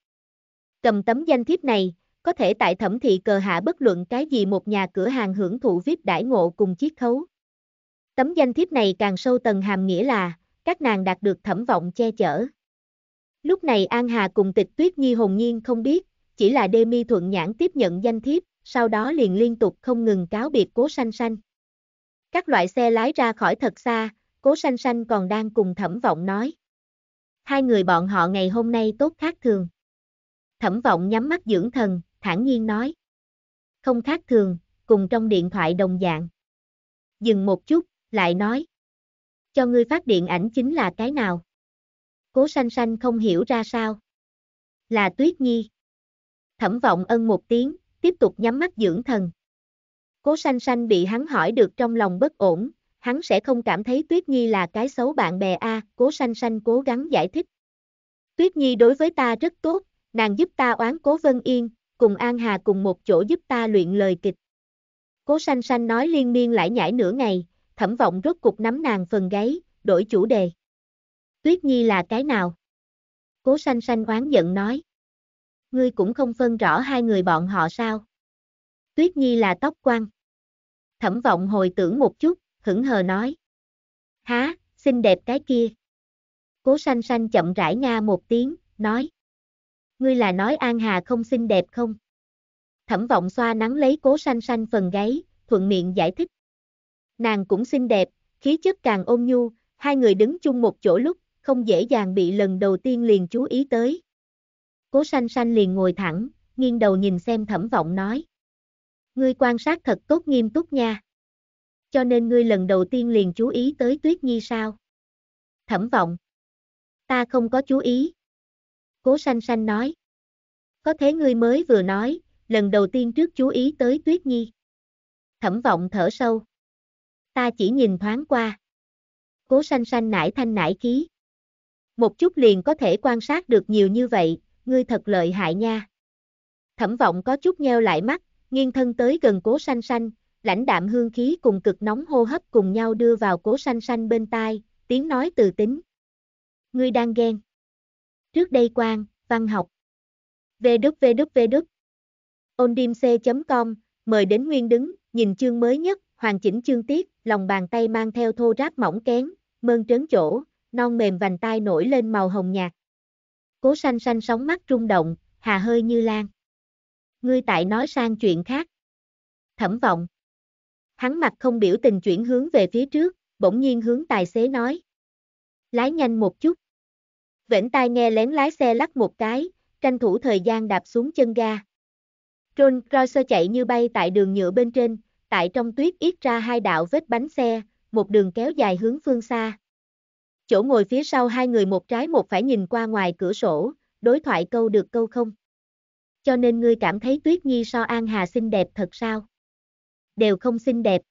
S1: Cầm tấm danh thiếp này, có thể tại thẩm thị cờ hạ bất luận cái gì một nhà cửa hàng hưởng thụ viết đãi ngộ cùng chiết khấu. Tấm danh thiếp này càng sâu tầng hàm nghĩa là, các nàng đạt được thẩm vọng che chở. Lúc này An Hà cùng tịch tuyết nhi hồn nhiên không biết, chỉ là đê mi thuận nhãn tiếp nhận danh thiếp, sau đó liền liên tục không ngừng cáo biệt cố sanh sanh. Các loại xe lái ra khỏi thật xa, cố sanh sanh còn đang cùng thẩm vọng nói. Hai người bọn họ ngày hôm nay tốt khác thường. Thẩm vọng nhắm mắt dưỡng thần, thản nhiên nói. Không khác thường, cùng trong điện thoại đồng dạng. Dừng một chút, lại nói. Cho ngươi phát điện ảnh chính là cái nào? Cố sanh sanh không hiểu ra sao. Là Tuyết Nhi. Thẩm vọng ân một tiếng, tiếp tục nhắm mắt dưỡng thần. Cố sanh sanh bị hắn hỏi được trong lòng bất ổn, hắn sẽ không cảm thấy Tuyết Nhi là cái xấu bạn bè a cố sanh sanh cố gắng giải thích. Tuyết Nhi đối với ta rất tốt, nàng giúp ta oán cố Vân Yên, cùng An Hà cùng một chỗ giúp ta luyện lời kịch. Cố sanh sanh nói liên miên lại nhảy nửa ngày, thẩm vọng rốt cục nắm nàng phần gáy, đổi chủ đề. Tuyết Nhi là cái nào? Cố sanh sanh oán giận nói ngươi cũng không phân rõ hai người bọn họ sao. Tuyết Nhi là tóc quan. Thẩm vọng hồi tưởng một chút, hững hờ nói. Há, xinh đẹp cái kia. Cố sanh sanh chậm rãi nga một tiếng, nói. Ngươi là nói An Hà không xinh đẹp không? Thẩm vọng xoa nắng lấy cố sanh sanh phần gáy, thuận miệng giải thích. Nàng cũng xinh đẹp, khí chất càng ôn nhu, hai người đứng chung một chỗ lúc, không dễ dàng bị lần đầu tiên liền chú ý tới. Cố sanh sanh liền ngồi thẳng, nghiêng đầu nhìn xem thẩm vọng nói. Ngươi quan sát thật tốt nghiêm túc nha. Cho nên ngươi lần đầu tiên liền chú ý tới tuyết nhi sao? Thẩm vọng. Ta không có chú ý. Cố sanh sanh nói. Có thế ngươi mới vừa nói, lần đầu tiên trước chú ý tới tuyết nhi. Thẩm vọng thở sâu. Ta chỉ nhìn thoáng qua. Cố sanh sanh nải thanh nải khí. Một chút liền có thể quan sát được nhiều như vậy, ngươi thật lợi hại nha. Thẩm vọng có chút nheo lại mắt, nghiêng thân tới gần cố sanh sanh, lãnh đạm hương khí cùng cực nóng hô hấp cùng nhau đưa vào cố sanh sanh bên tai, tiếng nói từ tính. Ngươi đang ghen. Trước đây quan, văn học. Vê đúc vê đúc vê đúc. ondimc.com, mời đến nguyên đứng, nhìn chương mới nhất, hoàn chỉnh chương tiết, lòng bàn tay mang theo thô ráp mỏng kén, mơn trớn chỗ, non mềm vành tai nổi lên màu hồng nhạt. Cố xanh xanh sóng mắt rung động, hà hơi như lan. Ngươi tại nói sang chuyện khác. Thẩm vọng. Hắn mặt không biểu tình chuyển hướng về phía trước, bỗng nhiên hướng tài xế nói. Lái nhanh một chút. Vĩnh tai nghe lén lái xe lắc một cái, tranh thủ thời gian đạp xuống chân ga. Rolls Royce chạy như bay tại đường nhựa bên trên, tại trong tuyết ít ra hai đạo vết bánh xe, một đường kéo dài hướng phương xa, chỗ ngồi phía sau hai người một trái một phải nhìn qua ngoài cửa sổ, đối thoại câu được câu không. Cho nên ngươi cảm thấy Tuyết Nhi so An Hà xinh đẹp thật sao? Đều không xinh đẹp.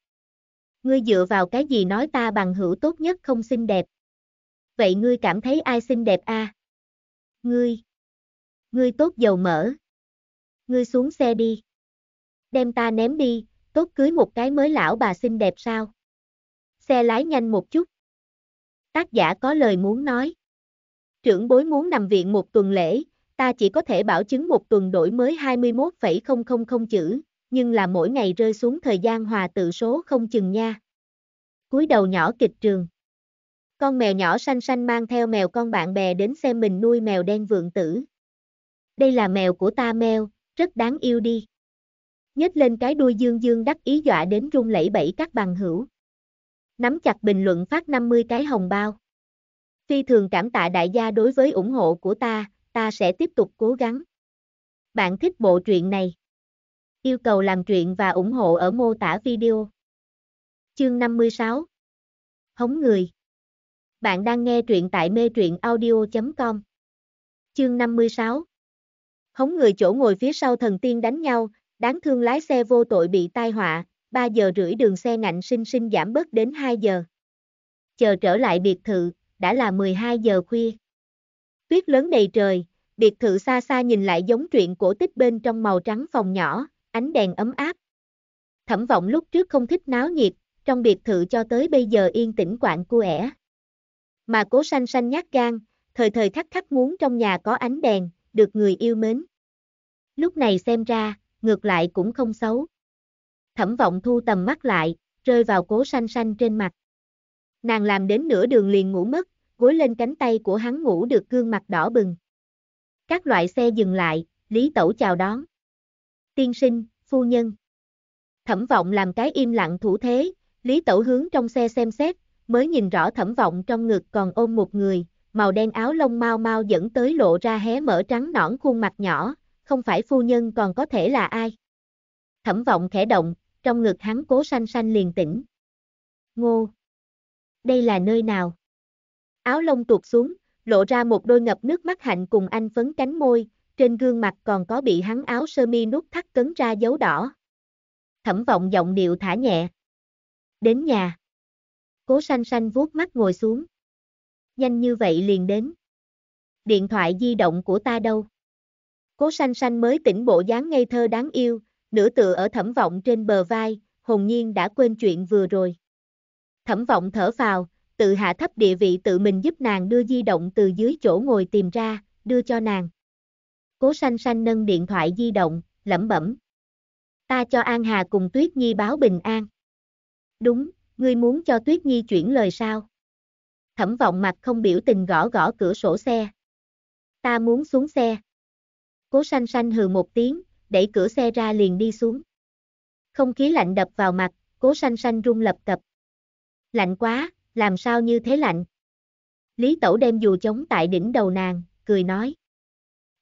S1: Ngươi dựa vào cái gì nói ta bằng hữu tốt nhất không xinh đẹp? Vậy ngươi cảm thấy ai xinh đẹp a? À? Ngươi. Ngươi tốt dầu mỡ. Ngươi xuống xe đi. Đem ta ném đi, tốt cưới một cái mới lão bà xinh đẹp sao? Xe lái nhanh một chút tác giả có lời muốn nói. Trưởng bối muốn nằm viện một tuần lễ, ta chỉ có thể bảo chứng một tuần đổi mới 21,000 chữ, nhưng là mỗi ngày rơi xuống thời gian hòa tự số không chừng nha. Cúi đầu nhỏ kịch trường. Con mèo nhỏ xanh xanh mang theo mèo con bạn bè đến xem mình nuôi mèo đen vượng tử. Đây là mèo của ta mèo, rất đáng yêu đi. Nhếch lên cái đuôi dương dương đắc ý dọa đến rung lẫy bẩy các bằng hữu nắm chặt bình luận phát 50 cái hồng bao. Phi thường cảm tạ đại gia đối với ủng hộ của ta, ta sẽ tiếp tục cố gắng. Bạn thích bộ truyện này? Yêu cầu làm truyện và ủng hộ ở mô tả video. Chương 56 Hống người Bạn đang nghe truyện tại mê truyện audio.com Chương 56 Hống người chỗ ngồi phía sau thần tiên đánh nhau, đáng thương lái xe vô tội bị tai họa, 3 giờ rưỡi đường xe ngạnh sinh sinh giảm bớt đến 2 giờ. Chờ trở lại biệt thự, đã là 12 giờ khuya. Tuyết lớn đầy trời, biệt thự xa xa nhìn lại giống truyện cổ tích bên trong màu trắng phòng nhỏ, ánh đèn ấm áp. Thẩm vọng lúc trước không thích náo nhiệt, trong biệt thự cho tới bây giờ yên tĩnh quạng cua ẻ. Mà cố sanh sanh nhát gan, thời thời thắc thắc muốn trong nhà có ánh đèn, được người yêu mến. Lúc này xem ra, ngược lại cũng không xấu thẩm vọng thu tầm mắt lại, rơi vào cố xanh xanh trên mặt. Nàng làm đến nửa đường liền ngủ mất, gối lên cánh tay của hắn ngủ được gương mặt đỏ bừng. Các loại xe dừng lại, Lý Tẩu chào đón. Tiên sinh, phu nhân. Thẩm vọng làm cái im lặng thủ thế, Lý Tẩu hướng trong xe xem xét, mới nhìn rõ thẩm vọng trong ngực còn ôm một người, màu đen áo lông mau mau dẫn tới lộ ra hé mở trắng nõn khuôn mặt nhỏ, không phải phu nhân còn có thể là ai. Thẩm vọng khẽ động, trong ngực hắn cố xanh sanh liền tỉnh. Ngô! Đây là nơi nào? Áo lông tuột xuống, lộ ra một đôi ngập nước mắt hạnh cùng anh phấn cánh môi, trên gương mặt còn có bị hắn áo sơ mi nút thắt cấn ra dấu đỏ. Thẩm vọng giọng điệu thả nhẹ. Đến nhà. Cố xanh sanh vuốt mắt ngồi xuống. Nhanh như vậy liền đến. Điện thoại di động của ta đâu? Cố xanh sanh mới tỉnh bộ dáng ngây thơ đáng yêu, nửa tựa ở thẩm vọng trên bờ vai, hồn nhiên đã quên chuyện vừa rồi. Thẩm vọng thở vào, tự hạ thấp địa vị tự mình giúp nàng đưa di động từ dưới chỗ ngồi tìm ra, đưa cho nàng. Cố sanh sanh nâng điện thoại di động, lẩm bẩm. Ta cho An Hà cùng Tuyết Nhi báo bình an. Đúng, ngươi muốn cho Tuyết Nhi chuyển lời sao? Thẩm vọng mặt không biểu tình gõ gõ cửa sổ xe. Ta muốn xuống xe. Cố sanh sanh hừ một tiếng, đẩy cửa xe ra liền đi xuống. Không khí lạnh đập vào mặt, cố sanh sanh rung lập cập. Lạnh quá, làm sao như thế lạnh? Lý Tẩu đem dù chống tại đỉnh đầu nàng, cười nói.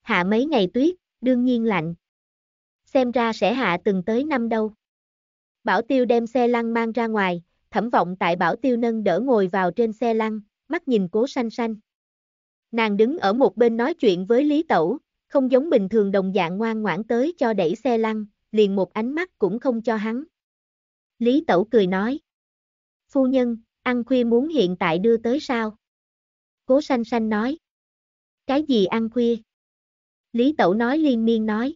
S1: Hạ mấy ngày tuyết, đương nhiên lạnh. Xem ra sẽ hạ từng tới năm đâu. Bảo Tiêu đem xe lăn mang ra ngoài, thẩm vọng tại Bảo Tiêu nâng đỡ ngồi vào trên xe lăn, mắt nhìn cố sanh sanh. Nàng đứng ở một bên nói chuyện với Lý Tẩu, không giống bình thường đồng dạng ngoan ngoãn tới cho đẩy xe lăn, liền một ánh mắt cũng không cho hắn. Lý Tẩu cười nói. Phu nhân, ăn khuya muốn hiện tại đưa tới sao? Cố sanh sanh nói. Cái gì ăn khuya? Lý Tẩu nói liên miên nói.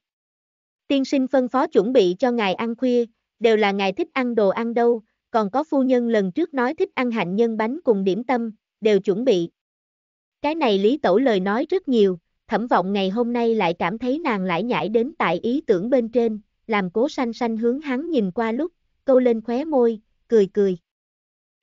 S1: Tiên sinh phân phó chuẩn bị cho ngài ăn khuya, đều là ngài thích ăn đồ ăn đâu, còn có phu nhân lần trước nói thích ăn hạnh nhân bánh cùng điểm tâm, đều chuẩn bị. Cái này Lý Tẩu lời nói rất nhiều, thẩm vọng ngày hôm nay lại cảm thấy nàng lại nhảy đến tại ý tưởng bên trên, làm cố sanh sanh hướng hắn nhìn qua lúc, câu lên khóe môi, cười cười.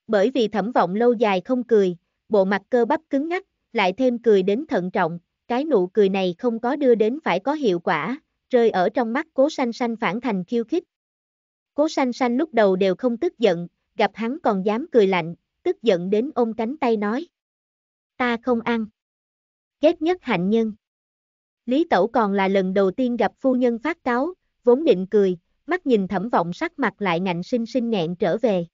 S1: Bởi vì thẩm vọng lâu dài không cười, bộ mặt cơ bắp cứng ngắc, lại thêm cười đến thận trọng, cái nụ cười này không có đưa đến phải có hiệu quả, rơi ở trong mắt cố sanh sanh phản thành khiêu khích. Cố sanh sanh lúc đầu đều không tức giận, gặp hắn còn dám cười lạnh, tức giận đến ôm cánh tay nói. Ta không ăn ghét nhất hạnh nhân. Lý Tẩu còn là lần đầu tiên gặp phu nhân phát cáo, vốn định cười, mắt nhìn thẩm vọng sắc mặt lại ngạnh sinh sinh nghẹn trở về.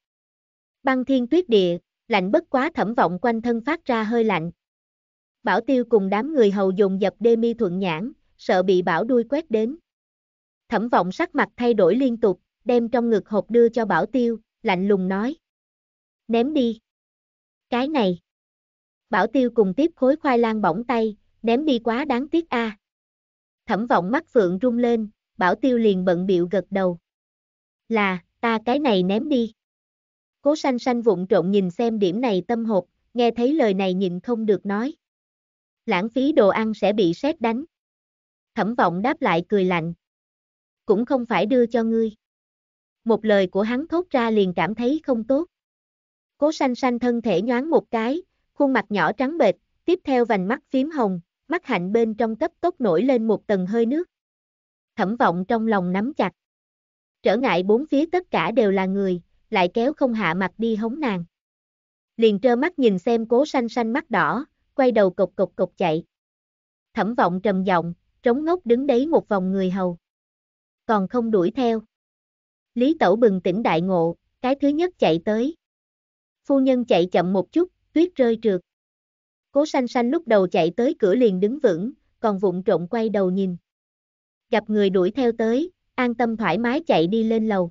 S1: Băng thiên tuyết địa, lạnh bất quá thẩm vọng quanh thân phát ra hơi lạnh. Bảo tiêu cùng đám người hầu dùng dập đê mi thuận nhãn, sợ bị bảo đuôi quét đến. Thẩm vọng sắc mặt thay đổi liên tục, đem trong ngực hộp đưa cho bảo tiêu, lạnh lùng nói. Ném đi. Cái này. Bảo Tiêu cùng tiếp khối khoai lang bỏng tay, ném đi quá đáng tiếc a. À. Thẩm vọng mắt Phượng rung lên, Bảo Tiêu liền bận biệu gật đầu. Là, ta cái này ném đi. Cố sanh sanh vụng trộn nhìn xem điểm này tâm hột, nghe thấy lời này nhìn không được nói. Lãng phí đồ ăn sẽ bị sét đánh. Thẩm vọng đáp lại cười lạnh. Cũng không phải đưa cho ngươi. Một lời của hắn thốt ra liền cảm thấy không tốt. Cố sanh sanh thân thể nhoáng một cái, khuôn mặt nhỏ trắng bệch, tiếp theo vành mắt phím hồng, mắt hạnh bên trong cấp tốc nổi lên một tầng hơi nước. Thẩm vọng trong lòng nắm chặt. Trở ngại bốn phía tất cả đều là người, lại kéo không hạ mặt đi hống nàng. Liền trơ mắt nhìn xem cố xanh xanh mắt đỏ, quay đầu cộc cộc cộc chạy. Thẩm vọng trầm giọng, trống ngốc đứng đấy một vòng người hầu. Còn không đuổi theo. Lý Tẩu bừng tỉnh đại ngộ, cái thứ nhất chạy tới. Phu nhân chạy chậm một chút, tuyết rơi trượt. Cố xanh xanh lúc đầu chạy tới cửa liền đứng vững, còn vụng trộn quay đầu nhìn. Gặp người đuổi theo tới, an tâm thoải mái chạy đi lên lầu.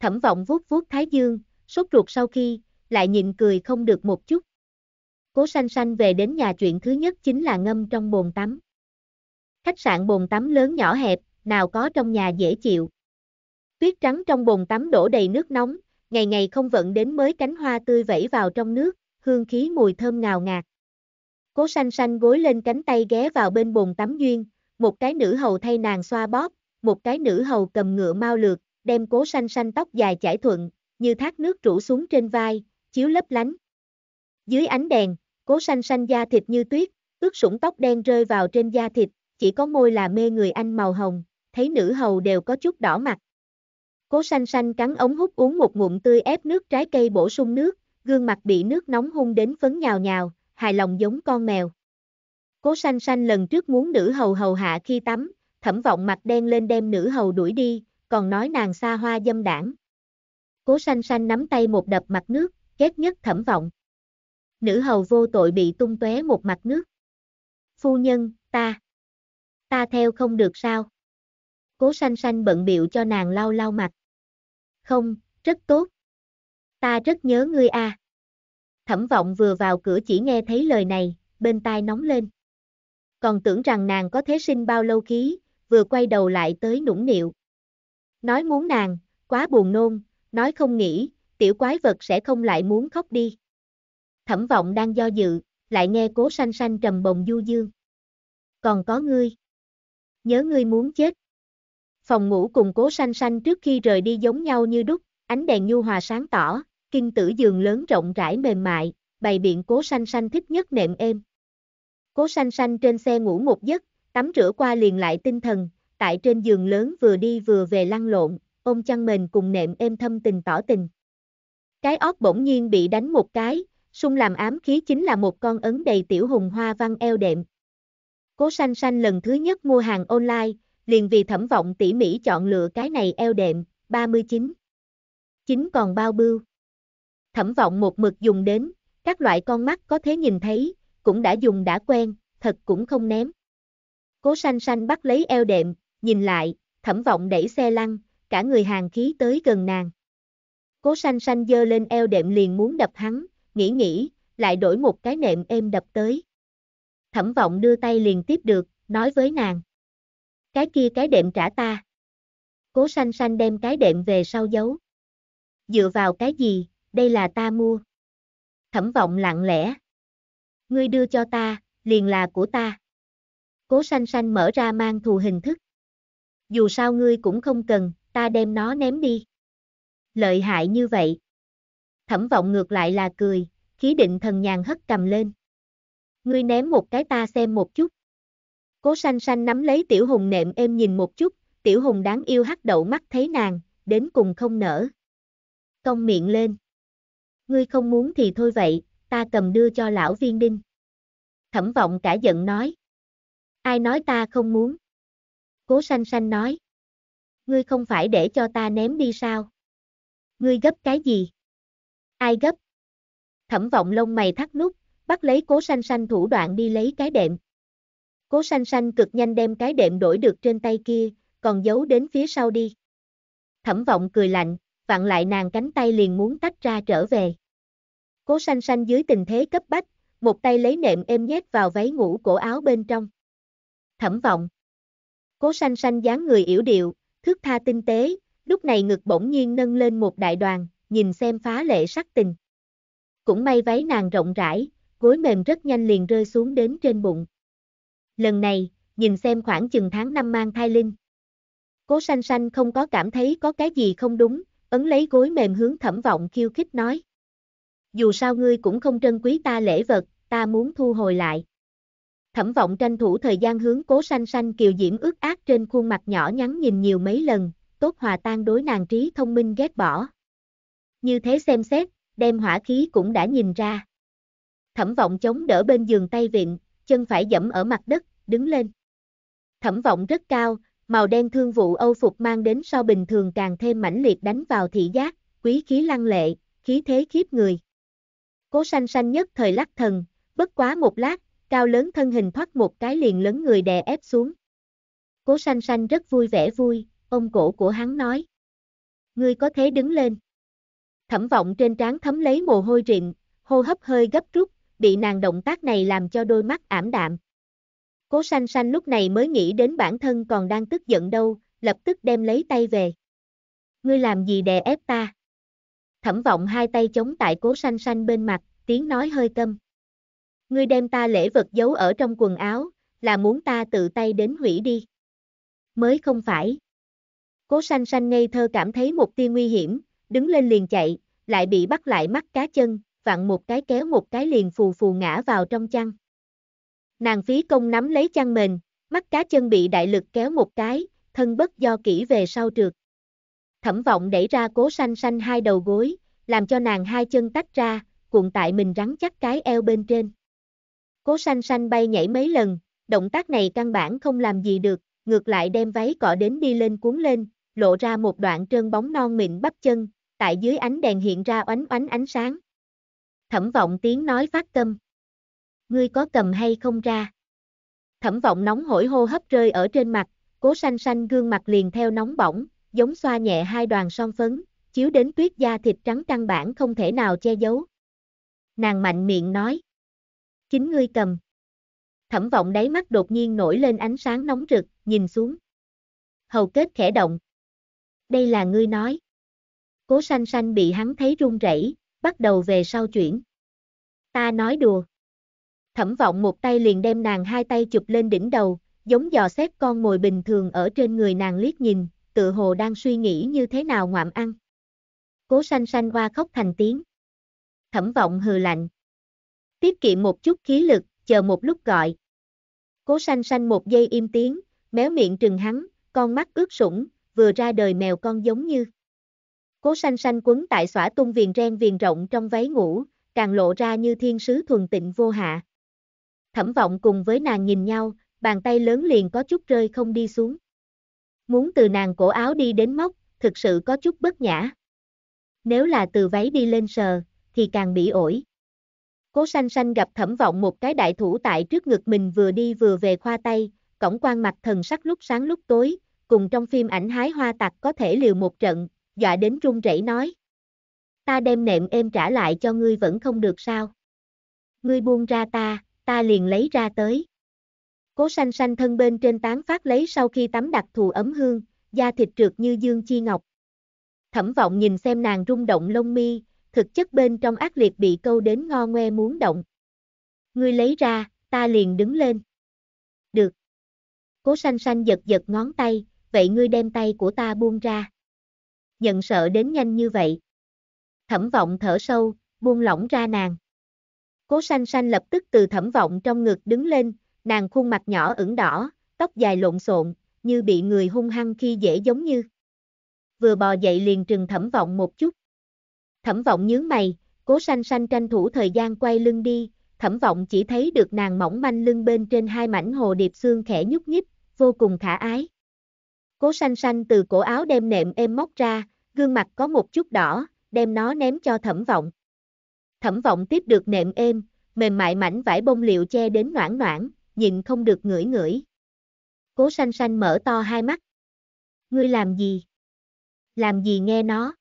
S1: Thẩm vọng vuốt vuốt thái dương, sốt ruột sau khi, lại nhịn cười không được một chút. Cố xanh xanh về đến nhà chuyện thứ nhất chính là ngâm trong bồn tắm. Khách sạn bồn tắm lớn nhỏ hẹp, nào có trong nhà dễ chịu. Tuyết trắng trong bồn tắm đổ đầy nước nóng, ngày ngày không vận đến mới cánh hoa tươi vẫy vào trong nước, hương khí mùi thơm ngào ngạt. Cố xanh xanh gối lên cánh tay ghé vào bên bồn tắm duyên, một cái nữ hầu thay nàng xoa bóp, một cái nữ hầu cầm ngựa mau lượt, đem cố xanh xanh tóc dài chải thuận, như thác nước rủ xuống trên vai, chiếu lấp lánh. Dưới ánh đèn, cố xanh xanh da thịt như tuyết, ướt sũng tóc đen rơi vào trên da thịt, chỉ có môi là mê người anh màu hồng, thấy nữ hầu đều có chút đỏ mặt. Cố xanh xanh cắn ống hút uống một ngụm tươi ép nước trái cây bổ sung nước, gương mặt bị nước nóng hung đến phấn nhào nhào, hài lòng giống con mèo. Cố sanh sanh lần trước muốn nữ hầu hầu hạ khi tắm, thẩm vọng mặt đen lên đem nữ hầu đuổi đi, còn nói nàng xa hoa dâm đảng. Cố sanh sanh nắm tay một đập mặt nước, kết nhất thẩm vọng. Nữ hầu vô tội bị tung tóe một mặt nước. Phu nhân, ta. Ta theo không được sao. Cố sanh sanh bận biệu cho nàng lau lau mặt. Không, rất tốt, ta rất nhớ ngươi a. À. Thẩm vọng vừa vào cửa chỉ nghe thấy lời này, bên tai nóng lên. Còn tưởng rằng nàng có thế sinh bao lâu khí, vừa quay đầu lại tới nũng nịu. Nói muốn nàng, quá buồn nôn, nói không nghĩ, tiểu quái vật sẽ không lại muốn khóc đi. Thẩm vọng đang do dự, lại nghe cố sanh sanh trầm bồng du dương. Còn có ngươi. Nhớ ngươi muốn chết. Phòng ngủ cùng cố sanh sanh trước khi rời đi giống nhau như đúc, ánh đèn nhu hòa sáng tỏ, kinh tử giường lớn rộng rãi mềm mại, bày biện cố sanh sanh thích nhất nệm êm. Cố sanh sanh trên xe ngủ một giấc, tắm rửa qua liền lại tinh thần, tại trên giường lớn vừa đi vừa về lăn lộn, ôm chăn mền cùng nệm êm thâm tình tỏ tình. Cái óc bỗng nhiên bị đánh một cái, sung làm ám khí chính là một con ấn đầy tiểu hùng hoa văn eo đệm. Cố sanh sanh lần thứ nhất mua hàng online, liền vì thẩm vọng tỉ mỉ chọn lựa cái này eo đệm, 39. 9 còn bao bưu thẩm vọng một mực dùng đến, các loại con mắt có thể nhìn thấy, cũng đã dùng đã quen, thật cũng không ném. Cố sanh sanh bắt lấy eo đệm, nhìn lại, thẩm vọng đẩy xe lăn, cả người hàng khí tới gần nàng. Cố sanh sanh dơ lên eo đệm liền muốn đập hắn, nghĩ nghĩ, lại đổi một cái nệm êm đập tới. Thẩm vọng đưa tay liền tiếp được, nói với nàng. Cái kia cái đệm trả ta. Cố sanh sanh đem cái đệm về sau giấu. Dựa vào cái gì, đây là ta mua. Thẩm vọng lặng lẽ. Ngươi đưa cho ta, liền là của ta. Cố sanh sanh mở ra mang thù hình thức. Dù sao ngươi cũng không cần, ta đem nó ném đi. Lợi hại như vậy. Thẩm vọng ngược lại là cười, khí định thần nhàn hất cầm lên. Ngươi ném một cái ta xem một chút. Cố sanh sanh nắm lấy tiểu hùng nệm êm nhìn một chút, tiểu hùng đáng yêu hắt đậu mắt thấy nàng, đến cùng không nở. Cong miệng lên ngươi không muốn thì thôi vậy, ta cầm đưa cho lão viên đinh. Thẩm vọng cả giận nói. Ai nói ta không muốn? Cố sanh sanh nói. Ngươi không phải để cho ta ném đi sao? Ngươi gấp cái gì? Ai gấp? Thẩm vọng lông mày thắt nút, bắt lấy cố sanh sanh thủ đoạn đi lấy cái đệm. Cố sanh sanh cực nhanh đem cái đệm đổi được trên tay kia, còn giấu đến phía sau đi. Thẩm vọng cười lạnh, vặn lại nàng cánh tay liền muốn tách ra trở về. Cố sanh sanh dưới tình thế cấp bách, một tay lấy nệm êm nhét vào váy ngủ cổ áo bên trong. Thẩm vọng. Cố sanh sanh dáng người yểu điệu, thước tha tinh tế, lúc này ngực bỗng nhiên nâng lên một đại đoàn, nhìn xem phá lệ sắc tình. Cũng may váy nàng rộng rãi, gối mềm rất nhanh liền rơi xuống đến trên bụng. Lần này, nhìn xem khoảng chừng tháng năm mang thai linh. Cố sanh sanh không có cảm thấy có cái gì không đúng, ấn lấy gối mềm hướng thẩm vọng khiêu khích nói. Dù sao ngươi cũng không trân quý ta lễ vật, ta muốn thu hồi lại. Thẩm vọng tranh thủ thời gian hướng cố sanh sanh kiều diễm ướt át trên khuôn mặt nhỏ nhắn nhìn nhiều mấy lần, tốt hòa tan đối nàng trí thông minh ghét bỏ. Như thế xem xét, đem hỏa khí cũng đã nhìn ra. Thẩm vọng chống đỡ bên giường tay viện, chân phải dẫm ở mặt đất, đứng lên. Thẩm vọng rất cao, màu đen thương vụ Âu phục mang đến sau bình thường càng thêm mãnh liệt đánh vào thị giác, quý khí lăng lệ, khí thế khiếp người. Cố sanh sanh nhất thời lắc thần, bất quá một lát, cao lớn thân hình thoát một cái liền lớn người đè ép xuống. Cố sanh sanh rất vui vẻ vui, ông cổ của hắn nói. Ngươi có thể đứng lên. Thẩm vọng trên trán thấm lấy mồ hôi rịn, hô hấp hơi gấp rút, bị nàng động tác này làm cho đôi mắt ảm đạm. Cố sanh sanh lúc này mới nghĩ đến bản thân còn đang tức giận đâu, lập tức đem lấy tay về. Ngươi làm gì đè ép ta? Thẩm vọng hai tay chống tại cố sanh sanh bên mặt, tiếng nói hơi câm. Ngươi đem ta lễ vật giấu ở trong quần áo, là muốn ta tự tay đến hủy đi. Mới không phải. Cố sanh sanh ngây thơ cảm thấy một tia nguy hiểm, đứng lên liền chạy, lại bị bắt lại mắt cá chân, vặn một cái kéo một cái liền phù phù ngã vào trong chăn. Nàng phí công nắm lấy chăn mền, mắt cá chân bị đại lực kéo một cái, thân bất do kỹ về sau trượt. Thẩm vọng đẩy ra cố sanh sanh hai đầu gối, làm cho nàng hai chân tách ra, cuộn tại mình rắn chắc cái eo bên trên. Cố sanh sanh bay nhảy mấy lần, động tác này căn bản không làm gì được, ngược lại đem váy cọ đến đi lên cuốn lên, lộ ra một đoạn trơn bóng non mịn bắp chân, tại dưới ánh đèn hiện ra oánh oánh ánh sáng. Thẩm vọng tiếng nói phát tâm ngươi có cầm hay không ra. Thẩm vọng nóng hổi hô hấp rơi ở trên mặt, cố xanh xanh gương mặt liền theo nóng bỏng, giống xoa nhẹ hai đoàn son phấn, chiếu đến tuyết da thịt trắng căn bản không thể nào che giấu. Nàng mạnh miệng nói. Chính ngươi cầm. Thẩm vọng đáy mắt đột nhiên nổi lên ánh sáng nóng rực, nhìn xuống. Hầu kết khẽ động. Đây là ngươi nói. Cố xanh xanh bị hắn thấy run rẩy, bắt đầu về sau chuyển. Ta nói đùa thẩm vọng một tay liền đem nàng hai tay chụp lên đỉnh đầu, giống dò xét con mồi bình thường ở trên người nàng liếc nhìn, tự hồ đang suy nghĩ như thế nào ngoạm ăn. Cố sanh sanh qua khóc thành tiếng. Thẩm vọng hừ lạnh. Tiết kiệm một chút khí lực, chờ một lúc gọi. Cố sanh sanh một giây im tiếng, méo miệng trừng hắn, con mắt ướt sũng, vừa ra đời mèo con giống như. Cố sanh sanh quấn tại xỏa tung viền ren viền rộng trong váy ngủ, càng lộ ra như thiên sứ thuần tịnh vô hạ thẩm vọng cùng với nàng nhìn nhau, bàn tay lớn liền có chút rơi không đi xuống. Muốn từ nàng cổ áo đi đến móc, thực sự có chút bất nhã. Nếu là từ váy đi lên sờ, thì càng bị ổi. Cố sanh sanh gặp thẩm vọng một cái đại thủ tại trước ngực mình vừa đi vừa về khoa tay, cổng quan mặt thần sắc lúc sáng lúc tối, cùng trong phim ảnh hái hoa tặc có thể liều một trận, dọa đến Trung rẩy nói. Ta đem nệm em trả lại cho ngươi vẫn không được sao. Ngươi buông ra ta, ta liền lấy ra tới. Cố sanh sanh thân bên trên tán phát lấy sau khi tắm đặc thù ấm hương, da thịt trượt như dương chi ngọc. Thẩm vọng nhìn xem nàng rung động lông mi, thực chất bên trong ác liệt bị câu đến ngo ngoe muốn động. Ngươi lấy ra, ta liền đứng lên. Được. Cố sanh sanh giật giật ngón tay, vậy ngươi đem tay của ta buông ra. Nhận sợ đến nhanh như vậy. Thẩm vọng thở sâu, buông lỏng ra nàng. Cố Sanh Sanh lập tức từ thẩm vọng trong ngực đứng lên, nàng khuôn mặt nhỏ ửng đỏ, tóc dài lộn xộn, như bị người hung hăng khi dễ giống như. Vừa bò dậy liền trừng thẩm vọng một chút. Thẩm vọng nhướng mày, cố sanh sanh tranh thủ thời gian quay lưng đi, thẩm vọng chỉ thấy được nàng mỏng manh lưng bên trên hai mảnh hồ điệp xương khẽ nhúc nhích, vô cùng khả ái. Cố sanh sanh từ cổ áo đem nệm êm móc ra, gương mặt có một chút đỏ, đem nó ném cho thẩm vọng. Thẩm vọng tiếp được nệm êm, mềm mại mảnh vải bông liệu che đến noãn noãn, nhìn không được ngửi ngửi. Cố xanh xanh mở to hai mắt. Ngươi làm gì? Làm gì nghe nó?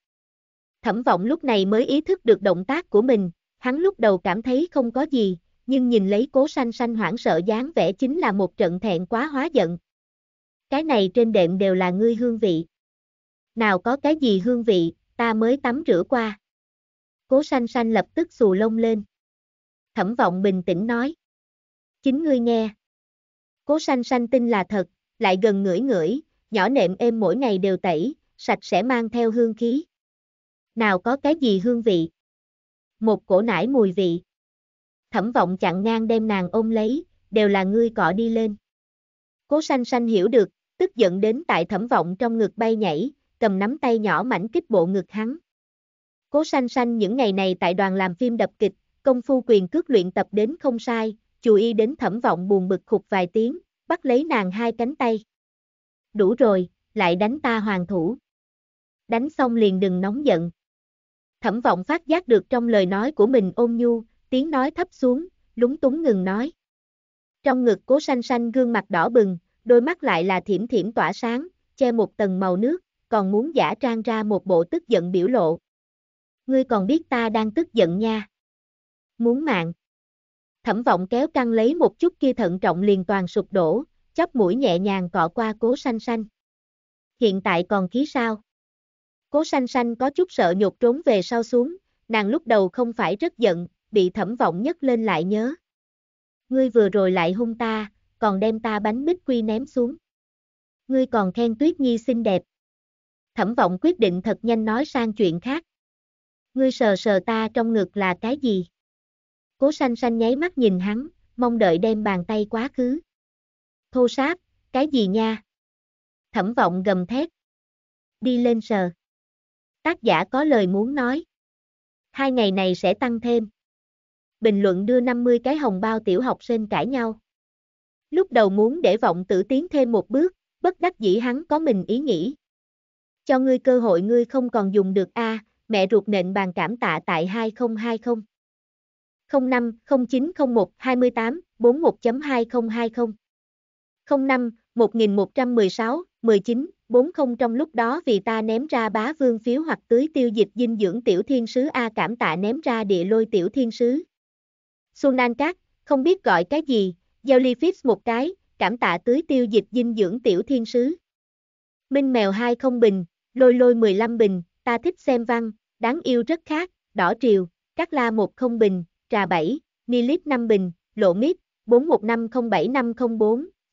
S1: Thẩm vọng lúc này mới ý thức được động tác của mình, hắn lúc đầu cảm thấy không có gì, nhưng nhìn lấy cố xanh xanh hoảng sợ dáng vẻ chính là một trận thẹn quá hóa giận. Cái này trên đệm đều là ngươi hương vị. Nào có cái gì hương vị, ta mới tắm rửa qua. Cố sanh sanh lập tức xù lông lên. Thẩm vọng bình tĩnh nói. Chính ngươi nghe. Cố sanh sanh tin là thật, lại gần ngửi ngửi, nhỏ nệm êm mỗi ngày đều tẩy, sạch sẽ mang theo hương khí. Nào có cái gì hương vị? Một cổ nải mùi vị. Thẩm vọng chặn ngang đem nàng ôm lấy, đều là ngươi cọ đi lên. Cố sanh sanh hiểu được, tức giận đến tại thẩm vọng trong ngực bay nhảy, cầm nắm tay nhỏ mảnh kích bộ ngực hắn. Cố sanh sanh những ngày này tại đoàn làm phim đập kịch, công phu quyền cước luyện tập đến không sai, chú ý đến thẩm vọng buồn bực khục vài tiếng, bắt lấy nàng hai cánh tay. Đủ rồi, lại đánh ta hoàng thủ. Đánh xong liền đừng nóng giận. Thẩm vọng phát giác được trong lời nói của mình ôn nhu, tiếng nói thấp xuống, lúng túng ngừng nói. Trong ngực cố sanh sanh gương mặt đỏ bừng, đôi mắt lại là thiểm thiểm tỏa sáng, che một tầng màu nước, còn muốn giả trang ra một bộ tức giận biểu lộ. Ngươi còn biết ta đang tức giận nha. Muốn mạng. Thẩm vọng kéo căng lấy một chút kia thận trọng liền toàn sụp đổ, chóp mũi nhẹ nhàng cọ qua cố xanh xanh. Hiện tại còn khí sao? Cố xanh xanh có chút sợ nhột trốn về sau xuống, nàng lúc đầu không phải rất giận, bị thẩm vọng nhấc lên lại nhớ. Ngươi vừa rồi lại hung ta, còn đem ta bánh mít quy ném xuống. Ngươi còn khen Tuyết Nhi xinh đẹp. Thẩm vọng quyết định thật nhanh nói sang chuyện khác ngươi sờ sờ ta trong ngực là cái gì? Cố xanh xanh nháy mắt nhìn hắn, mong đợi đem bàn tay quá khứ. Thô sáp, cái gì nha? Thẩm vọng gầm thét. Đi lên sờ. Tác giả có lời muốn nói. Hai ngày này sẽ tăng thêm. Bình luận đưa 50 cái hồng bao tiểu học sinh cãi nhau. Lúc đầu muốn để vọng tử tiến thêm một bước, bất đắc dĩ hắn có mình ý nghĩ. Cho ngươi cơ hội ngươi không còn dùng được a, à, mẹ ruột nện bàn cảm tạ tại 2020. 05 0901 28 41.2020 05 1116 19 40 trong lúc đó vì ta ném ra bá vương phiếu hoặc tưới tiêu dịch dinh dưỡng tiểu thiên sứ A cảm tạ ném ra địa lôi tiểu thiên sứ. Xuân An Cát, không biết gọi cái gì, giao ly phíps một cái, cảm tạ tưới tiêu dịch dinh dưỡng tiểu thiên sứ. Minh Mèo 20 bình, lôi lôi 15 bình, ta thích xem văn, đáng yêu rất khác, đỏ triều, cắt la 10 bình, trà 7, lít 5 bình, lộ mít, xuân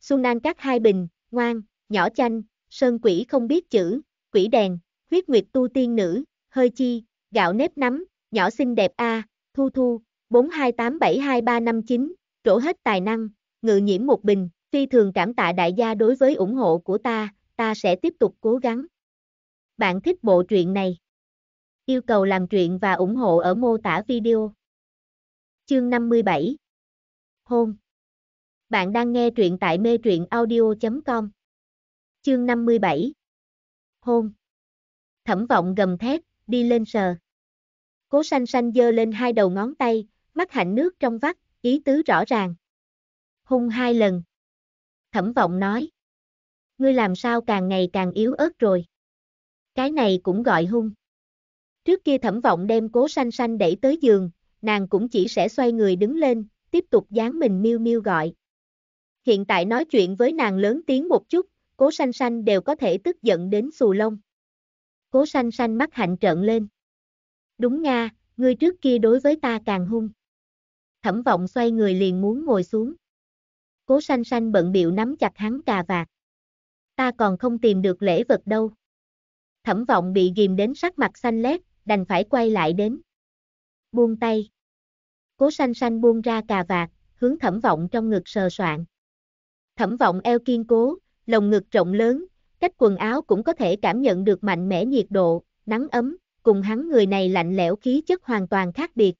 S1: Sunan cắt 2 bình, ngoan, nhỏ chanh, sơn quỷ không biết chữ, quỷ đèn, huyết nguyệt tu tiên nữ, hơi chi, gạo nếp nắm, nhỏ xinh đẹp A, thu thu thu, 428725359, trổ hết tài năng, ngự nhiễm một bình, phi thường cảm tạ đại gia đối với ủng hộ của ta, ta sẽ tiếp tục cố gắng. Bạn thích bộ truyện này? Yêu cầu làm truyện và ủng hộ ở mô tả video. Chương 57 Hôn Bạn đang nghe truyện tại mê truyện audio.com Chương 57 Hôn Thẩm vọng gầm thét, đi lên sờ. Cố sanh sanh dơ lên hai đầu ngón tay, mắt hạnh nước trong vắt, ý tứ rõ ràng. Hung hai lần. Thẩm vọng nói. Ngươi làm sao càng ngày càng yếu ớt rồi cái này cũng gọi hung. Trước kia thẩm vọng đem cố sanh sanh đẩy tới giường, nàng cũng chỉ sẽ xoay người đứng lên, tiếp tục dán mình miêu miêu gọi. Hiện tại nói chuyện với nàng lớn tiếng một chút, cố sanh sanh đều có thể tức giận đến xù lông. Cố sanh sanh mắt hạnh trợn lên. Đúng nga, ngươi trước kia đối với ta càng hung. Thẩm vọng xoay người liền muốn ngồi xuống. Cố sanh sanh bận biệu nắm chặt hắn cà vạt. Ta còn không tìm được lễ vật đâu. Thẩm vọng bị ghìm đến sắc mặt xanh lét, đành phải quay lại đến. Buông tay. Cố xanh xanh buông ra cà vạt, hướng thẩm vọng trong ngực sờ soạn. Thẩm vọng eo kiên cố, lồng ngực rộng lớn, cách quần áo cũng có thể cảm nhận được mạnh mẽ nhiệt độ, nắng ấm, cùng hắn người này lạnh lẽo khí chất hoàn toàn khác biệt.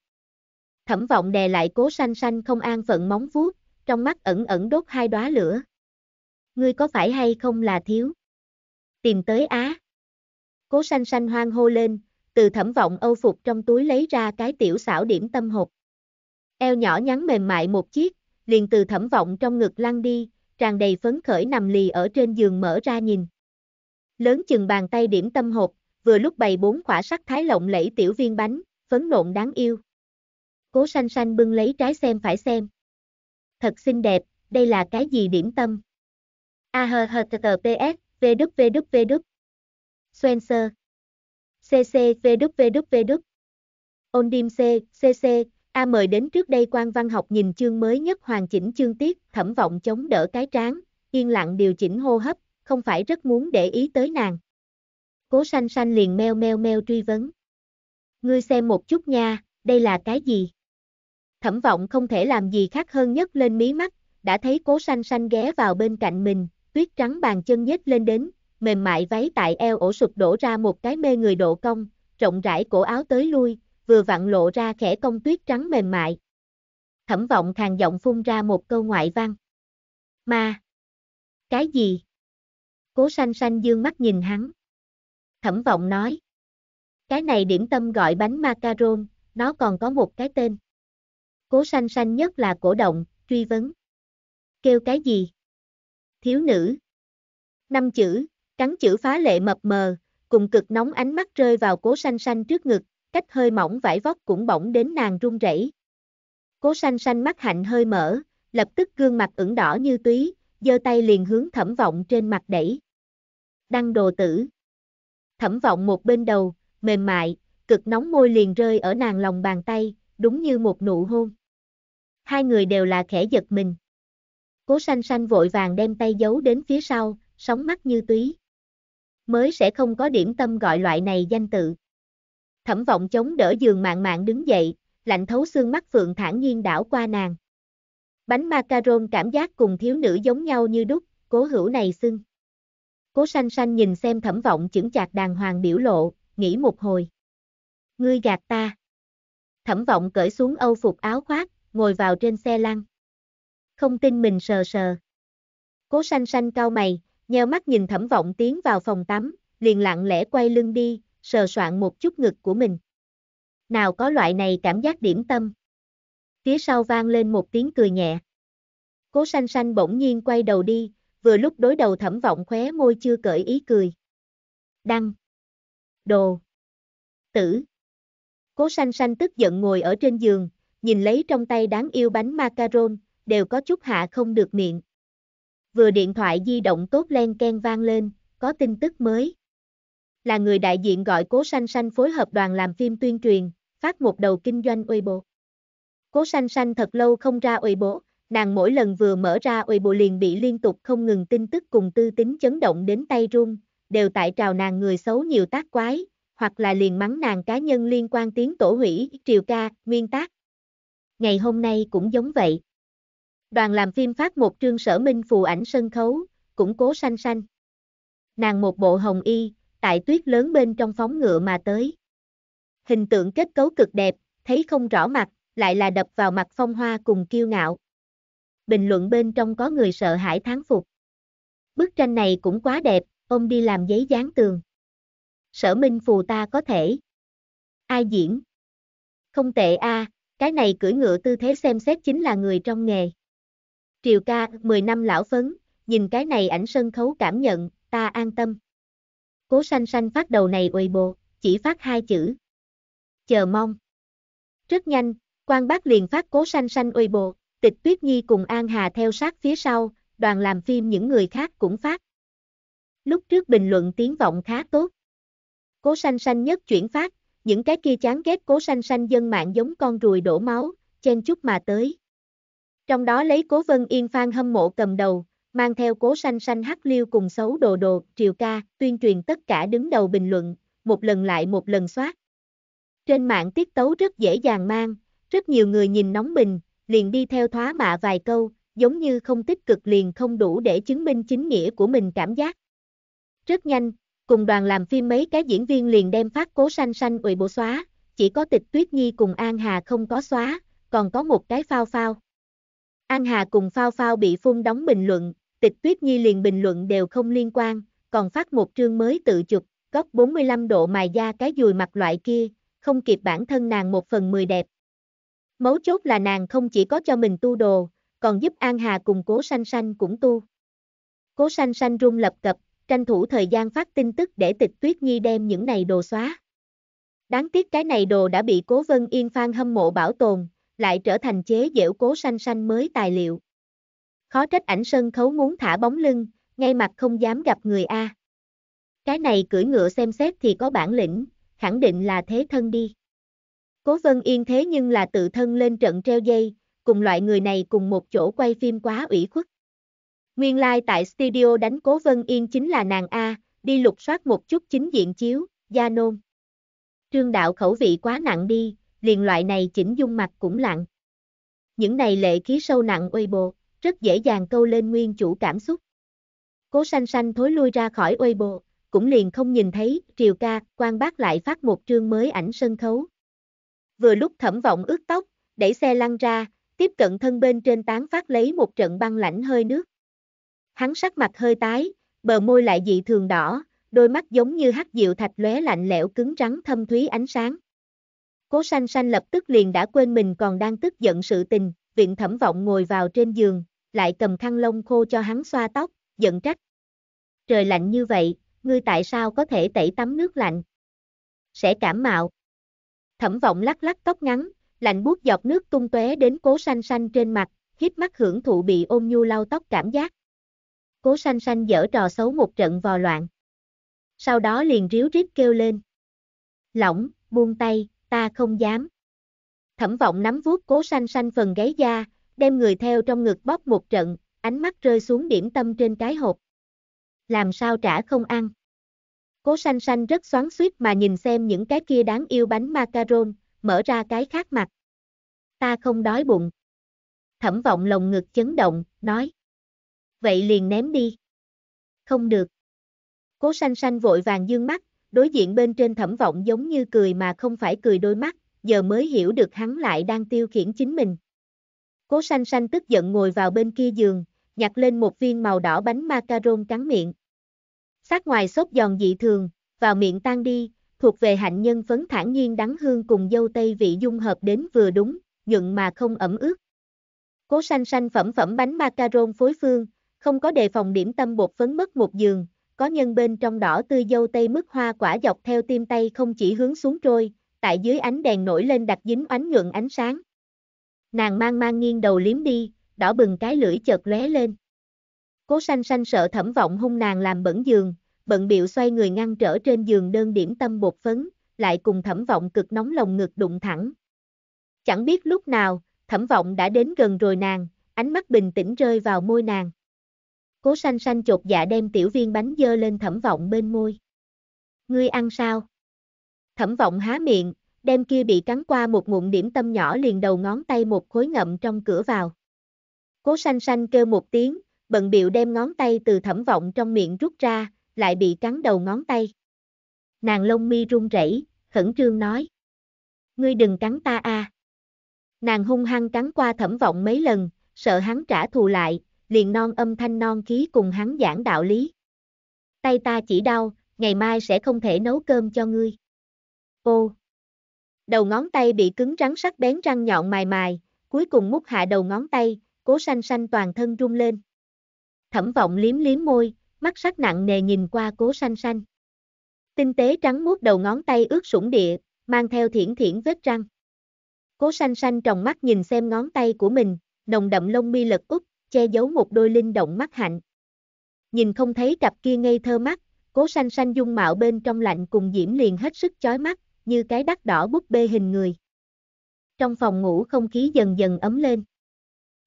S1: Thẩm vọng đè lại cố xanh xanh không an phận móng vuốt, trong mắt ẩn ẩn đốt hai đóa lửa. Ngươi có phải hay không là thiếu? Tìm tới Á. Cố xanh xanh hoang hô lên, từ thẩm vọng âu phục trong túi lấy ra cái tiểu xảo điểm tâm hộp. Eo nhỏ nhắn mềm mại một chiếc, liền từ thẩm vọng trong ngực lăn đi, tràn đầy phấn khởi nằm lì ở trên giường mở ra nhìn. Lớn chừng bàn tay điểm tâm hộp, vừa lúc bày bốn quả sắc thái lộng lẫy tiểu viên bánh, phấn nộn đáng yêu. Cố xanh xanh bưng lấy trái xem phải xem. Thật xinh đẹp, đây là cái gì điểm tâm? A hờ hờ tờ ps, vw vw Spencer. CCVWWW. Ondim C, CC, A mời đến trước đây quan văn học nhìn chương mới nhất hoàn chỉnh chương tiết, thẩm vọng chống đỡ cái tráng, yên lặng điều chỉnh hô hấp, không phải rất muốn để ý tới nàng. Cố sanh sanh liền meo meo meo truy vấn. Ngươi xem một chút nha, đây là cái gì? Thẩm vọng không thể làm gì khác hơn nhất lên mí mắt, đã thấy cố sanh sanh ghé vào bên cạnh mình, tuyết trắng bàn chân nhếch lên đến, mềm mại váy tại eo ổ sụp đổ ra một cái mê người độ cong, rộng rãi cổ áo tới lui, vừa vặn lộ ra khẽ công tuyết trắng mềm mại. Thẩm vọng khàn giọng phun ra một câu ngoại văn. Ma! Cái gì? Cố sanh sanh dương mắt nhìn hắn. Thẩm vọng nói. Cái này điểm tâm gọi bánh macaron, nó còn có một cái tên. Cố sanh sanh nhất là cổ động, truy vấn. Kêu cái gì? Thiếu nữ. Năm chữ, Trắng chữ phá lệ mập mờ, cùng cực nóng ánh mắt rơi vào cố sanh sanh trước ngực, cách hơi mỏng vải vóc cũng bỗng đến nàng run rẩy. Cố sanh sanh mắt hạnh hơi mở, lập tức gương mặt ửng đỏ như túy, giơ tay liền hướng thẩm vọng trên mặt đẩy. Đăng đồ tử. Thẩm vọng một bên đầu, mềm mại, cực nóng môi liền rơi ở nàng lòng bàn tay, đúng như một nụ hôn. Hai người đều là khẽ giật mình. Cố sanh sanh vội vàng đem tay giấu đến phía sau, sóng mắt như túy mới sẽ không có điểm tâm gọi loại này danh tự. Thẩm vọng chống đỡ giường mạng mạng đứng dậy, lạnh thấu xương mắt phượng thản nhiên đảo qua nàng. Bánh macaron cảm giác cùng thiếu nữ giống nhau như đúc, cố hữu này xưng. Cố sanh sanh nhìn xem thẩm vọng chững chạc đàng hoàng biểu lộ, nghĩ một hồi. Ngươi gạt ta. Thẩm vọng cởi xuống âu phục áo khoác, ngồi vào trên xe lăn. Không tin mình sờ sờ. Cố sanh sanh cau mày, nheo mắt nhìn thẩm vọng tiến vào phòng tắm, liền lặng lẽ quay lưng đi, sờ soạn một chút ngực của mình. Nào có loại này cảm giác điểm tâm. Phía sau vang lên một tiếng cười nhẹ. Cố sanh sanh bỗng nhiên quay đầu đi, vừa lúc đối đầu thẩm vọng khóe môi chưa cởi ý cười. Đăng. Đồ. Tử. Cố sanh sanh tức giận ngồi ở trên giường, nhìn lấy trong tay đáng yêu bánh macaron, đều có chút hạ không được miệng vừa điện thoại di động tốt len ken vang lên, có tin tức mới. Là người đại diện gọi Cố Sanh Sanh phối hợp đoàn làm phim tuyên truyền, phát một đầu kinh doanh Weibo. Cố Sanh Sanh thật lâu không ra Weibo, nàng mỗi lần vừa mở ra Weibo liền bị liên tục không ngừng tin tức cùng tư tính chấn động đến tay run, đều tại trào nàng người xấu nhiều tác quái, hoặc là liền mắng nàng cá nhân liên quan tiếng tổ hủy, triều ca, nguyên tác. Ngày hôm nay cũng giống vậy. Đoàn làm phim phát một trương sở minh phù ảnh sân khấu, củng cố xanh xanh. Nàng một bộ hồng y, tại tuyết lớn bên trong phóng ngựa mà tới. Hình tượng kết cấu cực đẹp, thấy không rõ mặt, lại là đập vào mặt phong hoa cùng kiêu ngạo. Bình luận bên trong có người sợ hãi tháng phục. Bức tranh này cũng quá đẹp, ông đi làm giấy dán tường. Sở minh phù ta có thể. Ai diễn? Không tệ a, à, cái này cưỡi ngựa tư thế xem xét chính là người trong nghề. Triều ca, 10 năm lão phấn, nhìn cái này ảnh sân khấu cảm nhận, ta an tâm. Cố sanh sanh phát đầu này uầy bồ, chỉ phát hai chữ. Chờ mong. Rất nhanh, quan bác liền phát cố sanh sanh uầy bồ, tịch tuyết nhi cùng An Hà theo sát phía sau, đoàn làm phim những người khác cũng phát. Lúc trước bình luận tiếng vọng khá tốt. Cố sanh sanh nhất chuyển phát, những cái kia chán ghét cố sanh sanh dân mạng giống con ruồi đổ máu, chen chút mà tới. Trong đó lấy cố vân yên phan hâm mộ cầm đầu, mang theo cố sanh sanh hắc liêu cùng xấu đồ đồ, triều ca, tuyên truyền tất cả đứng đầu bình luận, một lần lại một lần soát. Trên mạng tiết tấu rất dễ dàng mang, rất nhiều người nhìn nóng bình, liền đi theo thoá mạ vài câu, giống như không tích cực liền không đủ để chứng minh chính nghĩa của mình cảm giác. Rất nhanh, cùng đoàn làm phim mấy cái diễn viên liền đem phát cố sanh sanh ủy bộ xóa, chỉ có tịch tuyết nhi cùng An Hà không có xóa, còn có một cái phao phao. An Hà cùng Phao Phao bị phun đóng bình luận, tịch Tuyết Nhi liền bình luận đều không liên quan, còn phát một trương mới tự chụp, góc 45 độ mài da cái dùi mặt loại kia, không kịp bản thân nàng một phần mười đẹp. Mấu chốt là nàng không chỉ có cho mình tu đồ, còn giúp An Hà cùng cố sanh sanh cũng tu. Cố sanh sanh rung lập cập, tranh thủ thời gian phát tin tức để tịch Tuyết Nhi đem những này đồ xóa. Đáng tiếc cái này đồ đã bị cố Vân Yên Phan hâm mộ bảo tồn, lại trở thành chế dẻo cố sanh sanh mới tài liệu. Khó trách ảnh sân khấu muốn thả bóng lưng, ngay mặt không dám gặp người A. Cái này cưỡi ngựa xem xét thì có bản lĩnh, khẳng định là thế thân đi. Cố Vân Yên thế nhưng là tự thân lên trận treo dây, cùng loại người này cùng một chỗ quay phim quá ủy khuất. Nguyên lai like tại studio đánh Cố Vân Yên chính là nàng A, đi lục soát một chút chính diện chiếu, gia nôn. Trương đạo khẩu vị quá nặng đi, liền loại này chỉnh dung mặt cũng lặng. Những này lệ khí sâu nặng uy bồ, rất dễ dàng câu lên nguyên chủ cảm xúc. Cố sanh sanh thối lui ra khỏi uy bồ, cũng liền không nhìn thấy, triều ca, quan bác lại phát một trương mới ảnh sân khấu. Vừa lúc thẩm vọng ướt tóc, đẩy xe lăn ra, tiếp cận thân bên trên tán phát lấy một trận băng lãnh hơi nước. Hắn sắc mặt hơi tái, bờ môi lại dị thường đỏ, đôi mắt giống như hắc diệu thạch lóe lạnh lẽo cứng rắn thâm thúy ánh sáng. Cố sanh sanh lập tức liền đã quên mình còn đang tức giận sự tình, viện thẩm vọng ngồi vào trên giường, lại cầm khăn lông khô cho hắn xoa tóc, giận trách. Trời lạnh như vậy, ngươi tại sao có thể tẩy tắm nước lạnh? Sẽ cảm mạo. Thẩm vọng lắc lắc tóc ngắn, lạnh buốt giọt nước tung tóe đến cố sanh sanh trên mặt, hít mắt hưởng thụ bị ôm nhu lau tóc cảm giác. Cố sanh sanh dở trò xấu một trận vò loạn. Sau đó liền ríu rít kêu lên. Lỏng, buông tay, ta không dám. Thẩm vọng nắm vuốt cố sanh sanh phần gáy da, đem người theo trong ngực bóp một trận, ánh mắt rơi xuống điểm tâm trên cái hộp. Làm sao trả không ăn? Cố sanh sanh rất xoắn suýt mà nhìn xem những cái kia đáng yêu bánh macaron, mở ra cái khác mặt. Ta không đói bụng. Thẩm vọng lồng ngực chấn động, nói. Vậy liền ném đi. Không được. Cố sanh sanh vội vàng dương mắt, đối diện bên trên thẩm vọng giống như cười mà không phải cười đôi mắt, giờ mới hiểu được hắn lại đang tiêu khiển chính mình. Cố sanh sanh tức giận ngồi vào bên kia giường, nhặt lên một viên màu đỏ bánh macaron cắn miệng. Sát ngoài xốp giòn dị thường, vào miệng tan đi, thuộc về hạnh nhân phấn thản nhiên đắng hương cùng dâu tây vị dung hợp đến vừa đúng, nhuận mà không ẩm ướt. Cố sanh sanh phẩm phẩm bánh macaron phối phương, không có đề phòng điểm tâm bột phấn mất một giường, có nhân bên trong đỏ tươi dâu tây mức hoa quả dọc theo tim tay không chỉ hướng xuống trôi, tại dưới ánh đèn nổi lên đặc dính oánh nhuận ánh sáng. Nàng mang mang nghiêng đầu liếm đi, đỏ bừng cái lưỡi chợt lóe lên. Cố sanh sanh sợ thẩm vọng hung nàng làm bẩn giường, bận biệu xoay người ngăn trở trên giường đơn điểm tâm bột phấn, lại cùng thẩm vọng cực nóng lòng ngực đụng thẳng. Chẳng biết lúc nào, thẩm vọng đã đến gần rồi nàng, ánh mắt bình tĩnh rơi vào môi nàng. Cố xanh xanh chột dạ đem tiểu viên bánh dơ lên thẩm vọng bên môi. Ngươi ăn sao? Thẩm vọng há miệng, đem kia bị cắn qua một ngụm điểm tâm nhỏ liền đầu ngón tay một khối ngậm trong cửa vào. Cố xanh xanh kêu một tiếng, bận biệu đem ngón tay từ thẩm vọng trong miệng rút ra, lại bị cắn đầu ngón tay. Nàng lông mi run rẩy, khẩn trương nói. Ngươi đừng cắn ta a. À. Nàng hung hăng cắn qua thẩm vọng mấy lần, sợ hắn trả thù lại, liền non âm thanh non khí cùng hắn giảng đạo lý. Tay ta chỉ đau, ngày mai sẽ không thể nấu cơm cho ngươi. Ô! Đầu ngón tay bị cứng rắn sắc bén răng nhọn mài mài, cuối cùng mút hạ đầu ngón tay, cố sanh sanh toàn thân rung lên. Thẩm vọng liếm liếm môi, mắt sắc nặng nề nhìn qua cố sanh sanh. Tinh tế trắng mút đầu ngón tay ướt sũng địa, mang theo thiển thiển vết răng. Cố sanh sanh tròng mắt nhìn xem ngón tay của mình, nồng đậm lông mi lật úp, che giấu một đôi linh động mắt hạnh. Nhìn không thấy cặp kia ngây thơ mắt, cố sanh sanh dung mạo bên trong lạnh cùng diễm liền hết sức chói mắt, như cái đắt đỏ búp bê hình người. Trong phòng ngủ không khí dần dần ấm lên.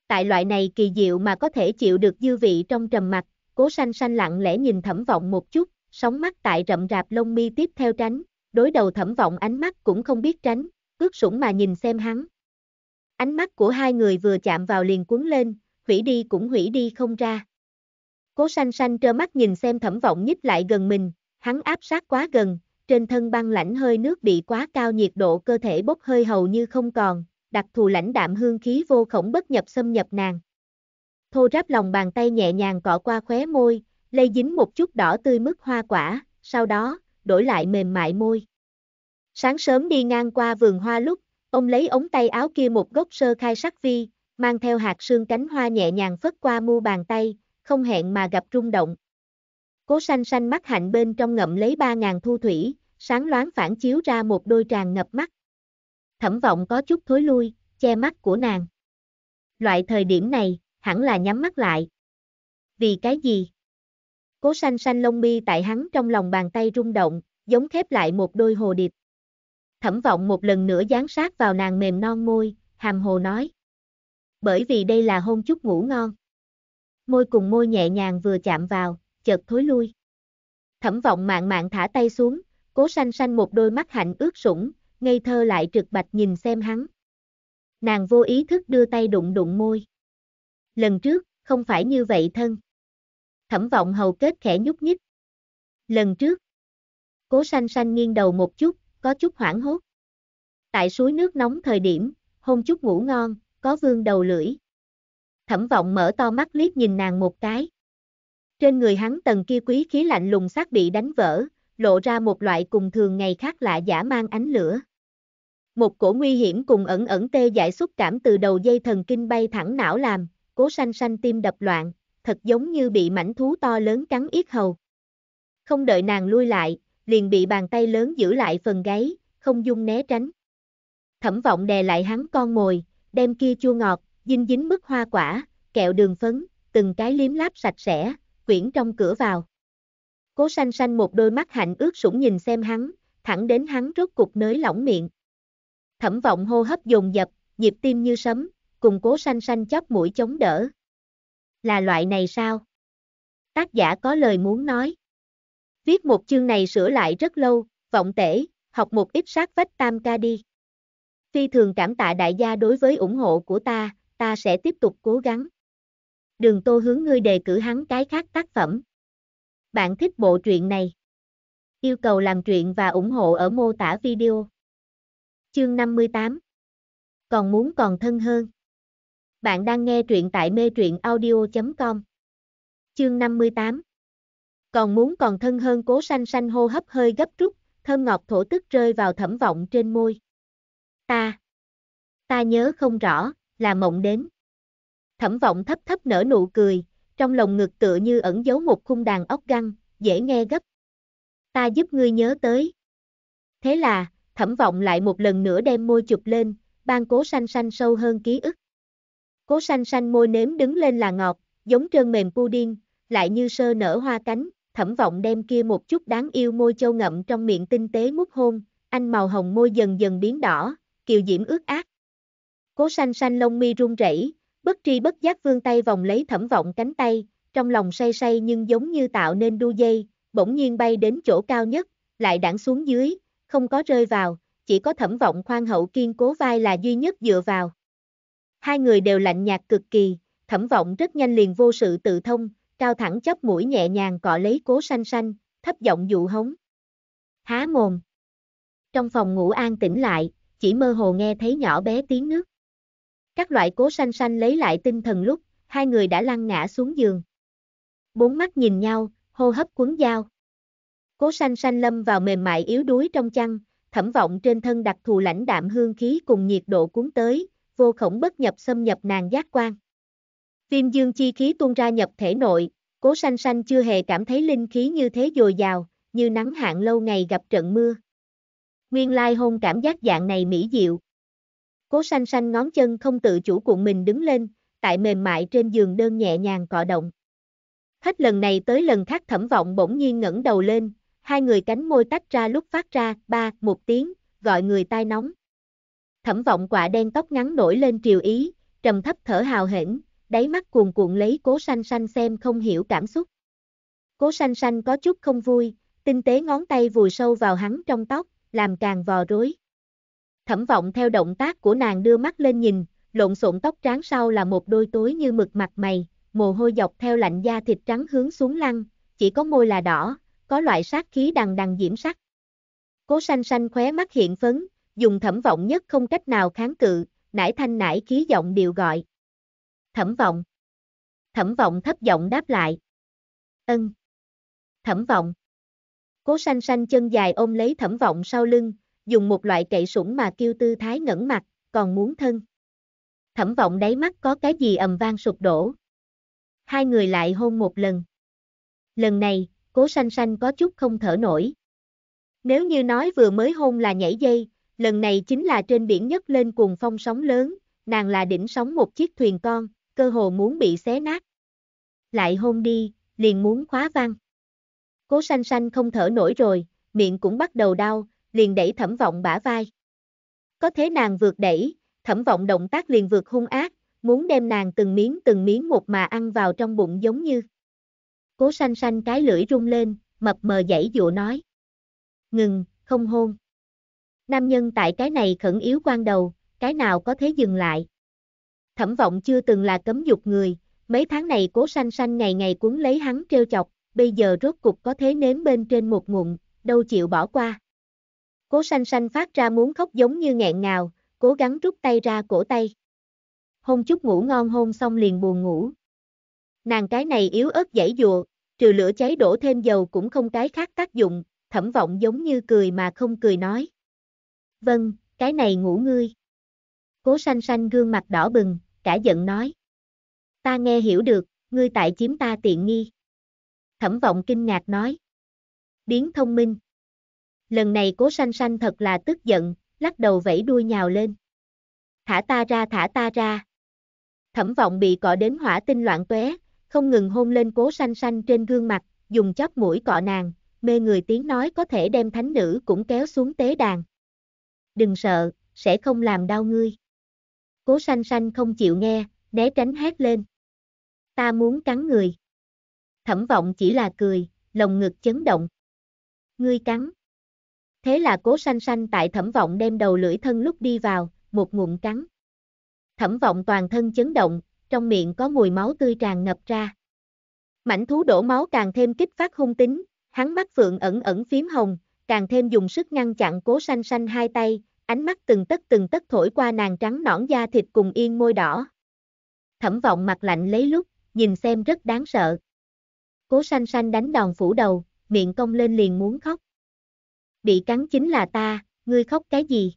S1: Tại loại này kỳ diệu mà có thể chịu được dư vị trong trầm mặt, cố sanh sanh lặng lẽ nhìn thẩm vọng một chút, sóng mắt tại rậm rạp lông mi tiếp theo tránh, đối đầu thẩm vọng ánh mắt cũng không biết tránh, cướp sủng mà nhìn xem hắn. Ánh mắt của hai người vừa chạm vào liền cuốn lên, hủy đi cũng hủy đi không ra. Cố sanh sanh trơ mắt nhìn xem thẩm vọng nhích lại gần mình, hắn áp sát quá gần, trên thân băng lãnh hơi nước bị quá cao nhiệt độ cơ thể bốc hơi hầu như không còn, đặc thù lãnh đạm hương khí vô khổng bất nhập xâm nhập nàng. Thô ráp lòng bàn tay nhẹ nhàng cọ qua khóe môi, lây dính một chút đỏ tươi mức hoa quả, sau đó, đổi lại mềm mại môi. Sáng sớm đi ngang qua vườn hoa lúc, ông lấy ống tay áo kia một gốc sơ khai sắc vi, mang theo hạt sương cánh hoa nhẹ nhàng phất qua mu bàn tay, không hẹn mà gặp rung động. Cố xanh xanh mắt hạnh bên trong ngậm lấy ba ngàn thu thủy, sáng loáng phản chiếu ra một đôi tràn ngập mắt. Thẩm vọng có chút thối lui, che mắt của nàng. Loại thời điểm này, hẳn là nhắm mắt lại. Vì cái gì? Cố xanh xanh lông mi tại hắn trong lòng bàn tay rung động, giống khép lại một đôi hồ điệp. Thẩm vọng một lần nữa dán sát vào nàng mềm non môi, hàm hồ nói bởi vì đây là hôn chút ngủ ngon. Môi cùng môi nhẹ nhàng vừa chạm vào, chợt thối lui. Thẩm vọng mạng mạng thả tay xuống, cố sanh sanh một đôi mắt hạnh ướt sũng, ngây thơ lại trực bạch nhìn xem hắn. Nàng vô ý thức đưa tay đụng đụng môi. Lần trước, không phải như vậy thân. Thẩm vọng hầu kết khẽ nhúc nhích. Lần trước, cố sanh sanh nghiêng đầu một chút, có chút hoảng hốt. Tại suối nước nóng thời điểm, hôn chút ngủ ngon, có vương đầu lưỡi. Thẩm vọng mở to mắt liếc nhìn nàng một cái. Trên người hắn tầng kia quý khí lạnh lùng xác bị đánh vỡ, lộ ra một loại cùng thường ngày khác lạ giả mang ánh lửa. Một cổ nguy hiểm cùng ẩn ẩn tê dại xúc cảm từ đầu dây thần kinh bay thẳng não làm, cố sanh sanh tim đập loạn, thật giống như bị mảnh thú to lớn cắn yết hầu. Không đợi nàng lui lại, liền bị bàn tay lớn giữ lại phần gáy, không dung né tránh. Thẩm vọng đè lại hắn con mồi, đem kia chua ngọt, dinh dính mức hoa quả, kẹo đường phấn, từng cái liếm láp sạch sẽ, quyển trong cửa vào. Cố xanh xanh một đôi mắt hạnh ướt sủng nhìn xem hắn, thẳng đến hắn rốt cục nới lỏng miệng. Thẩm vọng hô hấp dồn dập, nhịp tim như sấm, cùng cố xanh xanh chóp mũi chống đỡ. Là loại này sao? Tác giả có lời muốn nói. Viết một chương này sửa lại rất lâu, vọng tể, học một ít sát vách tam ca đi. Phi thường cảm tạ đại gia đối với ủng hộ của ta, ta sẽ tiếp tục cố gắng. Đường Tô hướng ngươi đề cử hắn cái khác tác phẩm. Bạn thích bộ truyện này? Yêu cầu làm truyện và ủng hộ ở mô tả video. Chương 58 Còn muốn còn thân hơn. Bạn đang nghe truyện tại mê truyện audio.com Chương 58 Còn muốn còn thân hơn cố sanh sanh hô hấp hơi gấp rút, thơm ngọt thổ tức rơi vào thẩm vọng trên môi. Ta. Ta nhớ không rõ, là mộng đến. Thẩm vọng thấp thấp nở nụ cười, trong lồng ngực tựa như ẩn giấu một khung đàn ốc găng, dễ nghe gấp. Ta giúp ngươi nhớ tới. Thế là, thẩm vọng lại một lần nữa đem môi chụp lên, ban cố xanh xanh sâu hơn ký ức. Cố xanh xanh môi nếm đứng lên là ngọt, giống trơn mềm pudding, lại như sơ nở hoa cánh, thẩm vọng đem kia một chút đáng yêu môi châu ngậm trong miệng tinh tế mút hôn, anh màu hồng môi dần dần biến đỏ, kiều diễm ước ác. Cố xanh xanh lông mi run rẩy, bất tri bất giác vươn tay vòng lấy thẩm vọng cánh tay, trong lòng say say nhưng giống như tạo nên đu dây, bỗng nhiên bay đến chỗ cao nhất, lại đảng xuống dưới, không có rơi vào, chỉ có thẩm vọng khoan hậu kiên cố vai là duy nhất dựa vào. Hai người đều lạnh nhạt cực kỳ, thẩm vọng rất nhanh liền vô sự tự thông, cao thẳng chóp mũi nhẹ nhàng cọ lấy cố xanh xanh, thấp giọng dụ hống. Há mồm. Trong phòng ngủ an tĩnh lại, chỉ mơ hồ nghe thấy nhỏ bé tiếng nước. Các loại cố sanh sanh lấy lại tinh thần lúc, hai người đã lăn ngã xuống giường. Bốn mắt nhìn nhau, hô hấp cuốn dao. Cố sanh sanh lâm vào mềm mại yếu đuối trong chăn, thẩm vọng trên thân đặc thù lãnh đạm hương khí cùng nhiệt độ cuốn tới, vô khổng bất nhập xâm nhập nàng giác quan. Viêm dương chi khí tuôn ra nhập thể nội, cố sanh sanh chưa hề cảm thấy linh khí như thế dồi dào, như nắng hạn lâu ngày gặp trận mưa. Nguyên lai hôn cảm giác dạng này mỹ diệu. Cố xanh xanh ngón chân không tự chủ cuộn mình đứng lên, tại mềm mại trên giường đơn nhẹ nhàng cọ động. Hết lần này tới lần khác thẩm vọng bỗng nhiên ngẩng đầu lên, hai người cánh môi tách ra lúc phát ra, ba, một tiếng, gọi người tai nóng. Thẩm vọng quả đen tóc ngắn nổi lên triều ý, trầm thấp thở hào hển, đáy mắt cuồn cuộn lấy cố xanh xanh xem không hiểu cảm xúc. Cố xanh xanh có chút không vui, tinh tế ngón tay vùi sâu vào hắn trong tóc, làm càng vò rối. Thẩm vọng theo động tác của nàng đưa mắt lên nhìn, lộn xộn tóc trắng sau là một đôi tối như mực mặt mày, mồ hôi dọc theo lạnh da thịt trắng hướng xuống lăn, chỉ có môi là đỏ, có loại sát khí đằng đằng diễm sắc. Cố xanh xanh khóe mắt hiện phấn, dùng thẩm vọng nhất không cách nào kháng cự, nải thanh nải khí giọng điều gọi. Thẩm vọng. Thẩm vọng thấp giọng đáp lại. Ân. Thẩm vọng. Cố xanh xanh chân dài ôm lấy thẩm vọng sau lưng, dùng một loại cậy sủng mà kêu tư thái ngẩn mặt, còn muốn thân. Thẩm vọng đáy mắt có cái gì ầm vang sụp đổ. Hai người lại hôn một lần. Lần này, cố xanh xanh có chút không thở nổi. Nếu như nói vừa mới hôn là nhảy dây, lần này chính là trên biển nhất lên cùng phong sóng lớn, nàng là đỉnh sóng một chiếc thuyền con, cơ hồ muốn bị xé nát. Lại hôn đi, liền muốn khóa văng cố xanh xanh không thở nổi rồi, miệng cũng bắt đầu đau, liền đẩy thẩm vọng bả vai. Có thế nàng vượt đẩy, thẩm vọng động tác liền vượt hung ác, muốn đem nàng từng miếng từng miếng một mà ăn vào trong bụng giống như. Cố xanh xanh cái lưỡi rung lên, mập mờ dãy dụa nói. Ngừng, không hôn. Nam nhân tại cái này khẩn yếu quan đầu, cái nào có thế dừng lại. Thẩm vọng chưa từng là cấm dục người, mấy tháng này cố sanh sanh ngày ngày cuốn lấy hắn trêu chọc, bây giờ rốt cục có thế nếm bên trên một ngụm, đâu chịu bỏ qua. Cố xanh xanh phát ra muốn khóc giống như nghẹn ngào, cố gắng rút tay ra cổ tay. Hôn chút ngủ ngon hôn xong liền buồn ngủ. Nàng cái này yếu ớt dãy dùa, trừ lửa cháy đổ thêm dầu cũng không cái khác tác dụng, thẩm vọng giống như cười mà không cười nói. Vâng, cái này ngủ ngươi. Cố xanh xanh gương mặt đỏ bừng, cả giận nói. Ta nghe hiểu được, ngươi tại chiếm ta tiện nghi. Thẩm vọng kinh ngạc nói. Biến thông minh. Lần này cố sanh sanh thật là tức giận, lắc đầu vẫy đuôi nhào lên. Thả ta ra thả ta ra. Thẩm vọng bị cọ đến hỏa tinh loạn tuế, không ngừng hôn lên cố sanh sanh trên gương mặt, dùng chóp mũi cọ nàng, mê người tiếng nói có thể đem thánh nữ cũng kéo xuống tế đàn. Đừng sợ, sẽ không làm đau ngươi. Cố sanh sanh không chịu nghe, né tránh hét lên. Ta muốn cắn người thẩm vọng chỉ là cười, lồng ngực chấn động. Ngươi cắn. Thế là cố sanh sanh tại thẩm vọng đem đầu lưỡi thân lúc đi vào, một ngụm cắn. Thẩm vọng toàn thân chấn động, trong miệng có mùi máu tươi tràn ngập ra. Mảnh thú đổ máu càng thêm kích phát hung tính, hắn mắt phượng ẩn ẩn phím hồng, càng thêm dùng sức ngăn chặn cố sanh sanh hai tay, ánh mắt từng tất từng tất thổi qua nàng trắng nõn da thịt cùng yên môi đỏ. Thẩm vọng mặt lạnh lấy lúc, nhìn xem rất đáng sợ. Cố sanh sanh đánh đòn phủ đầu, miệng cong lên liền muốn khóc. Bị cắn chính là ta, ngươi khóc cái gì?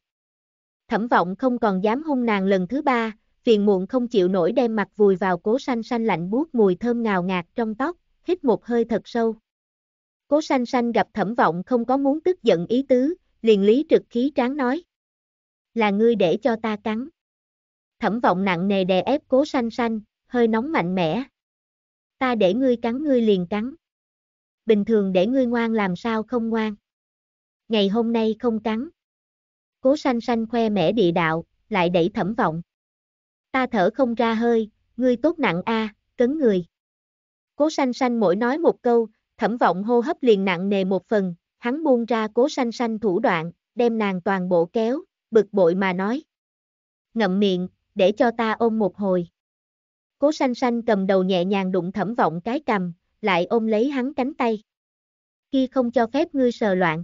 S1: Thẩm vọng không còn dám hung nàng lần thứ ba, phiền muộn không chịu nổi đem mặt vùi vào cố sanh sanh lạnh buốt mùi thơm ngào ngạt trong tóc, hít một hơi thật sâu. Cố sanh sanh gặp thẩm vọng không có muốn tức giận ý tứ, liền lý trực khí tráng nói. Là ngươi để cho ta cắn. Thẩm vọng nặng nề đè ép cố sanh sanh, hơi nóng mạnh mẽ, ta để ngươi cắn ngươi liền cắn. Bình thường để ngươi ngoan làm sao không ngoan. Ngày hôm nay không cắn. Cố sanh sanh khoe mẻ địa đạo, lại đẩy thẩm vọng. Ta thở không ra hơi, ngươi tốt nặng a, cấn người. Cố sanh sanh mỗi nói một câu, thẩm vọng hô hấp liền nặng nề một phần, hắn buông ra cố sanh sanh thủ đoạn, đem nàng toàn bộ kéo, bực bội mà nói. Ngậm miệng, để cho ta ôm một hồi. Cố xanh xanh cầm đầu nhẹ nhàng đụng thẩm vọng cái cầm, lại ôm lấy hắn cánh tay. Khi không cho phép ngươi sờ loạn.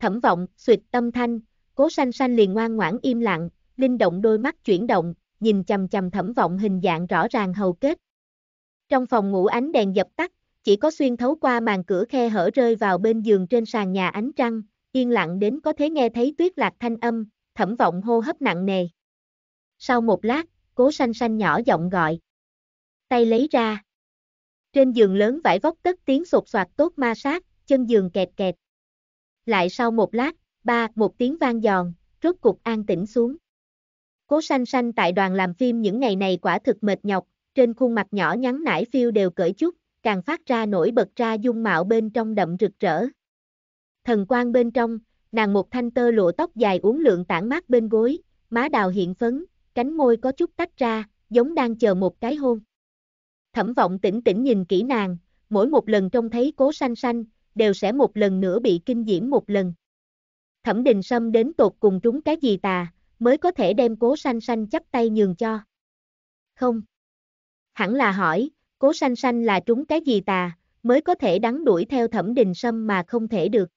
S1: Thẩm vọng, suyệt tâm thanh, cố xanh xanh liền ngoan ngoãn im lặng, linh động đôi mắt chuyển động, nhìn chầm chầm thẩm vọng hình dạng rõ ràng hầu kết. Trong phòng ngủ ánh đèn dập tắt, chỉ có xuyên thấu qua màn cửa khe hở rơi vào bên giường trên sàn nhà ánh trăng, yên lặng đến có thể nghe thấy tuyết lạc thanh âm, thẩm vọng hô hấp nặng nề. Sau một lát, cố xanh xanh nhỏ giọng gọi. Tay lấy ra. Trên giường lớn vải vóc tất tiếng sột soạt tốt ma sát, chân giường kẹt kẹt. Lại sau một lát, ba, một tiếng vang giòn, rốt cục an tĩnh xuống. Cố xanh xanh tại đoàn làm phim những ngày này quả thực mệt nhọc, trên khuôn mặt nhỏ nhắn nải phiêu đều cởi chút, càng phát ra nổi bật ra dung mạo bên trong đậm rực rỡ. Thần quang bên trong, nàng một thanh tơ lụa tóc dài uống lượng tản mát bên gối, má đào hiện phấn, cánh môi có chút tách ra, giống đang chờ một cái hôn. Thẩm vọng tỉnh tỉnh nhìn kỹ nàng, mỗi một lần trông thấy cố xanh xanh, đều sẽ một lần nữa bị kinh diễm một lần. Thẩm đình sâm đến tột cùng trúng cái gì tà, mới có thể đem cố xanh xanh chắp tay nhường cho. Không. Hẳn là hỏi, cố xanh xanh là trúng cái gì tà, mới có thể đắn đuổi theo thẩm đình sâm mà không thể được.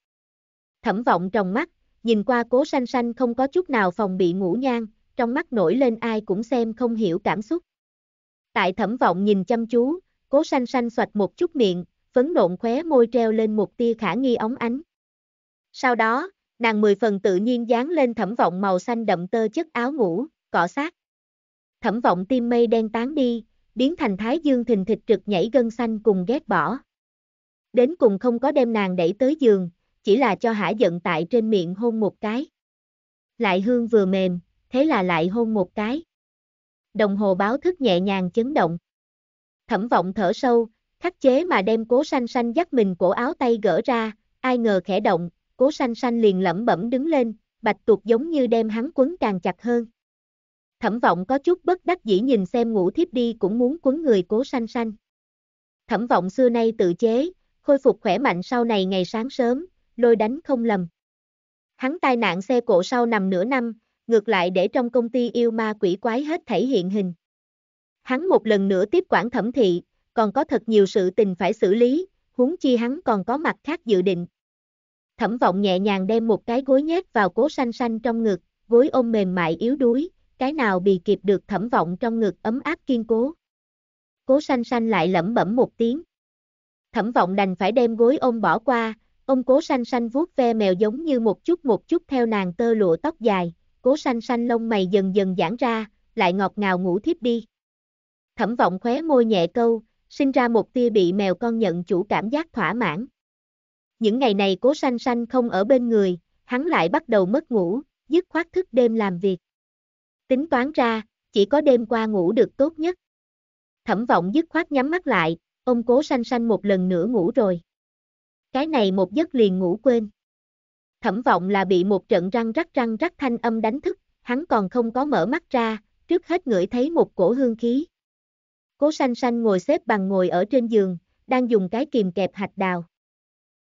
S1: Thẩm vọng trong mắt, nhìn qua cố xanh xanh không có chút nào phòng bị ngủ nhang, trong mắt nổi lên ai cũng xem không hiểu cảm xúc. Tại thẩm vọng nhìn chăm chú, cố sanh sanh xoạch một chút miệng, phấn nộn khóe môi treo lên một tia khả nghi óng ánh. Sau đó, nàng mười phần tự nhiên dán lên thẩm vọng màu xanh đậm tơ chất áo ngủ, cọ sát. Thẩm vọng tim mây đen tán đi, biến thành thái dương thình thịt trực nhảy gân xanh cùng ghét bỏ. Đến cùng không có đem nàng đẩy tới giường, chỉ là cho hả giận tại trên miệng hôn một cái. Lại hương vừa mềm, thế là lại hôn một cái. Đồng hồ báo thức nhẹ nhàng chấn động. Thẩm vọng thở sâu, khắc chế mà đem cố sanh sanh dắt mình cổ áo tay gỡ ra, ai ngờ khẽ động, cố sanh sanh liền lẩm bẩm đứng lên, bạch tuộc giống như đem hắn quấn càng chặt hơn. Thẩm vọng có chút bất đắc dĩ nhìn xem ngủ thiếp đi cũng muốn quấn người cố sanh sanh. Thẩm vọng xưa nay tự chế, khôi phục khỏe mạnh sau này ngày sáng sớm, lôi đánh không lầm. Hắn tai nạn xe cổ sau nằm nửa năm, ngược lại để trong công ty yêu ma quỷ quái hết thể hiện hình. Hắn một lần nữa tiếp quản thẩm thị, còn có thật nhiều sự tình phải xử lý, huống chi hắn còn có mặt khác dự định. Thẩm vọng nhẹ nhàng đem một cái gối nhét vào cố xanh xanh trong ngực, gối ôm mềm mại yếu đuối, cái nào bị kịp được thẩm vọng trong ngực ấm áp kiên cố. Cố xanh xanh lại lẩm bẩm một tiếng. Thẩm vọng đành phải đem gối ôm bỏ qua, ông cố xanh xanh vuốt ve mèo giống như một chút một chút theo nàng tơ lụa tóc dài, cố xanh xanh lông mày dần dần giãn ra, lại ngọt ngào ngủ thiếp đi. Thẩm vọng khóe môi nhẹ câu, sinh ra một tia bị mèo con nhận chủ cảm giác thỏa mãn. Những ngày này cố xanh xanh không ở bên người, hắn lại bắt đầu mất ngủ, dứt khoát thức đêm làm việc. Tính toán ra, chỉ có đêm qua ngủ được tốt nhất. Thẩm vọng dứt khoát nhắm mắt lại, ông cố xanh xanh một lần nữa ngủ rồi. Cái này một giấc liền ngủ quên thẩm vọng là bị một trận răng rắc răng rắc thanh âm đánh thức, hắn còn không có mở mắt ra, trước hết ngửi thấy một cổ hương khí. Cố xanh xanh ngồi xếp bằng ngồi ở trên giường, đang dùng cái kìm kẹp hạch đào.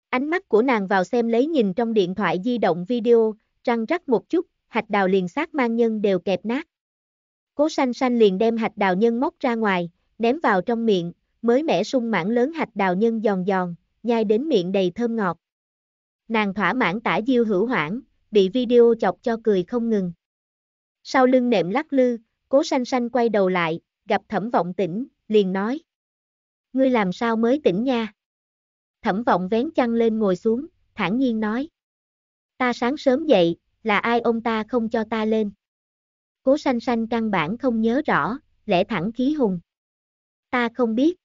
S1: Ánh mắt của nàng vào xem lấy nhìn trong điện thoại di động video, răng rắc một chút, hạch đào liền sát mang nhân đều kẹp nát. Cố xanh xanh liền đem hạch đào nhân móc ra ngoài, ném vào trong miệng, mới mẻ sung mãn lớn hạch đào nhân giòn giòn, nhai đến miệng đầy thơm ngọt. Nàng thỏa mãn tả diêu hữu hoảng, bị video chọc cho cười không ngừng. Sau lưng nệm lắc lư, cố sanh sanh quay đầu lại, gặp thẩm vọng tỉnh, liền nói. Ngươi làm sao mới tỉnh nha? Thẩm vọng vén chăn lên ngồi xuống, thản nhiên nói. Ta sáng sớm dậy, là ai ông ta không cho ta lên? Cố sanh sanh căn bản không nhớ rõ, lẽ thẳng khí hùng. Ta không biết.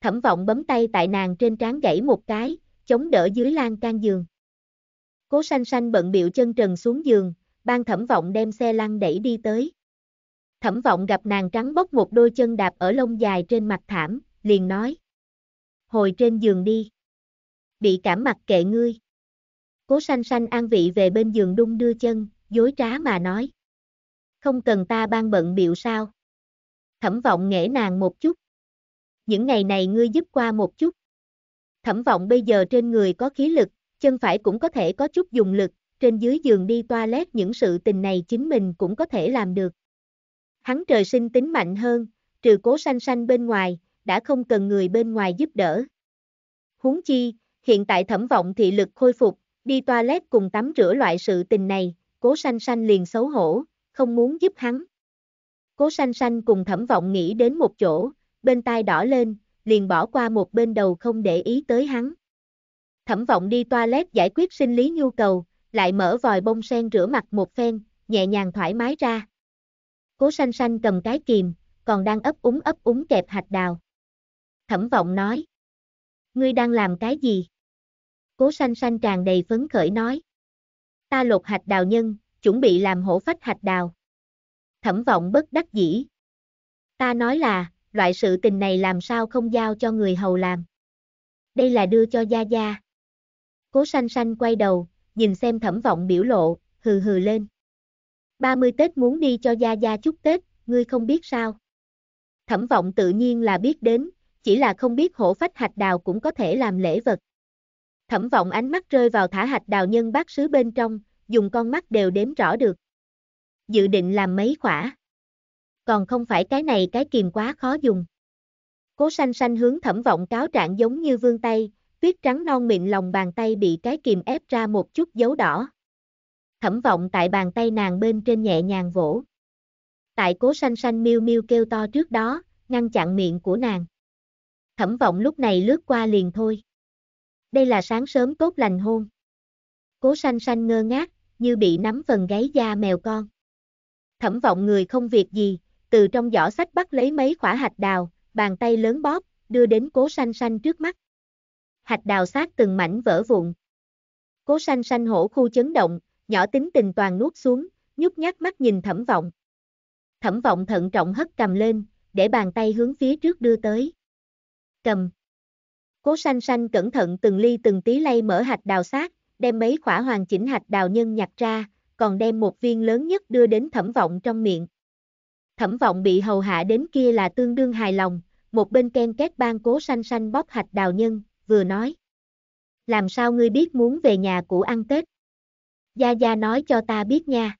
S1: Thẩm vọng bấm tay tại nàng trên trán gãy một cái, chống đỡ dưới lan can giường. Cố sanh sanh bận biệu chân trần xuống giường, ban thẩm vọng đem xe lăn đẩy đi tới. Thẩm vọng gặp nàng trắng bốc một đôi chân đạp ở lông dài trên mặt thảm, liền nói. Hồi trên giường đi. Bị cảm mặt kệ ngươi. Cố sanh sanh an vị về bên giường đung đưa chân, dối trá mà nói. Không cần ta ban bận biệu sao. Thẩm vọng nghễ nàng một chút. Những ngày này ngươi giúp qua một chút, Thẩm vọng bây giờ trên người có khí lực, chân phải cũng có thể có chút dùng lực, trên dưới giường đi toilet những sự tình này chính mình cũng có thể làm được. Hắn trời sinh tính mạnh hơn, trừ cố sanh sanh bên ngoài, đã không cần người bên ngoài giúp đỡ. Huống chi, hiện tại thẩm vọng thị lực khôi phục, đi toilet cùng tắm rửa loại sự tình này, cố sanh sanh liền xấu hổ, không muốn giúp hắn. Cố sanh sanh cùng thẩm vọng nghĩ đến một chỗ, bên tai đỏ lên, liền bỏ qua một bên đầu không để ý tới hắn. Thẩm vọng đi toilet giải quyết sinh lý nhu cầu, lại mở vòi bông sen rửa mặt một phen, nhẹ nhàng thoải mái ra. Cố xanh xanh cầm cái kìm, còn đang ấp úng ấp úng kẹp hạch đào. Thẩm vọng nói. Ngươi đang làm cái gì? Cố xanh xanh tràn đầy phấn khởi nói. Ta lột hạch đào nhân, chuẩn bị làm hổ phách hạch đào. Thẩm vọng bất đắc dĩ. Ta nói là, loại sự tình này làm sao không giao cho người hầu làm. Đây là đưa cho Gia Gia. Cố sanh sanh quay đầu, nhìn xem thẩm vọng biểu lộ, hừ hừ lên. 30 Tết muốn đi cho Gia Gia chúc Tết, ngươi không biết sao. Thẩm vọng tự nhiên là biết đến, chỉ là không biết hổ phách hạch đào cũng có thể làm lễ vật. Thẩm vọng ánh mắt rơi vào thả hạch đào nhân bát sứ bên trong, dùng con mắt đều đếm rõ được. Dự định làm mấy khỏa còn không phải cái này cái kìm quá khó dùng. Cố sanh sanh hướng thẩm vọng cáo trạng giống như vương tay, tuyết trắng non mịn lòng bàn tay bị cái kìm ép ra một chút dấu đỏ. Thẩm vọng tại bàn tay nàng bên trên nhẹ nhàng vỗ. Tại cố sanh sanh miêu miêu kêu to trước đó, ngăn chặn miệng của nàng. Thẩm vọng lúc này lướt qua liền thôi. Đây là sáng sớm tốt lành hôn. Cố sanh sanh ngơ ngác, như bị nắm phần gáy da mèo con. Thẩm vọng người không việc gì, từ trong giỏ sách bắt lấy mấy khỏa hạch đào, bàn tay lớn bóp, đưa đến cố sanh sanh trước mắt. Hạch đào xác từng mảnh vỡ vụn. Cố sanh sanh hổ khu chấn động, nhỏ tính tình toàn nuốt xuống, nhút nhát mắt nhìn thẩm vọng. Thẩm vọng thận trọng hất cầm lên, để bàn tay hướng phía trước đưa tới. Cầm. Cố sanh sanh cẩn thận từng ly từng tí lay mở hạch đào xác, đem mấy khỏa hoàn chỉnh hạch đào nhân nhặt ra, còn đem một viên lớn nhất đưa đến thẩm vọng trong miệng. Thẩm vọng bị hầu hạ đến kia là tương đương hài lòng, một bên ken két ban cố xanh xanh bóp hạch đào nhân, vừa nói. Làm sao ngươi biết muốn về nhà cũ ăn Tết? Gia Gia nói cho ta biết nha.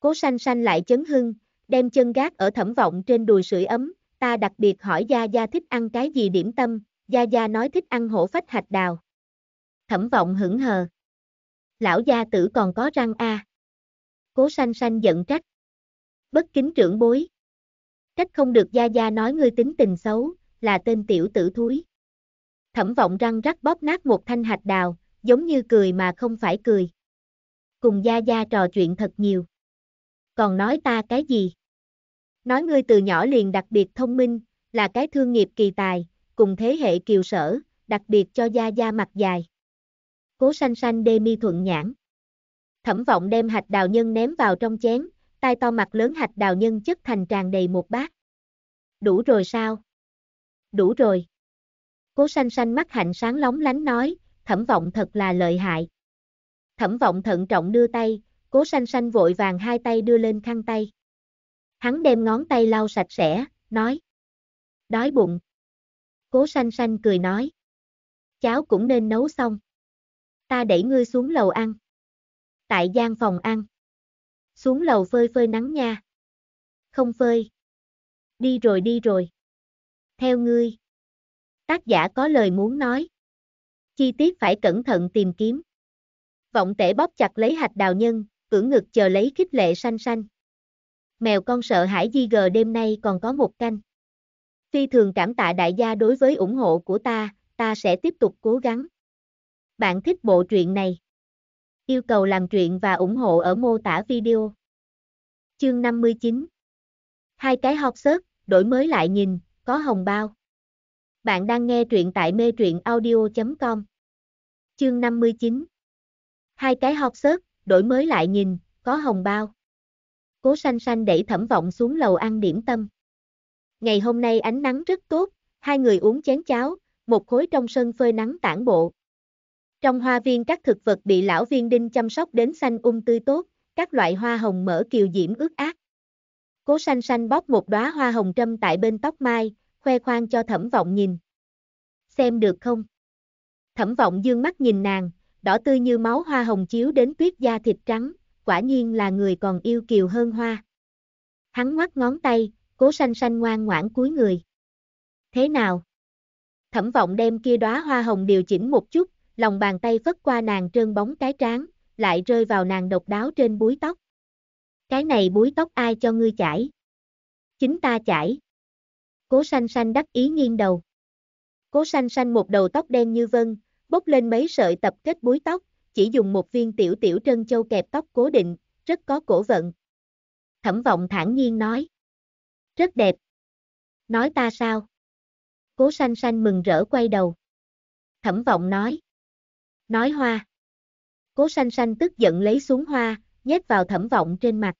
S1: Cố xanh xanh lại chấn hưng, đem chân gác ở thẩm vọng trên đùi sưởi ấm, ta đặc biệt hỏi Gia Gia thích ăn cái gì điểm tâm, Gia Gia nói thích ăn hổ phách hạch đào. Thẩm vọng hững hờ. Lão gia tử còn có răng a. À. Cố xanh xanh giận trách bất kính trưởng bối. cách không được Gia Gia nói ngươi tính tình xấu, là tên tiểu tử thúi. Thẩm vọng răng rắc bóp nát một thanh hạch đào, giống như cười mà không phải cười. Cùng Gia Gia trò chuyện thật nhiều. Còn nói ta cái gì? Nói ngươi từ nhỏ liền đặc biệt thông minh, là cái thương nghiệp kỳ tài, cùng thế hệ kiều sở, đặc biệt cho Gia Gia mặt dài. Cố sanh sanh đê mi thuận nhãn. Thẩm vọng đem hạch đào nhân ném vào trong chén, tai to mặt lớn hạch đào nhân chất thành tràn đầy một bát. Đủ rồi sao? Đủ rồi. Cố xanh xanh mắt hạnh sáng lóng lánh nói, thẩm vọng thật là lợi hại. Thẩm vọng thận trọng đưa tay, cố xanh xanh vội vàng hai tay đưa lên khăn tay. Hắn đem ngón tay lau sạch sẽ, nói. Đói bụng. Cố xanh xanh cười nói. Cháo cũng nên nấu xong. Ta đẩy ngươi xuống lầu ăn. Tại gian phòng ăn xuống lầu phơi phơi nắng nha. Không phơi. Đi rồi đi rồi. Theo ngươi. Tác giả có lời muốn nói. Chi tiết phải cẩn thận tìm kiếm. Vọng tể bóp chặt lấy hạch đào nhân, cưỡng ngực chờ lấy khích lệ xanh xanh. Mèo con sợ hãi di gờ đêm nay còn có một canh. Phi thường cảm tạ đại gia đối với ủng hộ của ta, ta sẽ tiếp tục cố gắng. Bạn thích bộ truyện này? Yêu cầu làm chuyện và ủng hộ ở mô tả video. Chương 59 Hai cái học sớt, đổi mới lại nhìn, có hồng bao. Bạn đang nghe truyện tại mê truyện audio.com Chương 59 Hai cái học sớt, đổi mới lại nhìn, có hồng bao. Cố sanh sanh đẩy thẩm vọng xuống lầu ăn điểm tâm. Ngày hôm nay ánh nắng rất tốt, hai người uống chén cháo, một khối trong sân phơi nắng tản bộ. Trong hoa viên các thực vật bị lão viên đinh chăm sóc đến xanh um tươi tốt, các loại hoa hồng mở kiều diễm ướt át. Cố xanh xanh bóp một đóa hoa hồng trâm tại bên tóc mai, khoe khoang cho thẩm vọng nhìn. Xem được không? Thẩm vọng dương mắt nhìn nàng, đỏ tươi như máu hoa hồng chiếu đến tuyết da thịt trắng, quả nhiên là người còn yêu kiều hơn hoa. Hắn ngoắt ngón tay, cố xanh xanh ngoan ngoãn cúi người. Thế nào? Thẩm vọng đem kia đóa hoa hồng điều chỉnh một chút, lòng bàn tay vất qua nàng trơn bóng cái tráng, lại rơi vào nàng độc đáo trên búi tóc. Cái này búi tóc ai cho ngươi chải? Chính ta chải. Cố sanh sanh đắc ý nghiêng đầu. Cố sanh sanh một đầu tóc đen như vân, bốc lên mấy sợi tập kết búi tóc, chỉ dùng một viên tiểu tiểu trân châu kẹp tóc cố định, rất có cổ vận. Thẩm vọng thản nhiên nói. Rất đẹp. Nói ta sao? Cố sanh sanh mừng rỡ quay đầu. Thẩm vọng nói nói hoa. Cố xanh xanh tức giận lấy xuống hoa, nhét vào thẩm vọng trên mặt.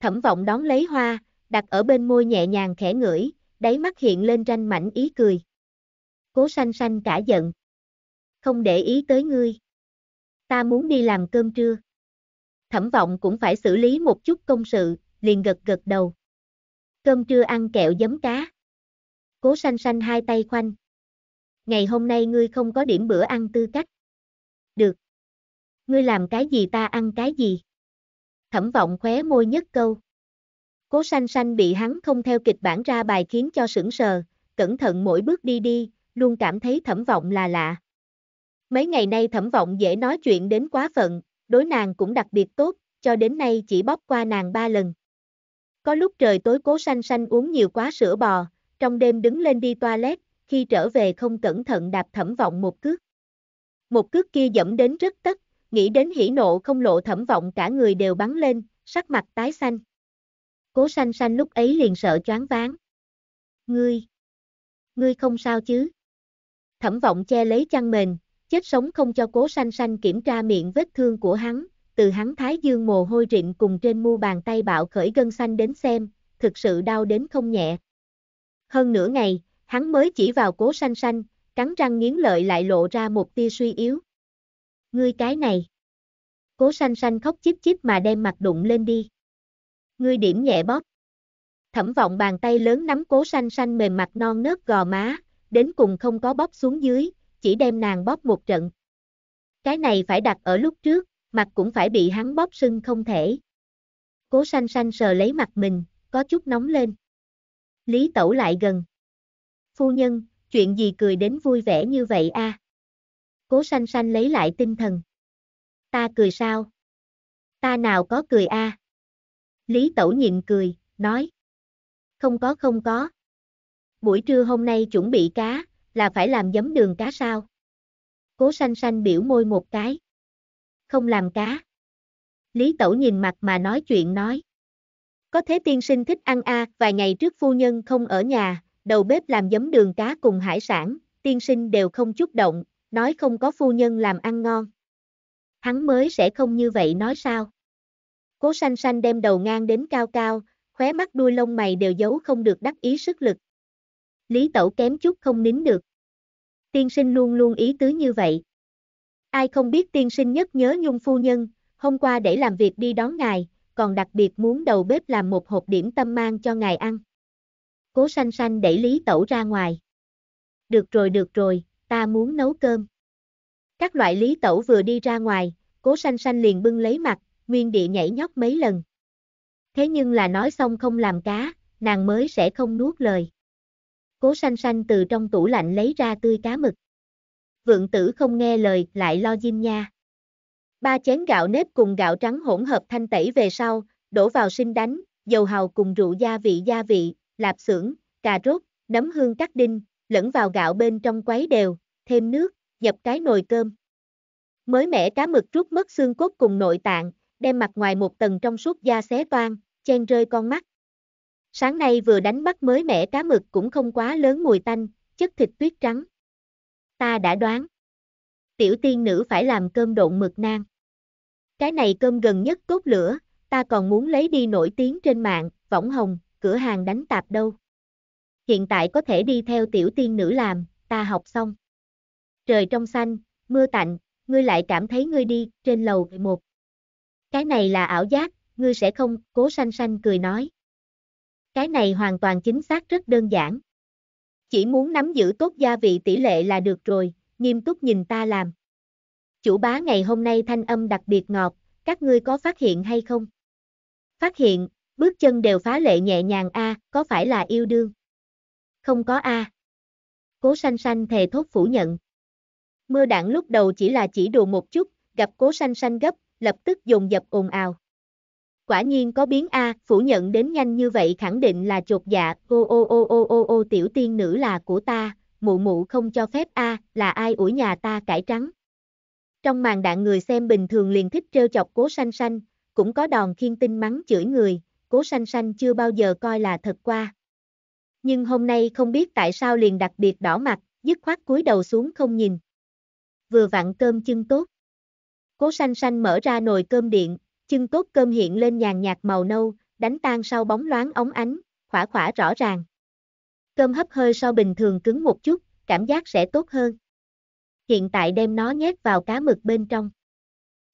S1: Thẩm vọng đón lấy hoa, đặt ở bên môi nhẹ nhàng khẽ ngửi, đáy mắt hiện lên ranh mảnh ý cười. Cố xanh xanh cả giận. Không để ý tới ngươi. Ta muốn đi làm cơm trưa. Thẩm vọng cũng phải xử lý một chút công sự, liền gật gật đầu. Cơm trưa ăn kẹo giấm cá. Cố xanh xanh hai tay khoanh. Ngày hôm nay ngươi không có điểm bữa ăn tư cách. Được. Ngươi làm cái gì ta ăn cái gì? Thẩm vọng khóe môi nhất câu. Cố sanh sanh bị hắn không theo kịch bản ra bài khiến cho sững sờ, cẩn thận mỗi bước đi đi, luôn cảm thấy thẩm vọng là lạ. Mấy ngày nay thẩm vọng dễ nói chuyện đến quá phận, đối nàng cũng đặc biệt tốt, cho đến nay chỉ bóp qua nàng ba lần. Có lúc trời tối cố sanh sanh uống nhiều quá sữa bò, trong đêm đứng lên đi toilet, khi trở về không cẩn thận đạp thẩm vọng một cước. Một cước kia dẫm đến rất tất, nghĩ đến hỉ nộ không lộ thẩm vọng cả người đều bắn lên, sắc mặt tái xanh. Cố xanh xanh lúc ấy liền sợ choáng váng. Ngươi! Ngươi không sao chứ? Thẩm vọng che lấy chăn mền, chết sống không cho cố xanh xanh kiểm tra miệng vết thương của hắn, từ hắn thái dương mồ hôi rịn cùng trên mu bàn tay bạo khởi gân xanh đến xem, thực sự đau đến không nhẹ. Hơn nửa ngày, hắn mới chỉ vào cố xanh xanh, cắn răng nghiến lợi lại lộ ra một tia suy yếu. Ngươi cái này. Cố sanh sanh khóc chíp chíp mà đem mặt đụng lên đi. Ngươi điểm nhẹ bóp. Thẩm vọng bàn tay lớn nắm cố sanh sanh mềm mặt non nớt gò má, đến cùng không có bóp xuống dưới, chỉ đem nàng bóp một trận. Cái này phải đặt ở lúc trước, mặt cũng phải bị hắn bóp sưng không thể. Cố sanh sanh sờ lấy mặt mình, có chút nóng lên. Lý tẩu lại gần. Phu nhân, chuyện gì cười đến vui vẻ như vậy a? À? Cố sanh sanh lấy lại tinh thần. Ta cười sao? Ta nào có cười a? À? Lý Tẩu nhịn cười, nói. Không có không có. Buổi trưa hôm nay chuẩn bị cá, là phải làm giấm đường cá sao? Cố sanh sanh biểu môi một cái. Không làm cá. Lý Tẩu nhìn mặt mà nói chuyện nói. Có thế tiên sinh thích ăn a, à, vài ngày trước phu nhân không ở nhà, đầu bếp làm giấm đường cá cùng hải sản, tiên sinh đều không chút động, nói không có phu nhân làm ăn ngon. Hắn mới sẽ không như vậy nói sao. Cố sanh sanh đem đầu ngang đến cao cao, khóe mắt đuôi lông mày đều giấu không được đắc ý sức lực. Lý tẩu kém chút không nín được. Tiên sinh luôn luôn ý tứ như vậy. Ai không biết tiên sinh nhất nhớ nhung phu nhân, hôm qua để làm việc đi đón ngài, còn đặc biệt muốn đầu bếp làm một hộp điểm tâm mang cho ngài ăn. Cố xanh sanh đẩy Lý Tẩu ra ngoài. Được rồi được rồi, ta muốn nấu cơm. Các loại Lý Tẩu vừa đi ra ngoài, cố xanh sanh liền bưng lấy mặt, nguyên địa nhảy nhóc mấy lần. Thế nhưng là nói xong không làm cá, nàng mới sẽ không nuốt lời. Cố xanh sanh từ trong tủ lạnh lấy ra tươi cá mực. Vượng tử không nghe lời, lại lo diêm nha. Ba chén gạo nếp cùng gạo trắng hỗn hợp thanh tẩy về sau, đổ vào sinh đánh, dầu hào cùng rượu gia vị gia vị, lạp xưởng, cà rốt, nấm hương cắt đinh, lẫn vào gạo bên trong quấy đều, thêm nước, dập cái nồi cơm. Mới mẻ cá mực rút mất xương cốt cùng nội tạng, đem mặt ngoài một tầng trong suốt da xé toan, chen rơi con mắt. Sáng nay vừa đánh bắt mới mẻ cá mực cũng không quá lớn mùi tanh, chất thịt tuyết trắng. Ta đã đoán. Tiểu tiên nữ phải làm cơm độn mực nang. Cái này cơm gần nhất cốt lửa, ta còn muốn lấy đi nổi tiếng trên mạng, võng hồng, cửa hàng đánh tạp đâu. Hiện tại có thể đi theo tiểu tiên nữ làm, ta học xong. Trời trong xanh, mưa tạnh, ngươi lại cảm thấy ngươi đi, trên lầu một. Cái này là ảo giác, ngươi sẽ không, cố sanh sanh cười nói. Cái này hoàn toàn chính xác rất đơn giản. Chỉ muốn nắm giữ tốt gia vị tỷ lệ là được rồi, nghiêm túc nhìn ta làm. Chủ bá ngày hôm nay thanh âm đặc biệt ngọt, các ngươi có phát hiện hay không? Phát hiện, bước chân đều phá lệ nhẹ nhàng a, có phải là yêu đương? Không có a. Cố Sanh Sanh thề thốt phủ nhận. Mưa đạn lúc đầu chỉ là chỉ đùa một chút, gặp Cố Sanh Sanh gấp, lập tức dồn dập ồn ào. Quả nhiên có biến a, phủ nhận đến nhanh như vậy khẳng định là chột dạ, ô ô ô ô ô ô tiểu tiên nữ là của ta, mụ mụ không cho phép a, là ai ủi nhà ta cải trắng. Trong màn đạn người xem bình thường liền thích trêu chọc Cố Sanh Sanh, cũng có đòn khiên tinh mắng chửi người, cố sanh sanh chưa bao giờ coi là thật qua. Nhưng hôm nay không biết tại sao liền đặc biệt đỏ mặt, dứt khoát cúi đầu xuống không nhìn. Vừa vặn cơm Chưng tốt. Cố sanh sanh mở ra nồi cơm điện, Chưng tốt cơm hiện lên nhàn nhạt màu nâu, đánh tan sau bóng loáng ống ánh, khỏa khỏa rõ ràng. Cơm hấp hơi so bình thường cứng một chút, cảm giác sẽ tốt hơn. Hiện tại đem nó nhét vào cá mực bên trong.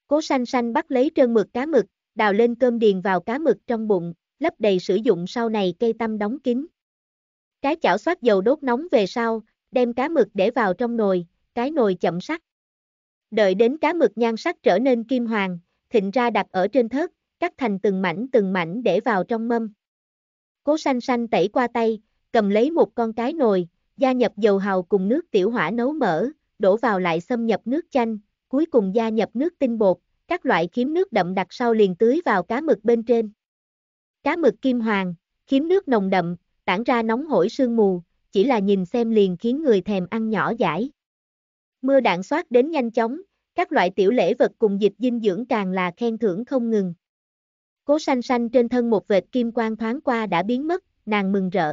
S1: Cố sanh sanh bắt lấy trơn mực cá mực, đào lên cơm điền vào cá mực trong bụng, lấp đầy sử dụng sau này cây tâm đóng kín. Cái chảo xoát dầu đốt nóng về sau, đem cá mực để vào trong nồi, cái nồi chậm sắc. Đợi đến cá mực nhan sắc trở nên kim hoàng, thịnh ra đặt ở trên thớt, cắt thành từng mảnh từng mảnh để vào trong mâm. Cố xanh xanh tẩy qua tay, cầm lấy một con cái nồi, gia nhập dầu hào cùng nước tiểu hỏa nấu mỡ, đổ vào lại xâm nhập nước chanh, cuối cùng gia nhập nước tinh bột, các loại kiếm nước đậm đặc sau liền tưới vào cá mực bên trên. Cá mực kim hoàng, kiếm nước nồng đậm, tản ra nóng hổi sương mù, chỉ là nhìn xem liền khiến người thèm ăn nhỏ dãi. Mưa đạn xoát đến nhanh chóng, các loại tiểu lễ vật cùng dịch dinh dưỡng càng là khen thưởng không ngừng. Cố xanh xanh trên thân một vệt kim quang thoáng qua đã biến mất, nàng mừng rỡ.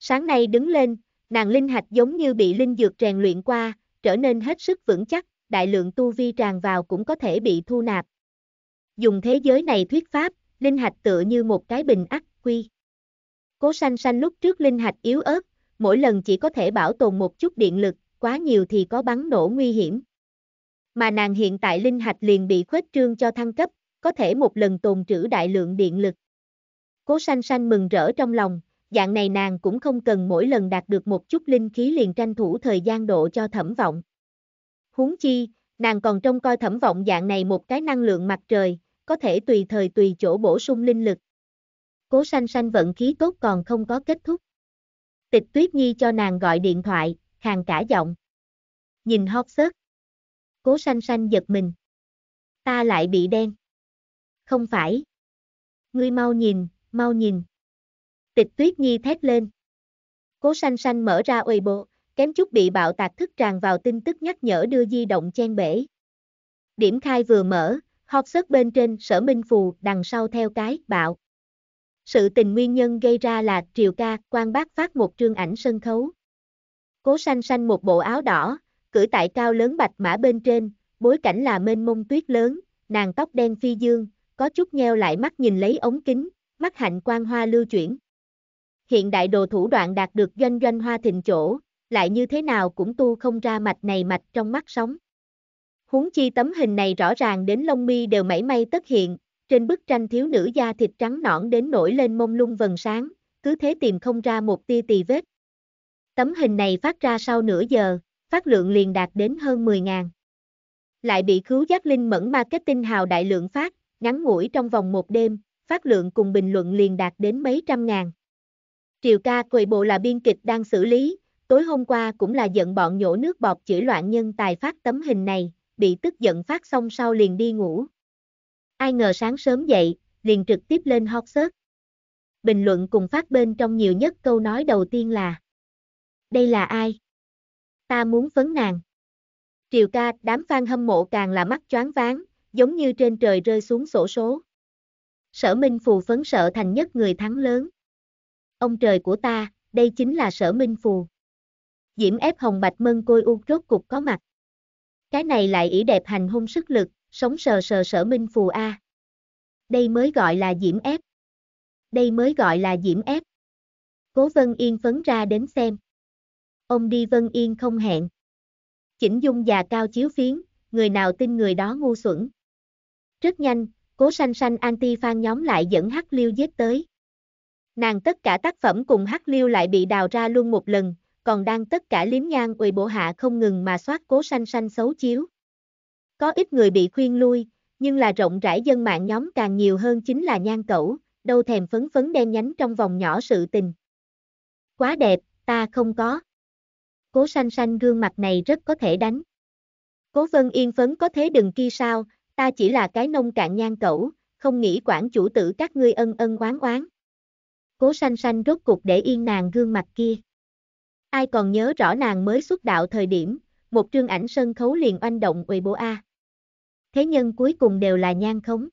S1: Sáng nay đứng lên, nàng linh hạch giống như bị linh dược rèn luyện qua, trở nên hết sức vững chắc, đại lượng tu vi tràn vào cũng có thể bị thu nạp. Dùng thế giới này thuyết pháp, linh hạch tựa như một cái bình ắc quy. Cố sanh sanh lúc trước linh hạch yếu ớt, mỗi lần chỉ có thể bảo tồn một chút điện lực, quá nhiều thì có bắn nổ nguy hiểm. Mà nàng hiện tại linh hạch liền bị khuếch trương cho thăng cấp, có thể một lần tồn trữ đại lượng điện lực. Cố sanh sanh mừng rỡ trong lòng, dạng này nàng cũng không cần mỗi lần đạt được một chút linh khí liền tranh thủ thời gian độ cho thẩm vọng. Huống chi, nàng còn trông coi thẩm vọng dạng này một cái năng lượng mặt trời, có thể tùy thời tùy chỗ bổ sung linh lực. Cố sanh sanh vận khí tốt còn không có kết thúc. Tịch Tuyết Nhi cho nàng gọi điện thoại, hàng cả giọng. Nhìn hót sớt. Cố sanh sanh giật mình. Ta lại bị đen. Không phải. Ngươi mau nhìn, mau nhìn. Tịch Tuyết Nhi thét lên. Cố sanh sanh mở ra bộ kém chút bị bạo tạc thức tràn vào tin tức nhắc nhở đưa di động chen bể. Điểm khai vừa mở, hot search bên trên sở minh phù đằng sau theo cái bạo. Sự tình nguyên nhân gây ra là Triều Ca, quan bác phát một trương ảnh sân khấu. Cố sanh sanh một bộ áo đỏ, cử tại cao lớn bạch mã bên trên, bối cảnh là mênh mông tuyết lớn, nàng tóc đen phi dương, có chút nheo lại mắt nhìn lấy ống kính, mắt hạnh quan hoa lưu chuyển. Hiện đại đồ thủ đoạn đạt được doanh doanh hoa thịnh chỗ, lại như thế nào cũng tu không ra mạch này mạch trong mắt sống. Huống chi tấm hình này rõ ràng đến lông mi đều mảy may tất hiện, trên bức tranh thiếu nữ da thịt trắng nõn đến nổi lên mông lung vần sáng, cứ thế tìm không ra một tia tì vết. Tấm hình này phát ra sau nửa giờ, phát lượng liền đạt đến hơn 10.000. Lại bị cứu giác linh mẫn marketing hào đại lượng phát, ngắn ngủi trong vòng một đêm, phát lượng cùng bình luận liền đạt đến mấy trăm ngàn. Triều ca quầy bộ là biên kịch đang xử lý, tối hôm qua cũng là giận bọn nhổ nước bọt chửi loạn nhân tài phát tấm hình này, bị tức giận phát xong sau liền đi ngủ. Ai ngờ sáng sớm dậy, liền trực tiếp lên hot search. Bình luận cùng phát bên trong nhiều nhất câu nói đầu tiên là Đây là ai? Ta muốn phấn nàng. Triều ca, đám fan hâm mộ càng là mắt choáng váng, giống như trên trời rơi xuống sổ số. Sở Minh Phù phấn sợ thành nhất người thắng lớn. Ông trời của ta, đây chính là sở Minh Phù. Diễm ép hồng bạch mân côi u rốt cục có mặt. Cái này lại ỷ đẹp hành hung sức lực, sống sờ sờ sở minh phù A. Đây mới gọi là diễm ép. Đây mới gọi là diễm ép. Cố Vân Yên phấn ra đến xem. Ông đi Vân Yên không hẹn. Chỉnh dung già cao chiếu phiến, người nào tin người đó ngu xuẩn. Rất nhanh, cố sanh sanh anti phan nhóm lại dẫn Hắc Liêu giết tới. Nàng tất cả tác phẩm cùng Hắc Liêu lại bị đào ra luôn một lần, còn đang tất cả liếm nhang ùi bộ hạ không ngừng mà soát cố sanh sanh xấu chiếu. Có ít người bị khuyên lui, nhưng là rộng rãi dân mạng nhóm càng nhiều hơn chính là nhang cẩu, đâu thèm phấn phấn đen nhánh trong vòng nhỏ sự tình. Quá đẹp, ta không có. Cố sanh sanh gương mặt này rất có thể đánh. Cố vân yên phấn có thế đừng kia sao, ta chỉ là cái nông cạn nhang cẩu, không nghĩ quản chủ tử các ngươi ân ân oán oán. Cố sanh sanh rốt cục để yên nàng gương mặt kia. Ai còn nhớ rõ nàng mới xuất đạo thời điểm, một trương ảnh sân khấu liền oanh động uệ bộ A. Thế nhân cuối cùng đều là nhan khống.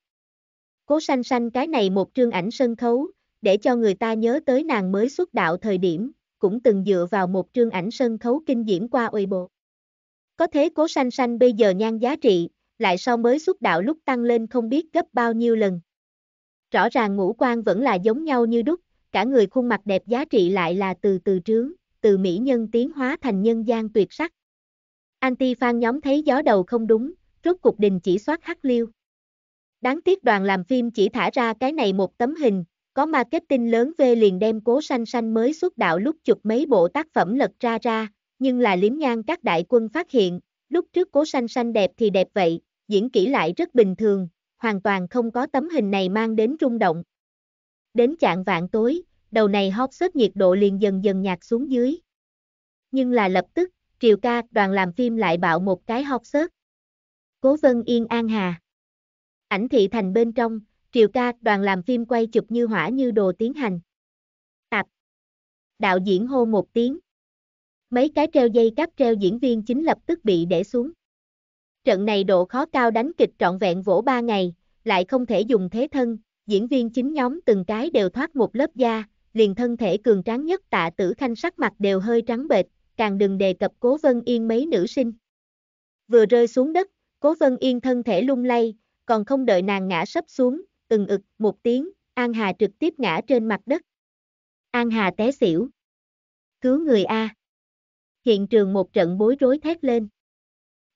S1: Cố sanh sanh cái này một trương ảnh sân khấu, để cho người ta nhớ tới nàng mới xuất đạo thời điểm, cũng từng dựa vào một trương ảnh sân khấu kinh diễm qua uy bộ. Có thế cố sanh sanh bây giờ nhan giá trị, lại sau mới xuất đạo lúc tăng lên không biết gấp bao nhiêu lần. Rõ ràng ngũ quan vẫn là giống nhau như đúc, cả người khuôn mặt đẹp giá trị lại là từ từ trướng từ mỹ nhân tiến hóa thành nhân gian tuyệt sắc. Anti-fan nhóm thấy gió đầu không đúng, rốt cục đình chỉ soát hắc liêu. Đáng tiếc đoàn làm phim chỉ thả ra cái này một tấm hình, có marketing lớn về liền đem cố sanh sanh mới xuất đạo lúc chụp mấy bộ tác phẩm lật ra ra, nhưng là liếm nhang các đại quân phát hiện, lúc trước cố sanh sanh đẹp thì đẹp vậy, diễn kỹ lại rất bình thường, hoàn toàn không có tấm hình này mang đến rung động. Đến chạng vạn tối, đầu này hot search nhiệt độ liền dần dần nhạt xuống dưới. Nhưng là lập tức, Triều ca đoàn làm phim lại bạo một cái hot search. Cố Vân Yên An Hà Ảnh thị thành bên trong, Triều ca đoàn làm phim quay chụp như hỏa như đồ tiến hành. Tạp Đạo diễn hô một tiếng. Mấy cái treo dây cáp treo diễn viên chính lập tức bị để xuống. Trận này độ khó cao đánh kịch trọn vẹn vỗ ba ngày, lại không thể dùng thế thân, diễn viên chính nhóm từng cái đều thoát một lớp da, liền thân thể cường tráng nhất tạ tử khanh sắc mặt đều hơi trắng bệch, càng đừng đề cập cố vân yên mấy nữ sinh. Vừa rơi xuống đất, cố vân yên thân thể lung lay, còn không đợi nàng ngã sấp xuống, từng ực một tiếng, An Hà trực tiếp ngã trên mặt đất. An Hà té xỉu. Cứu người A. Hiện trường một trận bối rối thét lên.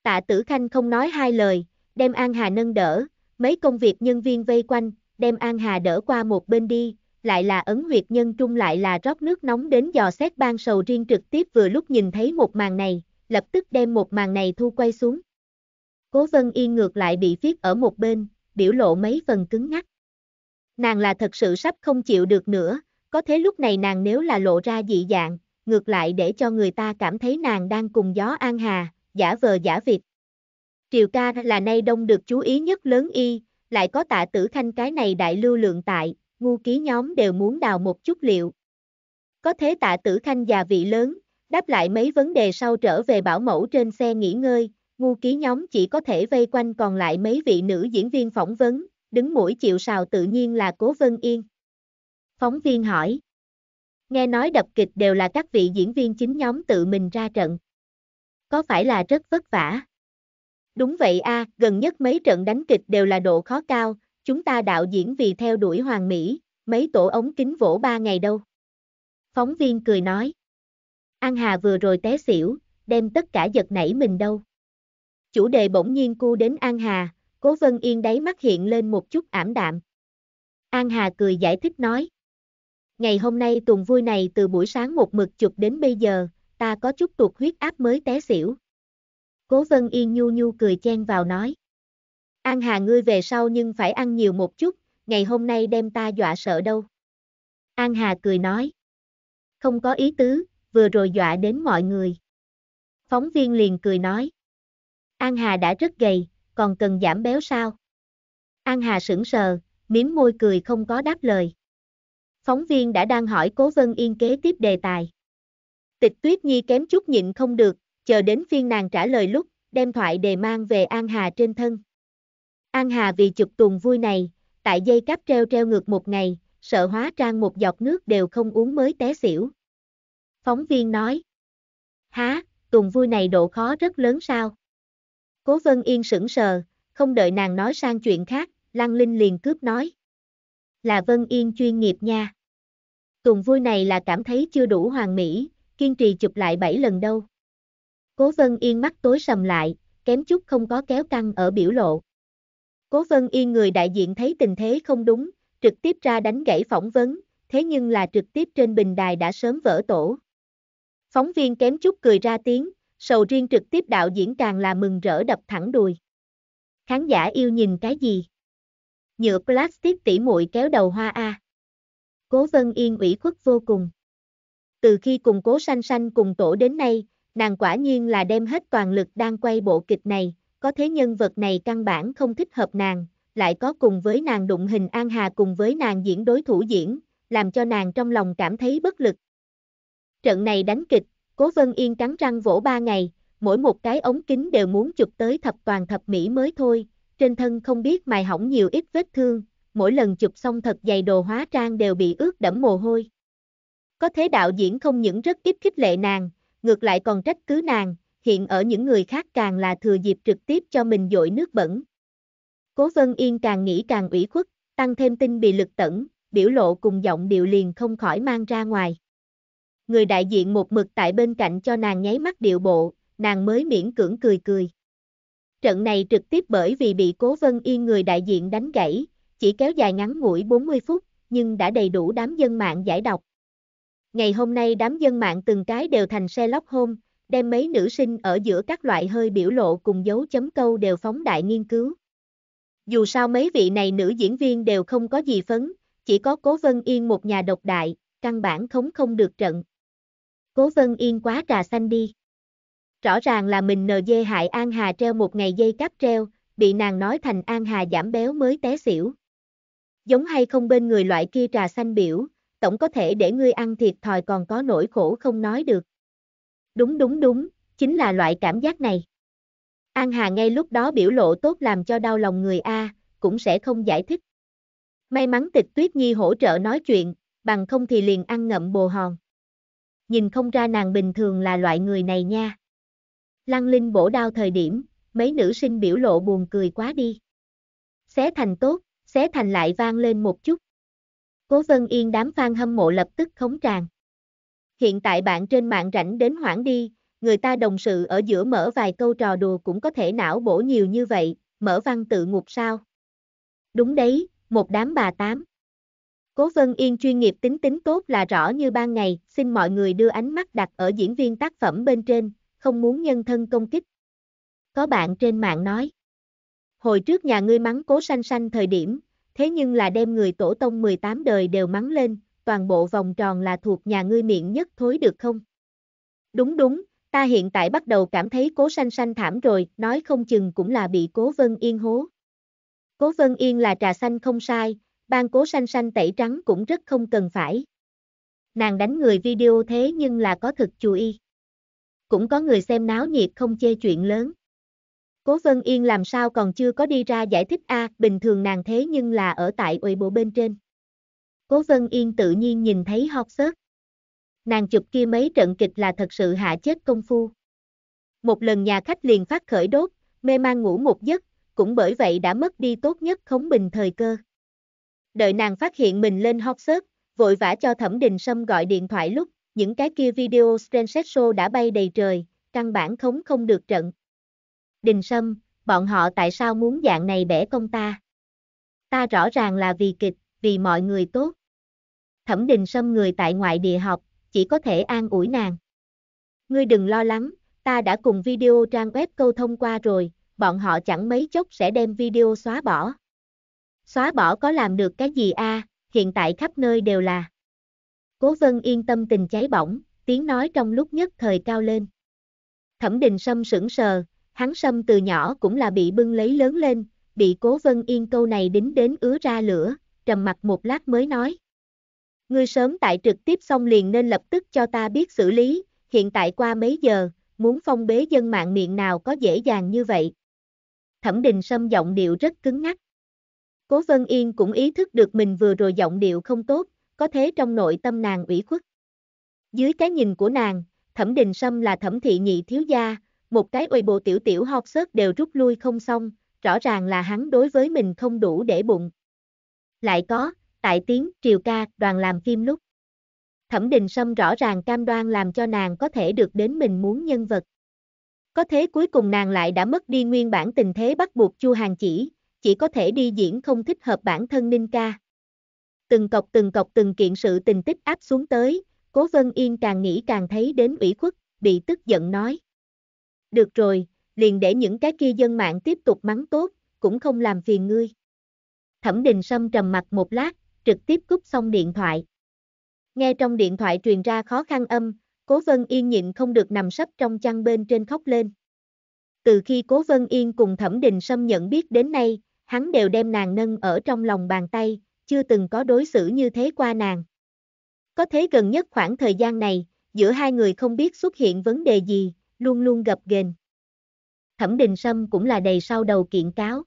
S1: Tạ tử khanh không nói hai lời, đem An Hà nâng đỡ, mấy công việc nhân viên vây quanh, đem An Hà đỡ qua một bên đi, lại là ấn huyệt nhân trung lại là rót nước nóng đến dò xét ban sầu riêng trực tiếp vừa lúc nhìn thấy một màn này, lập tức đem một màn này thu quay xuống. Cố Vân Yên ngược lại bị viết ở một bên, biểu lộ mấy phần cứng ngắc. Nàng là thật sự sắp không chịu được nữa, có thế lúc này nàng nếu là lộ ra dị dạng, ngược lại để cho người ta cảm thấy nàng đang cùng gió an hà, giả vờ giả vịt. Triều ca là nay đông được chú ý nhất lớn y, lại có tạ tử khanh cái này đại lưu lượng tại, ngu ký nhóm đều muốn đào một chút liệu. Có thế tạ tử khanh già vị lớn, đáp lại mấy vấn đề sau trở về bảo mẫu trên xe nghỉ ngơi, ngu ký nhóm chỉ có thể vây quanh còn lại mấy vị nữ diễn viên phỏng vấn, đứng mũi chịu sào tự nhiên là Cố Vân Yên. Phóng viên hỏi. Nghe nói đập kịch đều là các vị diễn viên chính nhóm tự mình ra trận. Có phải là rất vất vả? Đúng vậy a, à, gần nhất mấy trận đánh kịch đều là độ khó cao, Chúng ta đạo diễn vì theo đuổi hoàng mỹ, mấy tổ ống kính vỗ ba ngày đâu. Phóng viên cười nói. An Hà vừa rồi té xỉu, đem tất cả giật nảy mình đâu. Chủ đề bỗng nhiên cu đến An Hà, cố Vân Yên đáy mắt hiện lên một chút ảm đạm. An Hà cười giải thích nói. Ngày hôm nay tuần vui này từ buổi sáng một mực chụp đến bây giờ, ta có chút tuột huyết áp mới té xỉu. Cố Vân Yên nhu nhu cười chen vào nói. An Hà ngươi về sau nhưng phải ăn nhiều một chút, ngày hôm nay đem ta dọa sợ đâu. An Hà cười nói. Không có ý tứ, vừa rồi dọa đến mọi người. Phóng viên liền cười nói. An Hà đã rất gầy, còn cần giảm béo sao? An Hà sững sờ, miếm môi cười không có đáp lời. Phóng viên đã đang hỏi Cố Vân Yên kế tiếp đề tài. Tịch Tuyết Nhi kém chút nhịn không được, chờ đến phiên nàng trả lời lúc, đem thoại đề mang về An Hà trên thân. An Hà vì chụp tuần vui này, tại dây cáp treo treo ngược một ngày, sợ hóa trang một giọt nước đều không uống mới té xỉu. Phóng viên nói. Há, tuần vui này độ khó rất lớn sao? Cố Vân Yên sững sờ, không đợi nàng nói sang chuyện khác, Lăng Linh liền cướp nói. Là Vân Yên chuyên nghiệp nha. Tuần vui này là cảm thấy chưa đủ hoàn mỹ, kiên trì chụp lại 7 lần đâu. Cố Vân Yên mắt tối sầm lại, kém chút không có kéo căng ở biểu lộ. Cố Vân Yên người đại diện thấy tình thế không đúng, trực tiếp ra đánh gãy phỏng vấn, thế nhưng là trực tiếp trên bình đài đã sớm vỡ tổ. Phóng viên kém chút cười ra tiếng, sầu riêng trực tiếp đạo diễn càng là mừng rỡ đập thẳng đùi. Khán giả yêu nhìn cái gì? Nhựa plastic tỉ muội kéo đầu hoa A. Cố Vân Yên ủy khuất vô cùng. Từ khi cùng cố sanh sanh cùng tổ đến nay, nàng quả nhiên là đem hết toàn lực đang quay bộ kịch này, có thế nhân vật này căn bản không thích hợp nàng, lại có cùng với nàng đụng hình An Hà cùng với nàng diễn đối thủ diễn, làm cho nàng trong lòng cảm thấy bất lực. Trận này đánh kịch, Cố Vân Yên cắn răng vỗ ba ngày, mỗi một cái ống kính đều muốn chụp tới thập toàn thập mỹ mới thôi, trên thân không biết mài hỏng nhiều ít vết thương, mỗi lần chụp xong thật dày đồ hóa trang đều bị ướt đẫm mồ hôi. Có thế đạo diễn không những rất ít khích lệ nàng, ngược lại còn trách cứ nàng, hiện ở những người khác càng là thừa dịp trực tiếp cho mình dội nước bẩn. Cố Vân Yên càng nghĩ càng ủy khuất, tăng thêm tinh bị lực tẩn, biểu lộ cùng giọng điệu liền không khỏi mang ra ngoài. Người đại diện một mực tại bên cạnh cho nàng nháy mắt điệu bộ, nàng mới miễn cưỡng cười cười. Trận này trực tiếp bởi vì bị Cố Vân Yên người đại diện đánh gãy, chỉ kéo dài ngắn ngủi 40 phút, nhưng đã đầy đủ đám dân mạng giải độc. Ngày hôm nay đám dân mạng từng cái đều thành xe lóc Holmes, đem mấy nữ sinh ở giữa các loại hơi biểu lộ cùng dấu chấm câu đều phóng đại nghiên cứu. Dù sao mấy vị này nữ diễn viên đều không có gì phấn, chỉ có Cố Vân Yên một nhà độc đại, căn bản khống không được trận. Cố Vân Yên quá trà xanh đi. Rõ ràng là mình nờ dê hại An Hà treo một ngày dây cáp treo, bị nàng nói thành An Hà giảm béo mới té xỉu. Giống hay không bên người loại kia trà xanh biểu, tổng có thể để ngươi ăn thiệt thòi còn có nỗi khổ không nói được. Đúng đúng đúng, chính là loại cảm giác này. An Hà ngay lúc đó biểu lộ tốt làm cho đau lòng người A, cũng sẽ không giải thích. May mắn tịch tuyết nhi hỗ trợ nói chuyện, bằng không thì liền ăn ngậm bồ hòn. Nhìn không ra nàng bình thường là loại người này nha. Lăng Linh bổ đau thời điểm, mấy nữ sinh biểu lộ buồn cười quá đi. Xé thành tốt, xé thành lại vang lên một chút. Cố Vân Yên đám fan hâm mộ lập tức khống tràng hiện tại bạn trên mạng rảnh đến hoảng đi, người ta đồng sự ở giữa mở vài câu trò đùa cũng có thể não bổ nhiều như vậy, mở văn tự ngục sao. Đúng đấy, một đám bà tám. Cố Vân Yên chuyên nghiệp tính tính tốt là rõ như ban ngày, xin mọi người đưa ánh mắt đặt ở diễn viên tác phẩm bên trên, không muốn nhân thân công kích. Có bạn trên mạng nói. Hồi trước nhà ngươi mắng cố sanh sanh thời điểm, thế nhưng là đem người tổ tông 18 đời đều mắng lên, toàn bộ vòng tròn là thuộc nhà ngươi miệng nhất thối được không? Đúng đúng, ta hiện tại bắt đầu cảm thấy cố sanh sanh thảm rồi, nói không chừng cũng là bị cố vân yên hố. Cố vân yên là trà xanh không sai, ban cố sanh sanh tẩy trắng cũng rất không cần phải. Nàng đánh người video thế nhưng là có thực chú ý. Cũng có người xem náo nhiệt không chê chuyện lớn. Cố Vân Yên làm sao còn chưa có đi ra giải thích a, à, bình thường nàng thế nhưng là ở tại uy bộ bên trên. Cố Vân Yên tự nhiên nhìn thấy Hawkins. Nàng chụp kia mấy trận kịch là thật sự hạ chết công phu. Một lần nhà khách liền phát khởi đốt, mê man ngủ một giấc, cũng bởi vậy đã mất đi tốt nhất khống bình thời cơ. Đợi nàng phát hiện mình lên Hawkins, vội vã cho Thẩm Đình Sâm gọi điện thoại lúc, những cái kia video Stranset Show đã bay đầy trời, căn bản khống không được trận. Đình Sâm, bọn họ tại sao muốn dạng này bẻ công ta? Ta rõ ràng là vì kịch vì mọi người tốt. Thẩm đình sâm người tại ngoại địa học, chỉ có thể an ủi nàng. Ngươi đừng lo lắng, ta đã cùng video trang web câu thông qua rồi, bọn họ chẳng mấy chốc sẽ đem video xóa bỏ. Xóa bỏ có làm được cái gì a? À, hiện tại khắp nơi đều là. Cố vân yên tâm tình cháy bỏng, tiếng nói trong lúc nhất thời cao lên. Thẩm đình sâm sững sờ, hắn sâm từ nhỏ cũng là bị bưng lấy lớn lên, bị cố vân yên câu này đính đến ứa ra lửa, trầm mặt một lát mới nói. Ngươi sớm tại trực tiếp xong liền nên lập tức cho ta biết xử lý, hiện tại qua mấy giờ, muốn phong bế dân mạng miệng nào có dễ dàng như vậy. Thẩm Đình Sâm giọng điệu rất cứng ngắc. Cố Vân Yên cũng ý thức được mình vừa rồi giọng điệu không tốt, có thế trong nội tâm nàng ủy khuất. Dưới cái nhìn của nàng, Thẩm Đình Sâm là thẩm thị nhị thiếu gia, một cái uy bộ tiểu tiểu hot sớt đều rút lui không xong, rõ ràng là hắn đối với mình không đủ để bụng. Lại có, tại tiếng triều ca đoàn làm phim lúc. Thẩm Đình Sâm rõ ràng cam đoan làm cho nàng có thể được đến mình muốn nhân vật. Có thế cuối cùng nàng lại đã mất đi nguyên bản tình thế bắt buộc Chu Hàng Chỉ, chỉ có thể đi diễn không thích hợp bản thân Ninh ca. Từng cọc từng cọc từng kiện sự tình tích áp xuống tới, Cố Vân Yên càng nghĩ càng thấy đến ủy khuất, bị tức giận nói. Được rồi, liền để những cái kia dân mạng tiếp tục mắng tốt, cũng không làm phiền ngươi. Thẩm Đình Sâm trầm mặt một lát, trực tiếp cúp xong điện thoại. Nghe trong điện thoại truyền ra khó khăn âm, Cố Vân Yên nhịn không được nằm sấp trong chăn bên trên khóc lên. Từ khi Cố Vân Yên cùng Thẩm Đình Sâm nhận biết đến nay, hắn đều đem nàng nâng ở trong lòng bàn tay, chưa từng có đối xử như thế qua nàng. Có thế gần nhất khoảng thời gian này, giữa hai người không biết xuất hiện vấn đề gì, luôn luôn gặp ghềnh. Thẩm Đình Sâm cũng là đầy sau đầu kiện cáo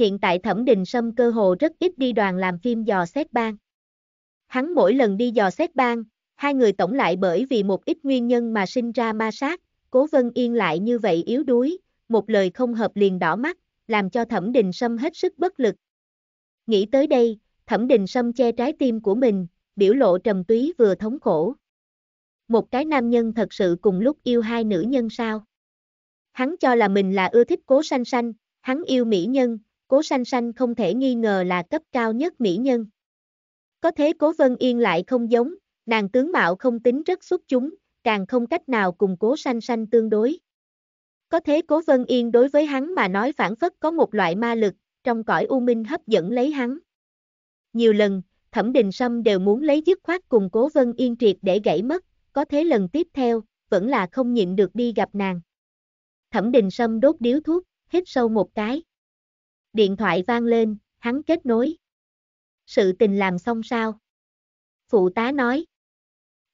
S1: hiện tại Thẩm Đình Sâm cơ hồ rất ít đi đoàn làm phim dò xét bang. Hắn mỗi lần đi dò xét bang, hai người tổng lại bởi vì một ít nguyên nhân mà sinh ra ma sát, Cố Vân Yên lại như vậy yếu đuối, một lời không hợp liền đỏ mắt, làm cho Thẩm Đình Sâm hết sức bất lực. Nghĩ tới đây, Thẩm Đình Sâm che trái tim của mình, biểu lộ trầm túy vừa thống khổ. Một cái nam nhân thật sự cùng lúc yêu hai nữ nhân sao? Hắn cho là mình là ưa thích cố sanh sanh, hắn yêu mỹ nhân, cố sanh sanh không thể nghi ngờ là cấp cao nhất mỹ nhân. Có thế cố Vân Yên lại không giống, nàng tướng mạo không tính rất xuất chúng, càng không cách nào cùng cố sanh sanh tương đối. Có thế cố Vân Yên đối với hắn mà nói phản phất có một loại ma lực, trong cõi u minh hấp dẫn lấy hắn. Nhiều lần, Thẩm Đình Sâm đều muốn lấy dứt khoát cùng cố Vân Yên triệt để gãy mất, có thế lần tiếp theo, vẫn là không nhịn được đi gặp nàng. Thẩm Đình Sâm đốt điếu thuốc, hít sâu một cái. Điện thoại vang lên, hắn kết nối. Sự tình làm xong sao? Phụ tá nói.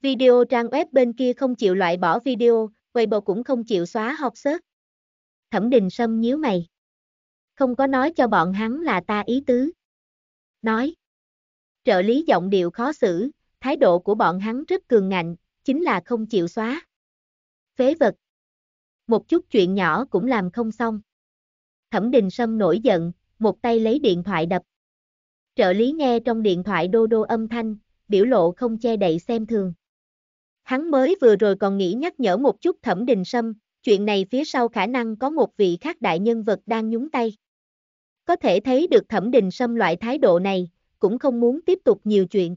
S1: Video trang web bên kia không chịu loại bỏ video, Weibo cũng không chịu xóa học sớt. Thẩm Đình Sâm nhíu mày. Không có nói cho bọn hắn là ta ý tứ. Nói. Trợ lý giọng điệu khó xử, thái độ của bọn hắn rất cường ngạnh, chính là không chịu xóa. Phế vật. Một chút chuyện nhỏ cũng làm không xong. Thẩm Đình Sâm nổi giận, một tay lấy điện thoại đập. Trợ lý nghe trong điện thoại đô đô âm thanh, biểu lộ không che đậy xem thường. Hắn mới vừa rồi còn nghĩ nhắc nhở một chút Thẩm Đình Sâm, chuyện này phía sau khả năng có một vị khác đại nhân vật đang nhúng tay. Có thể thấy được Thẩm Đình Sâm loại thái độ này, cũng không muốn tiếp tục nhiều chuyện.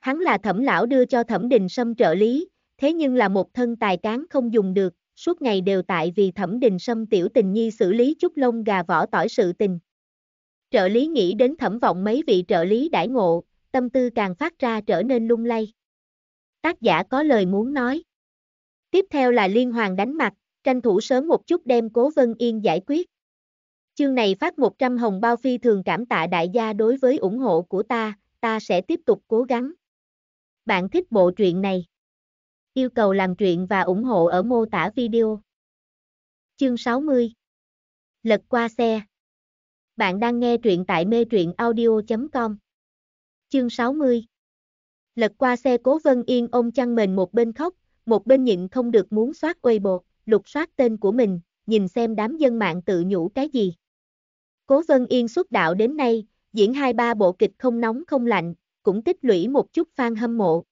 S1: Hắn là thẩm lão đưa cho Thẩm Đình Sâm trợ lý, thế nhưng là một thân tài cán không dùng được, suốt ngày đều tại vì thẩm đình sâm tiểu tình nhi xử lý chút lông gà vỏ tỏi sự tình. Trợ lý nghĩ đến thẩm vọng mấy vị trợ lý đãi ngộ, tâm tư càng phát ra trở nên lung lay. Tác giả có lời muốn nói. Tiếp theo là liên hoàng đánh mặt, tranh thủ sớm một chút đem cố vân yên giải quyết. Chương này phát 100 hồng bao phi thường cảm tạ đại gia đối với ủng hộ của ta, ta sẽ tiếp tục cố gắng. Bạn thích bộ truyện này? Yêu cầu làm truyện và ủng hộ ở mô tả video. Chương 60 Lật qua xe Bạn đang nghe truyện tại mê truyện audio.com Chương 60 Lật qua xe cố Vân Yên ôm chăn mình một bên khóc, một bên nhịn không được muốn soát Weibo, lục soát tên của mình, nhìn xem đám dân mạng tự nhủ cái gì. Cố Vân Yên xuất đạo đến nay, diễn hai ba bộ kịch không nóng không lạnh, cũng tích lũy một chút fan hâm mộ.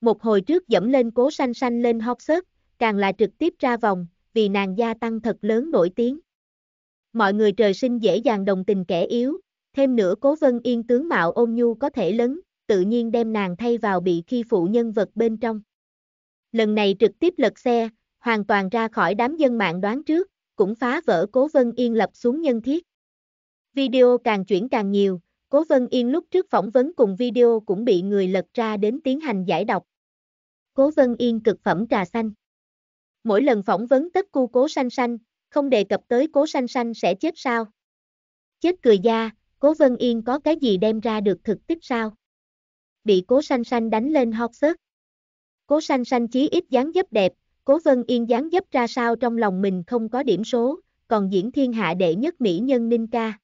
S1: Một hồi trước dẫm lên cố sanh sanh lên Hawksworth, càng là trực tiếp ra vòng, vì nàng gia tăng thật lớn nổi tiếng. Mọi người trời sinh dễ dàng đồng tình kẻ yếu, thêm nữa cố vân yên tướng mạo ôn nhu có thể lớn, tự nhiên đem nàng thay vào bị khi phụ nhân vật bên trong. Lần này trực tiếp lật xe, hoàn toàn ra khỏi đám dân mạng đoán trước, cũng phá vỡ cố vân yên lập xuống nhân thiết. Video càng chuyển càng nhiều, Cố Vân Yên lúc trước phỏng vấn cùng video cũng bị người lật ra đến tiến hành giải đọc. Cố Vân Yên cực phẩm trà xanh. Mỗi lần phỏng vấn tất cu cố xanh xanh, không đề cập tới cố xanh xanh sẽ chết sao. Chết cười da, cố Vân Yên có cái gì đem ra được thực tích sao? Bị cố xanh xanh đánh lên hot search. Cố xanh xanh chí ít dáng dấp đẹp, cố Vân Yên dáng dấp ra sao trong lòng mình không có điểm số, còn diễn thiên hạ đệ nhất mỹ nhân Ninh ca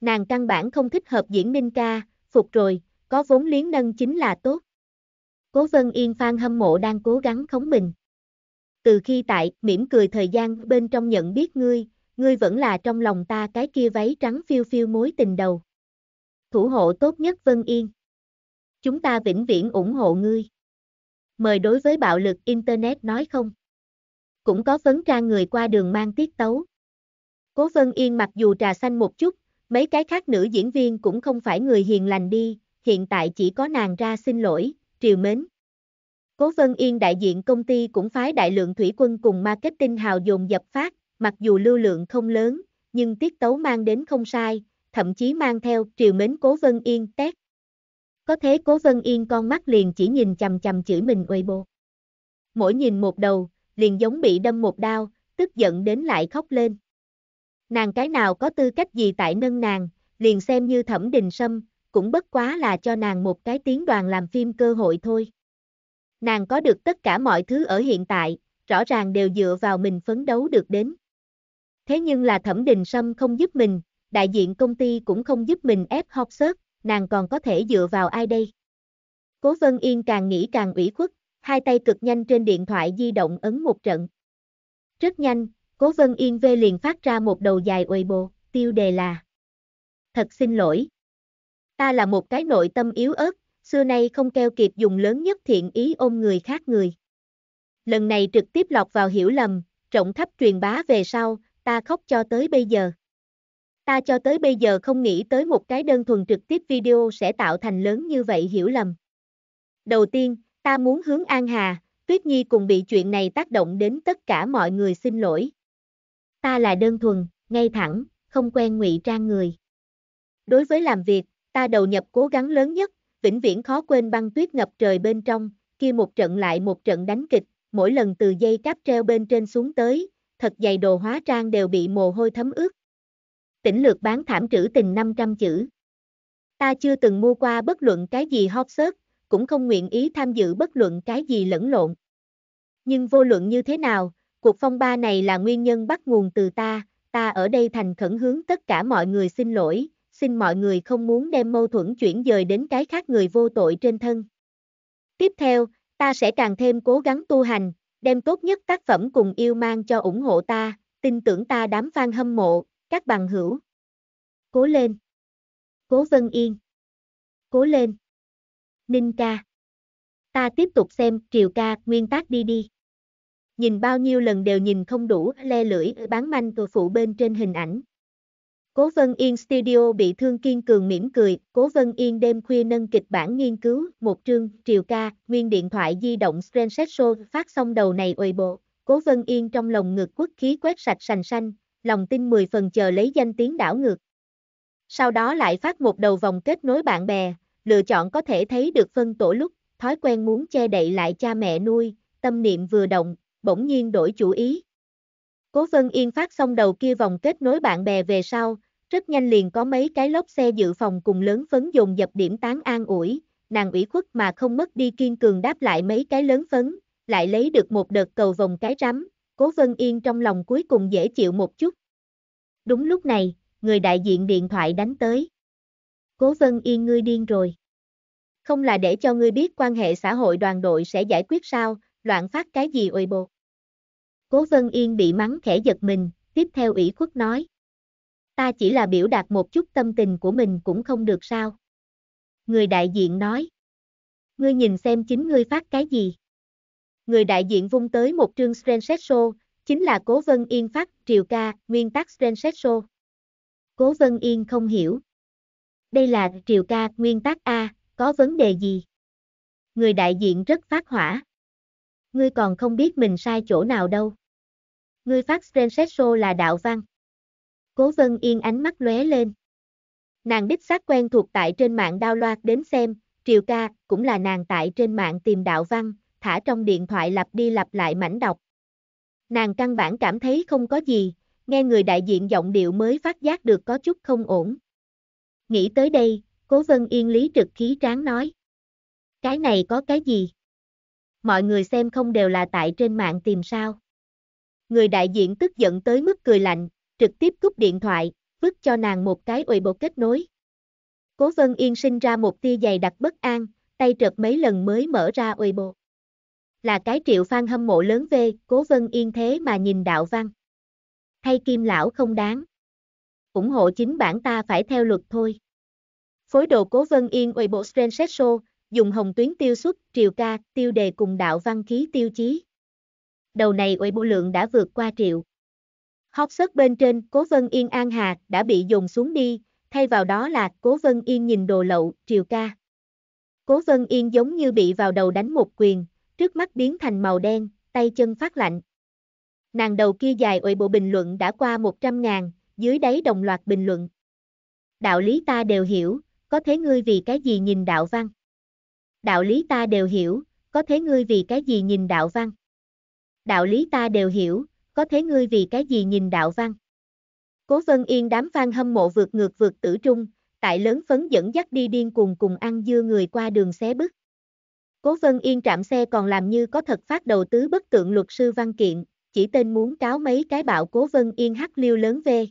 S1: nàng căn bản không thích hợp diễn minh ca, phục rồi, có vốn liếng nâng chính là tốt. Cố Vân Yên Phan hâm mộ đang cố gắng khống mình. Từ khi tại, mỉm cười thời gian bên trong nhận biết ngươi, ngươi vẫn là trong lòng ta cái kia váy trắng phiêu phiêu mối tình đầu. Thủ hộ tốt nhất Vân Yên. Chúng ta vĩnh viễn ủng hộ ngươi. Mời đối với bạo lực Internet nói không. Cũng có vấn tra người qua đường mang tiết tấu. Cố Vân Yên mặc dù trà xanh một chút, Mấy cái khác nữ diễn viên cũng không phải người hiền lành đi, hiện tại chỉ có nàng ra xin lỗi, triều mến. Cố Vân Yên đại diện công ty cũng phái đại lượng thủy quân cùng marketing hào dồn dập phát, mặc dù lưu lượng không lớn, nhưng tiết tấu mang đến không sai, thậm chí mang theo triều mến Cố Vân Yên tét. Có thế Cố Vân Yên con mắt liền chỉ nhìn chầm chầm chửi mình weibo, Mỗi nhìn một đầu, liền giống bị đâm một đao, tức giận đến lại khóc lên. Nàng cái nào có tư cách gì tại nâng nàng, liền xem như thẩm đình sâm, cũng bất quá là cho nàng một cái tiếng đoàn làm phim cơ hội thôi. Nàng có được tất cả mọi thứ ở hiện tại, rõ ràng đều dựa vào mình phấn đấu được đến. Thế nhưng là thẩm đình sâm không giúp mình, đại diện công ty cũng không giúp mình ép học sớt, nàng còn có thể dựa vào ai đây? Cố Vân Yên càng nghĩ càng ủy khuất, hai tay cực nhanh trên điện thoại di động ấn một trận. Rất nhanh, Cố Vân Yên V liền phát ra một đầu dài uầy bồ, tiêu đề là Thật xin lỗi. Ta là một cái nội tâm yếu ớt, xưa nay không keo kịp dùng lớn nhất thiện ý ôm người khác người. Lần này trực tiếp lọc vào hiểu lầm, trọng thấp truyền bá về sau, ta khóc cho tới bây giờ. Ta cho tới bây giờ không nghĩ tới một cái đơn thuần trực tiếp video sẽ tạo thành lớn như vậy hiểu lầm. Đầu tiên, ta muốn hướng An Hà, Tuyết Nhi cùng bị chuyện này tác động đến tất cả mọi người xin lỗi ta là đơn thuần, ngay thẳng, không quen ngụy trang người. Đối với làm việc, ta đầu nhập cố gắng lớn nhất, vĩnh viễn khó quên băng tuyết ngập trời bên trong, kia một trận lại một trận đánh kịch, mỗi lần từ dây cáp treo bên trên xuống tới, thật dày đồ hóa trang đều bị mồ hôi thấm ướt. Tỉnh lược bán thảm trữ tình 500 chữ. Ta chưa từng mua qua bất luận cái gì hot search, cũng không nguyện ý tham dự bất luận cái gì lẫn lộn. Nhưng vô luận như thế nào, Cuộc phong ba này là nguyên nhân bắt nguồn từ ta, ta ở đây thành khẩn hướng tất cả mọi người xin lỗi, xin mọi người không muốn đem mâu thuẫn chuyển dời đến cái khác người vô tội trên thân. Tiếp theo, ta sẽ càng thêm cố gắng tu hành, đem tốt nhất tác phẩm cùng yêu mang cho ủng hộ ta, tin tưởng ta đám fan hâm mộ, các bằng hữu. Cố lên. Cố Vân Yên. Cố lên. Ninh ca. Ta tiếp tục xem Triều ca nguyên tác đi đi nhìn bao nhiêu lần đều nhìn không đủ, le lưỡi, bán manh tôi phụ bên trên hình ảnh. Cố Vân Yên Studio bị thương kiên cường mỉm cười, Cố Vân Yên đêm khuya nâng kịch bản nghiên cứu, một chương, triều ca, nguyên điện thoại di động Screenset Show phát xong đầu này ôi bộ, Cố Vân Yên trong lòng ngực quốc khí quét sạch sành xanh, lòng tin 10 phần chờ lấy danh tiếng đảo ngược. Sau đó lại phát một đầu vòng kết nối bạn bè, lựa chọn có thể thấy được phân tổ lúc, thói quen muốn che đậy lại cha mẹ nuôi, tâm niệm vừa động, bỗng nhiên đổi chủ ý. Cố Vân Yên phát xong đầu kia vòng kết nối bạn bè về sau, rất nhanh liền có mấy cái lốp xe dự phòng cùng lớn phấn dồn dập điểm tán an ủi, nàng ủy khuất mà không mất đi kiên cường đáp lại mấy cái lớn phấn, lại lấy được một đợt cầu vòng cái rắm, Cố Vân Yên trong lòng cuối cùng dễ chịu một chút. Đúng lúc này, người đại diện điện thoại đánh tới. Cố Vân Yên ngươi điên rồi. Không là để cho ngươi biết quan hệ xã hội đoàn đội sẽ giải quyết sao, loạn phát cái gì ồi bột. Cố Vân Yên bị mắng khẽ giật mình, tiếp theo ủy khuất nói. Ta chỉ là biểu đạt một chút tâm tình của mình cũng không được sao. Người đại diện nói. Ngươi nhìn xem chính ngươi phát cái gì. Người đại diện vung tới một trương Stranset Show, chính là Cố Vân Yên phát Triều Ca, nguyên tắc Stranset Show. Cố Vân Yên không hiểu. Đây là Triều Ca, nguyên tắc A, có vấn đề gì? Người đại diện rất phát hỏa. Ngươi còn không biết mình sai chỗ nào đâu. Ngươi phát Rensesso là đạo văn. Cố Vân Yên ánh mắt lóe lên. Nàng đích xác quen thuộc tại trên mạng đao loạt đến xem, Triều ca, cũng là nàng tại trên mạng tìm đạo văn, thả trong điện thoại lặp đi lặp lại mảnh đọc. Nàng căn bản cảm thấy không có gì, nghe người đại diện giọng điệu mới phát giác được có chút không ổn. Nghĩ tới đây, Cố Vân Yên lý trực khí tráng nói. Cái này có cái gì? mọi người xem không đều là tại trên mạng tìm sao. Người đại diện tức giận tới mức cười lạnh, trực tiếp cúp điện thoại, vứt cho nàng một cái ủi bộ kết nối. Cố Vân Yên sinh ra một tia dày đặc bất an, tay trượt mấy lần mới mở ra ủi bộ. Là cái triệu phan hâm mộ lớn về, Cố Vân Yên thế mà nhìn đạo văn. Thay kim lão không đáng. ủng hộ chính bản ta phải theo luật thôi. Phối đồ Cố Vân Yên ủi bộ Strange Show, dùng hồng tuyến tiêu xuất, triều ca, tiêu đề cùng đạo văn khí tiêu chí. Đầu này uệ bộ lượng đã vượt qua triệu. Hóc sớt bên trên, Cố Vân Yên An Hà đã bị dùng xuống đi, thay vào đó là Cố Vân Yên nhìn đồ lậu, triều ca. Cố Vân Yên giống như bị vào đầu đánh một quyền, trước mắt biến thành màu đen, tay chân phát lạnh. Nàng đầu kia dài uệ bộ bình luận đã qua 100 ngàn, dưới đáy đồng loạt bình luận. Đạo lý ta đều hiểu, có thế ngươi vì cái gì nhìn đạo văn. Đạo lý ta đều hiểu, có thế ngươi vì cái gì nhìn đạo văn? Đạo lý ta đều hiểu, có thế ngươi vì cái gì nhìn đạo văn? Cố Vân Yên đám fan hâm mộ vượt ngược vượt tử trung, tại lớn phấn dẫn dắt đi điên cùng cùng ăn dưa người qua đường xé bức. Cố Vân Yên trạm xe còn làm như có thật phát đầu tứ bất tượng luật sư văn kiện, chỉ tên muốn cáo mấy cái bạo Cố Vân Yên hắc liêu lớn về.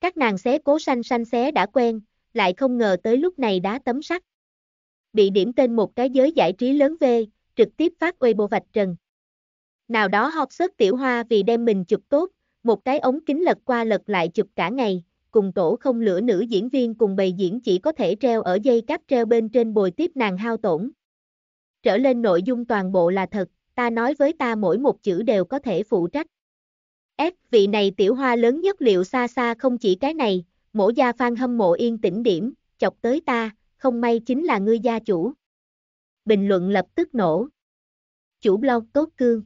S1: Các nàng xé cố xanh xanh xé đã quen, lại không ngờ tới lúc này đá tấm sắt bị điểm tên một cái giới giải trí lớn V, trực tiếp phát Weibo vạch trần. Nào đó học sớt tiểu hoa vì đem mình chụp tốt, một cái ống kính lật qua lật lại chụp cả ngày, cùng tổ không lửa nữ diễn viên cùng bày diễn chỉ có thể treo ở dây cáp treo bên trên bồi tiếp nàng hao tổn. Trở lên nội dung toàn bộ là thật, ta nói với ta mỗi một chữ đều có thể phụ trách. S, vị này tiểu hoa lớn nhất liệu xa xa không chỉ cái này, mổ gia phan hâm mộ yên tĩnh điểm, chọc tới ta, không may chính là ngươi gia chủ. Bình luận lập tức nổ. Chủ blog tốt cương.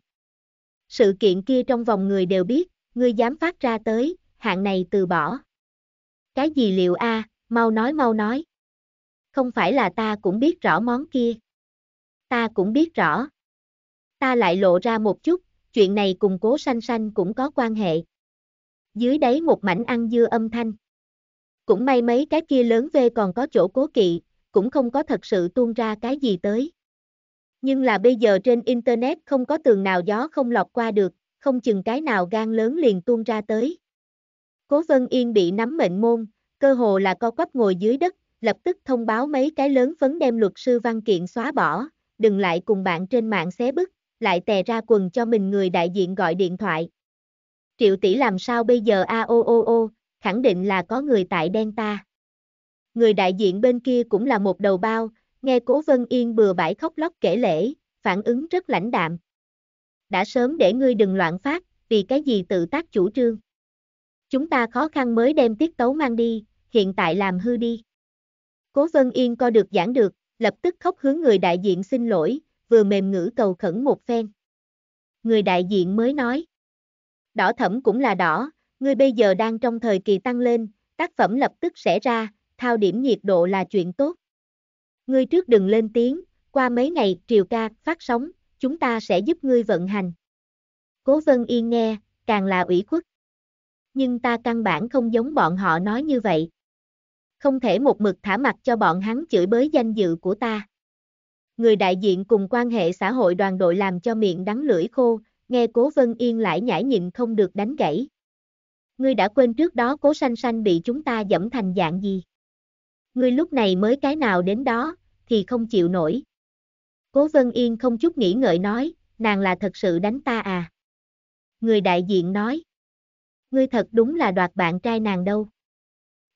S1: Sự kiện kia trong vòng người đều biết, ngươi dám phát ra tới, hạng này từ bỏ. Cái gì liệu a, à, mau nói mau nói. Không phải là ta cũng biết rõ món kia. Ta cũng biết rõ. Ta lại lộ ra một chút, chuyện này cùng cố sanh sanh cũng có quan hệ. Dưới đấy một mảnh ăn dưa âm thanh. Cũng may mấy cái kia lớn V còn có chỗ cố kỵ, cũng không có thật sự tuôn ra cái gì tới. Nhưng là bây giờ trên Internet không có tường nào gió không lọt qua được, không chừng cái nào gan lớn liền tuôn ra tới. Cố Vân Yên bị nắm mệnh môn, cơ hồ là co quắp ngồi dưới đất, lập tức thông báo mấy cái lớn phấn đem luật sư văn kiện xóa bỏ, đừng lại cùng bạn trên mạng xé bức, lại tè ra quần cho mình người đại diện gọi điện thoại. Triệu tỷ làm sao bây giờ a o o o, khẳng định là có người tại đen ta. Người đại diện bên kia cũng là một đầu bao, nghe Cố Vân Yên bừa bãi khóc lóc kể lễ, phản ứng rất lãnh đạm. Đã sớm để ngươi đừng loạn phát, vì cái gì tự tác chủ trương. Chúng ta khó khăn mới đem tiết tấu mang đi, hiện tại làm hư đi. Cố Vân Yên co được giảng được, lập tức khóc hướng người đại diện xin lỗi, vừa mềm ngữ cầu khẩn một phen. Người đại diện mới nói. Đỏ thẫm cũng là đỏ, Ngươi bây giờ đang trong thời kỳ tăng lên, tác phẩm lập tức sẽ ra, thao điểm nhiệt độ là chuyện tốt. Ngươi trước đừng lên tiếng, qua mấy ngày triều ca phát sóng, chúng ta sẽ giúp ngươi vận hành. Cố Vân Yên nghe, càng là ủy khuất. Nhưng ta căn bản không giống bọn họ nói như vậy. Không thể một mực thả mặt cho bọn hắn chửi bới danh dự của ta. Người đại diện cùng quan hệ xã hội đoàn đội làm cho miệng đắng lưỡi khô, nghe Cố Vân Yên lại nhảy nhịn không được đánh gãy. Ngươi đã quên trước đó cố sanh sanh bị chúng ta dẫm thành dạng gì. Ngươi lúc này mới cái nào đến đó, thì không chịu nổi. Cố Vân Yên không chút nghĩ ngợi nói, nàng là thật sự đánh ta à. Người đại diện nói. Ngươi thật đúng là đoạt bạn trai nàng đâu.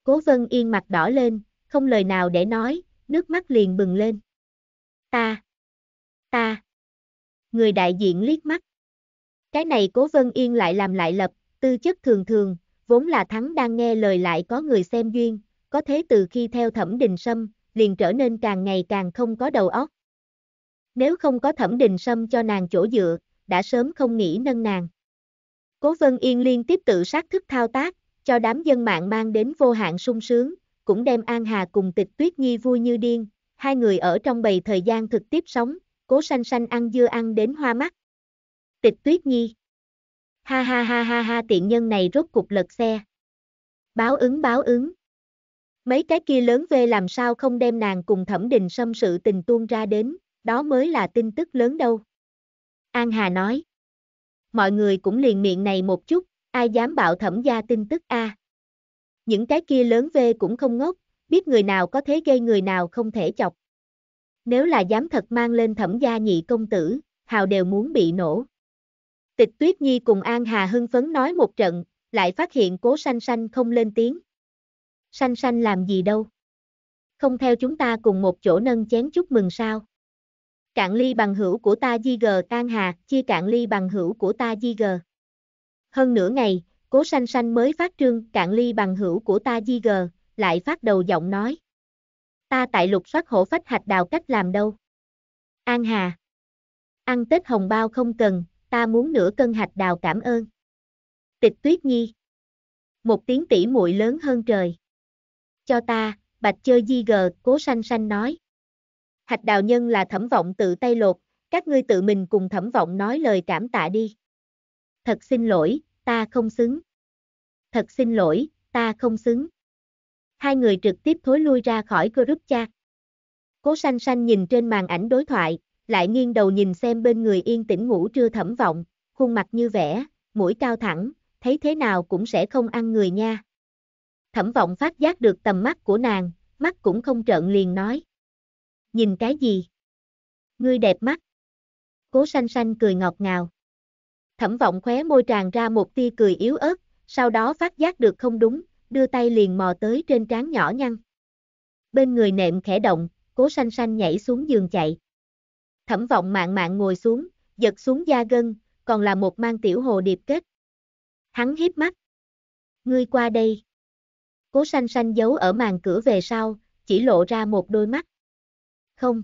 S1: Cố Vân Yên mặt đỏ lên, không lời nào để nói, nước mắt liền bừng lên. Ta. Ta. Người đại diện liếc mắt. Cái này Cố Vân Yên lại làm lại lập, tư chất thường thường, vốn là thắng đang nghe lời lại có người xem duyên, có thế từ khi theo thẩm đình sâm, liền trở nên càng ngày càng không có đầu óc. Nếu không có thẩm đình sâm cho nàng chỗ dựa, đã sớm không nghĩ nâng nàng. Cố Vân Yên liên tiếp tự sát thức thao tác, cho đám dân mạng mang đến vô hạn sung sướng, cũng đem An Hà cùng tịch Tuyết Nhi vui như điên, hai người ở trong bầy thời gian thực tiếp sống, cố sanh sanh ăn dưa ăn đến hoa mắt. Tịch Tuyết Nhi Ha ha ha ha ha tiện nhân này rốt cục lật xe. Báo ứng báo ứng. Mấy cái kia lớn về làm sao không đem nàng cùng thẩm đình xâm sự tình tuôn ra đến, đó mới là tin tức lớn đâu. An Hà nói. Mọi người cũng liền miệng này một chút, ai dám bạo thẩm gia tin tức a Những cái kia lớn về cũng không ngốc, biết người nào có thế gây người nào không thể chọc. Nếu là dám thật mang lên thẩm gia nhị công tử, hào đều muốn bị nổ. Tịch Tuyết Nhi cùng An Hà hưng phấn nói một trận, lại phát hiện cố sanh sanh không lên tiếng. Sanh sanh làm gì đâu? Không theo chúng ta cùng một chỗ nâng chén chúc mừng sao? Cạn ly bằng hữu của ta di gờ An Hà, chia cạn ly bằng hữu của ta di gờ. Hơn nửa ngày, cố sanh sanh mới phát trương cạn ly bằng hữu của ta di gờ, lại phát đầu giọng nói. Ta tại lục soát hổ phách hạch đào cách làm đâu? An Hà. Ăn Tết hồng bao không cần, ta muốn nửa cân hạch đào cảm ơn. Tịch tuyết nhi. Một tiếng tỉ muội lớn hơn trời. Cho ta, bạch chơi di gờ, cố sanh sanh nói. Hạch đào nhân là thẩm vọng tự tay lột, các ngươi tự mình cùng thẩm vọng nói lời cảm tạ đi. Thật xin lỗi, ta không xứng. Thật xin lỗi, ta không xứng. Hai người trực tiếp thối lui ra khỏi group chat. Cố sanh sanh nhìn trên màn ảnh đối thoại, lại nghiêng đầu nhìn xem bên người yên tĩnh ngủ trưa thẩm vọng, khuôn mặt như vẻ mũi cao thẳng, thấy thế nào cũng sẽ không ăn người nha. Thẩm vọng phát giác được tầm mắt của nàng, mắt cũng không trợn liền nói. Nhìn cái gì? Ngươi đẹp mắt. Cố xanh xanh cười ngọt ngào. Thẩm vọng khóe môi tràn ra một tia cười yếu ớt, sau đó phát giác được không đúng, đưa tay liền mò tới trên trán nhỏ nhăn. Bên người nệm khẽ động, cố xanh xanh nhảy xuống giường chạy thẩm vọng mạng mạng ngồi xuống, giật xuống da gân, còn là một mang tiểu hồ điệp kết. Hắn hiếp mắt. Ngươi qua đây. Cố sanh sanh giấu ở màn cửa về sau, chỉ lộ ra một đôi mắt. Không.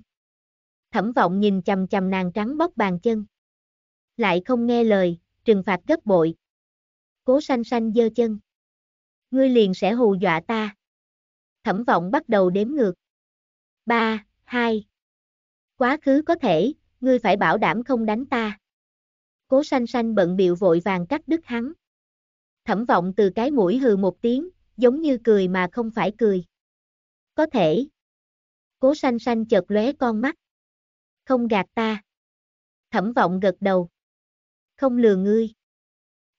S1: Thẩm vọng nhìn chầm chầm nàng trắng bóc bàn chân. Lại không nghe lời, trừng phạt gấp bội. Cố sanh sanh dơ chân. Ngươi liền sẽ hù dọa ta. Thẩm vọng bắt đầu đếm ngược. 3, 2, Quá khứ có thể, ngươi phải bảo đảm không đánh ta. Cố sanh sanh bận biệu vội vàng cắt đứt hắn. Thẩm vọng từ cái mũi hừ một tiếng, giống như cười mà không phải cười. Có thể. Cố sanh sanh chợt lóe con mắt. Không gạt ta. Thẩm vọng gật đầu. Không lừa ngươi.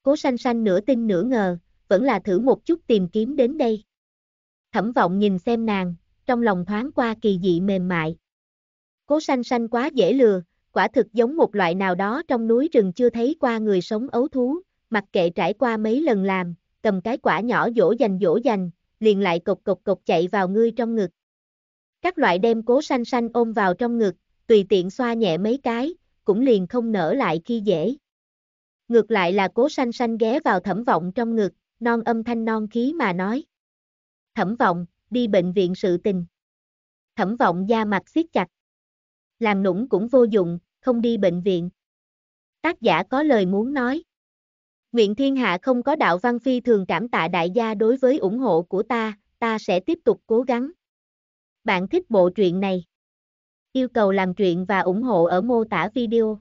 S1: Cố sanh sanh nửa tin nửa ngờ, vẫn là thử một chút tìm kiếm đến đây. Thẩm vọng nhìn xem nàng, trong lòng thoáng qua kỳ dị mềm mại. Cố sanh sanh quá dễ lừa, quả thực giống một loại nào đó trong núi rừng chưa thấy qua người sống ấu thú, mặc kệ trải qua mấy lần làm, cầm cái quả nhỏ dỗ dành dỗ dành, liền lại cục cục cục chạy vào ngươi trong ngực. Các loại đem cố sanh sanh ôm vào trong ngực, tùy tiện xoa nhẹ mấy cái, cũng liền không nở lại khi dễ. Ngược lại là cố sanh sanh ghé vào thẩm vọng trong ngực, non âm thanh non khí mà nói. Thẩm vọng, đi bệnh viện sự tình. Thẩm vọng da mặt siết chặt làm nũng cũng vô dụng, không đi bệnh viện. Tác giả có lời muốn nói. Nguyện thiên hạ không có đạo văn phi thường cảm tạ đại gia đối với ủng hộ của ta, ta sẽ tiếp tục cố gắng. Bạn thích bộ truyện này? Yêu cầu làm truyện và ủng hộ ở mô tả video.